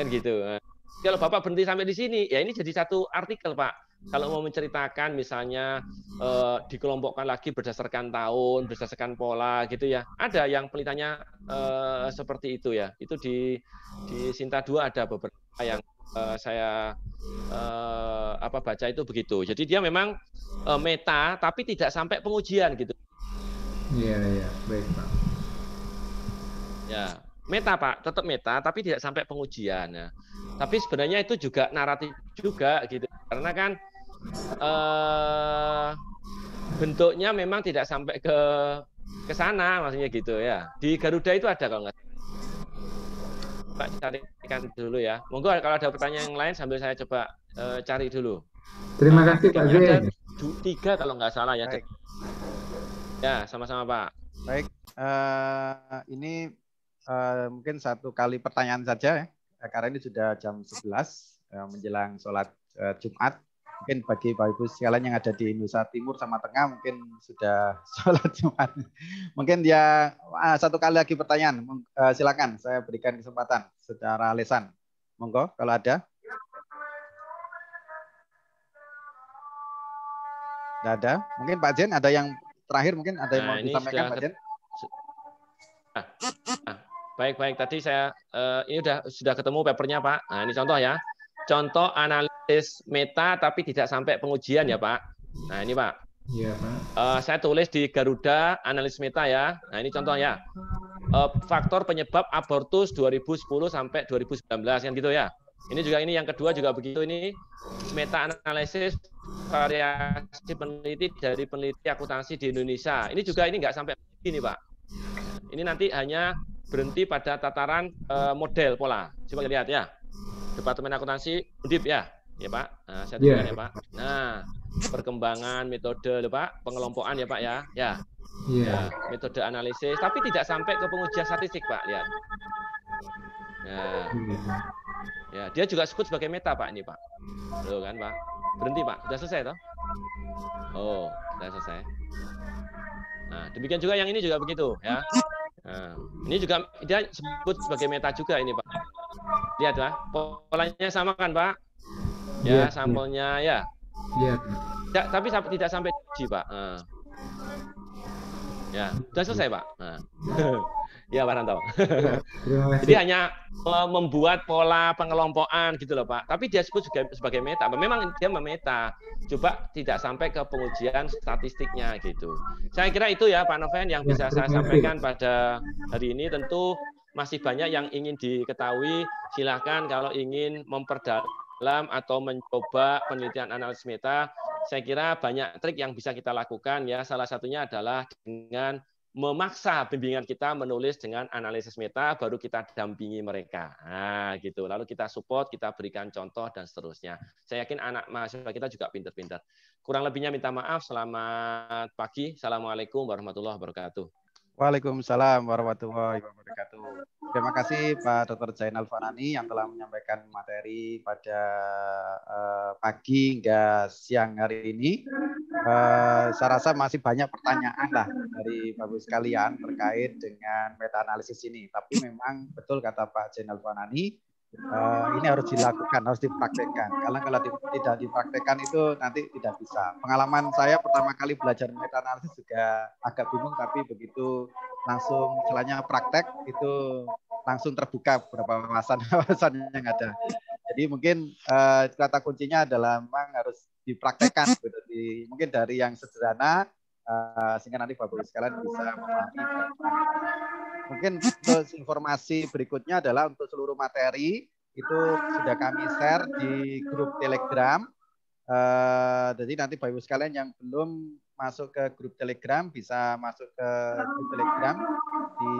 kan gitu. Kalau Bapak berhenti sampai di sini, ya ini jadi satu artikel Pak kalau hmm. mau menceritakan misalnya hmm. eh, dikelompokkan lagi berdasarkan tahun, berdasarkan pola gitu ya. Ada yang penelitiannya eh, seperti itu ya. Itu di di hmm. Sinta 2 ada beberapa yang eh, saya eh, apa baca itu begitu. Jadi dia memang eh, meta tapi tidak sampai pengujian gitu. Iya, iya, baik, Pak. Ya, meta, Pak, tetap meta tapi tidak sampai pengujian ya. Tapi sebenarnya itu juga naratif juga gitu. Karena kan uh, bentuknya memang tidak sampai ke ke sana maksudnya gitu ya. Di Garuda itu ada kalau nggak Pak carikan dulu ya. Monggo kalau ada pertanyaan yang lain sambil saya coba uh, cari dulu. Terima kasih Pak Z. Tiga kalau nggak salah ya. Baik. Ya, sama-sama Pak. Baik, uh, ini uh, mungkin satu kali pertanyaan saja ya. Karena ini sudah jam 11 uh, menjelang sholat uh, Jumat mungkin bagi Bapak Ibu sekalian yang ada di Nusa Timur sama Tengah mungkin sudah [LAUGHS] sholat Jumat. Mungkin ah, satu kali lagi pertanyaan, eh, silakan saya berikan kesempatan secara lesan. Monggo kalau ada. Tidak ada. Mungkin Pak Jen ada yang terakhir mungkin ada yang nah, mau disampaikan Pak Jen. Ah, ah. Baik, baik. Tadi saya uh, ini sudah sudah ketemu papernya Pak. Nah, ini contoh ya. Contoh analisis hadis meta tapi tidak sampai pengujian ya Pak. Nah ini Pak. Iya Pak. Uh, saya tulis di Garuda analis meta ya. Nah ini contohnya uh, eh, faktor penyebab abortus 2010 sampai 2019 yang kan gitu ya. Ini juga ini yang kedua juga begitu ini meta analisis variasi peneliti dari peneliti akuntansi di Indonesia. Ini juga ini nggak sampai begini Pak. Ini nanti hanya berhenti pada tataran uh, model pola. Coba lihat ya. Departemen Akuntansi Undip ya ya Pak. Nah, saya iya. tunjukkan yeah. ya Pak. Nah, perkembangan metode ya, Pak, pengelompokan ya Pak ya. Ya. Yeah. Iya. ya. Metode analisis, tapi tidak sampai ke pengujian statistik Pak. Lihat. ya, Ya, dia juga sebut sebagai meta Pak ini Pak. Loh kan Pak. Berhenti Pak, sudah selesai toh? Oh, sudah selesai. Nah, demikian juga yang ini juga begitu ya. Nah, ini juga dia sebut sebagai meta juga ini Pak. Lihatlah, polanya sama kan Pak? ya, yeah, sampelnya ya. Ya. ya. tapi sampai, tidak sampai uji, pak. Uh. Ya, sudah selesai pak. Uh. [LAUGHS] ya Pak Ranto. Ya, Jadi hanya e, membuat pola pengelompokan gitu loh Pak. Tapi dia sebut juga sebagai meta. Memang dia memeta. Coba tidak sampai ke pengujian statistiknya gitu. Saya kira itu ya Pak Noven yang ya, bisa saya sampaikan pada hari ini tentu masih banyak yang ingin diketahui. Silahkan kalau ingin memperdalam dalam atau mencoba penelitian analisis meta, saya kira banyak trik yang bisa kita lakukan ya. Salah satunya adalah dengan memaksa bimbingan kita menulis dengan analisis meta, baru kita dampingi mereka. Nah, gitu. Lalu kita support, kita berikan contoh dan seterusnya. Saya yakin anak mahasiswa kita juga pinter-pinter. Kurang lebihnya minta maaf. Selamat pagi. Assalamualaikum warahmatullahi wabarakatuh. Waalaikumsalam warahmatullahi wabarakatuh. Terima kasih Pak Dr. Jainal Fanani yang telah menyampaikan materi pada uh, pagi hingga siang hari ini. Uh, saya rasa masih banyak pertanyaan lah dari Bapak sekalian terkait dengan meta analisis ini. Tapi memang betul kata Pak Jainal Fanani, uh, ini harus dilakukan, harus dipraktekkan. Karena kalau di, tidak dipraktekkan itu nanti tidak bisa. Pengalaman saya pertama kali belajar meta analisis juga agak bingung, tapi begitu langsung celahnya praktek itu langsung terbuka beberapa wawasan-wawasan [LAUGHS] yang ada. Jadi mungkin uh, kata kuncinya adalah memang harus dipraktekkan. Gitu. Di, mungkin dari yang sederhana Eh, sehingga nanti Bapak Ibu sekalian bisa memahami. Mungkin informasi berikutnya adalah untuk seluruh materi itu sudah kami share di grup Telegram. Uh, jadi nanti Bapak Ibu sekalian yang belum masuk ke grup Telegram bisa masuk ke grup Telegram di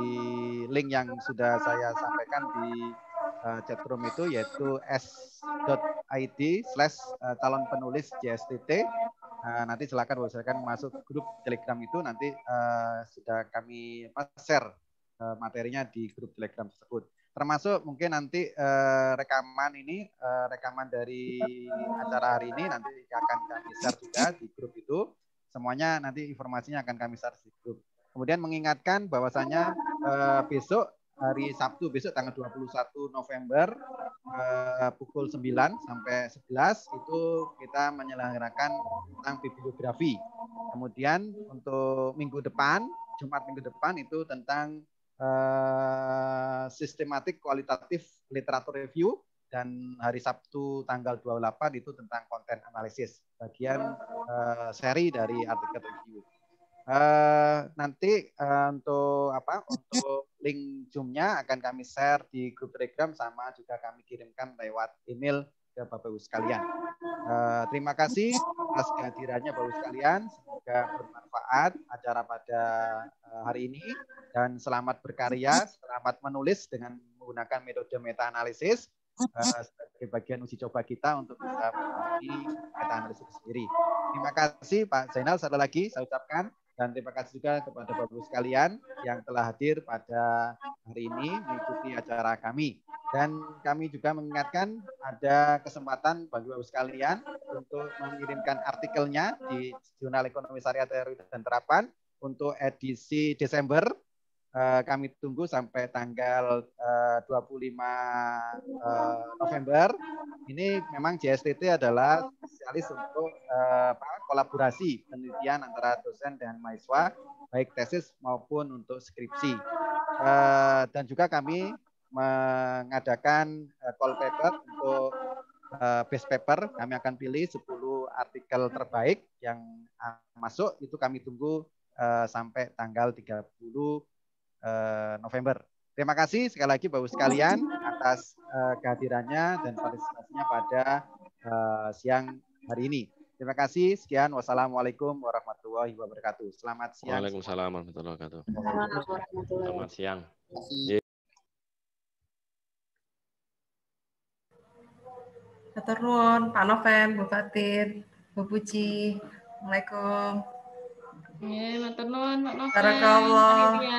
link yang sudah saya sampaikan di uh, eh, chatroom itu yaitu s.id slash calon penulis JSTT uh, nanti silakan silakan masuk grup Telegram itu nanti uh, eh, sudah kami share uh, materinya di grup Telegram tersebut. Termasuk mungkin nanti uh, rekaman ini uh, rekaman dari acara hari ini nanti akan kami share juga di grup itu. Semuanya nanti informasinya akan kami share di grup. Kemudian mengingatkan bahwasanya uh, besok hari Sabtu besok tanggal 21 November eh, pukul 9 sampai 11 itu kita menyelenggarakan tentang bibliografi. Kemudian untuk minggu depan, Jumat minggu depan itu tentang eh, sistematik kualitatif literatur review dan hari Sabtu tanggal 28 itu tentang konten analisis bagian eh, seri dari artikel review. Eh, nanti uh, untuk apa untuk link zoomnya akan kami share di grup telegram sama juga kami kirimkan lewat email ke bapak ibu sekalian uh, terima kasih atas kehadirannya bapak ibu sekalian semoga bermanfaat acara pada uh, hari ini dan selamat berkarya selamat menulis dengan menggunakan metode meta analisis uh, sebagai bagian uji coba kita untuk bisa mengerti meta analisis sendiri. Terima kasih Pak Zainal sekali lagi saya ucapkan dan terima kasih juga kepada Bapak sekalian yang telah hadir pada hari ini mengikuti acara kami. Dan kami juga mengingatkan ada kesempatan bagi Bapak sekalian untuk mengirimkan artikelnya di Jurnal Ekonomi Syariah Teori dan Terapan untuk edisi Desember Eh, kami tunggu sampai tanggal uh, 25 uh, November. Ini memang JSTT adalah spesialis untuk eh, kolaborasi penelitian antara dosen dan mahasiswa, baik tesis maupun untuk skripsi. Eh, dan juga kami mengadakan call paper untuk uh, best paper. Kami akan pilih 10 artikel terbaik yang masuk. Itu kami tunggu sampai tanggal 30 Eh, November. Terima kasih sekali lagi Bapak sekalian atas eh, kehadirannya dan partisipasinya pada eh, siang hari ini. Terima kasih. Sekian. Wassalamualaikum warahmatullahi wabarakatuh. Selamat siang. Waalaikumsalam warahmatullahi wabarakatuh. Selamat siang. Haturnuwun, Pak Noven, Bu Fatin, Bu Puji. Assalamualaikum. Ya, Pak Noven. Assalamualaikum.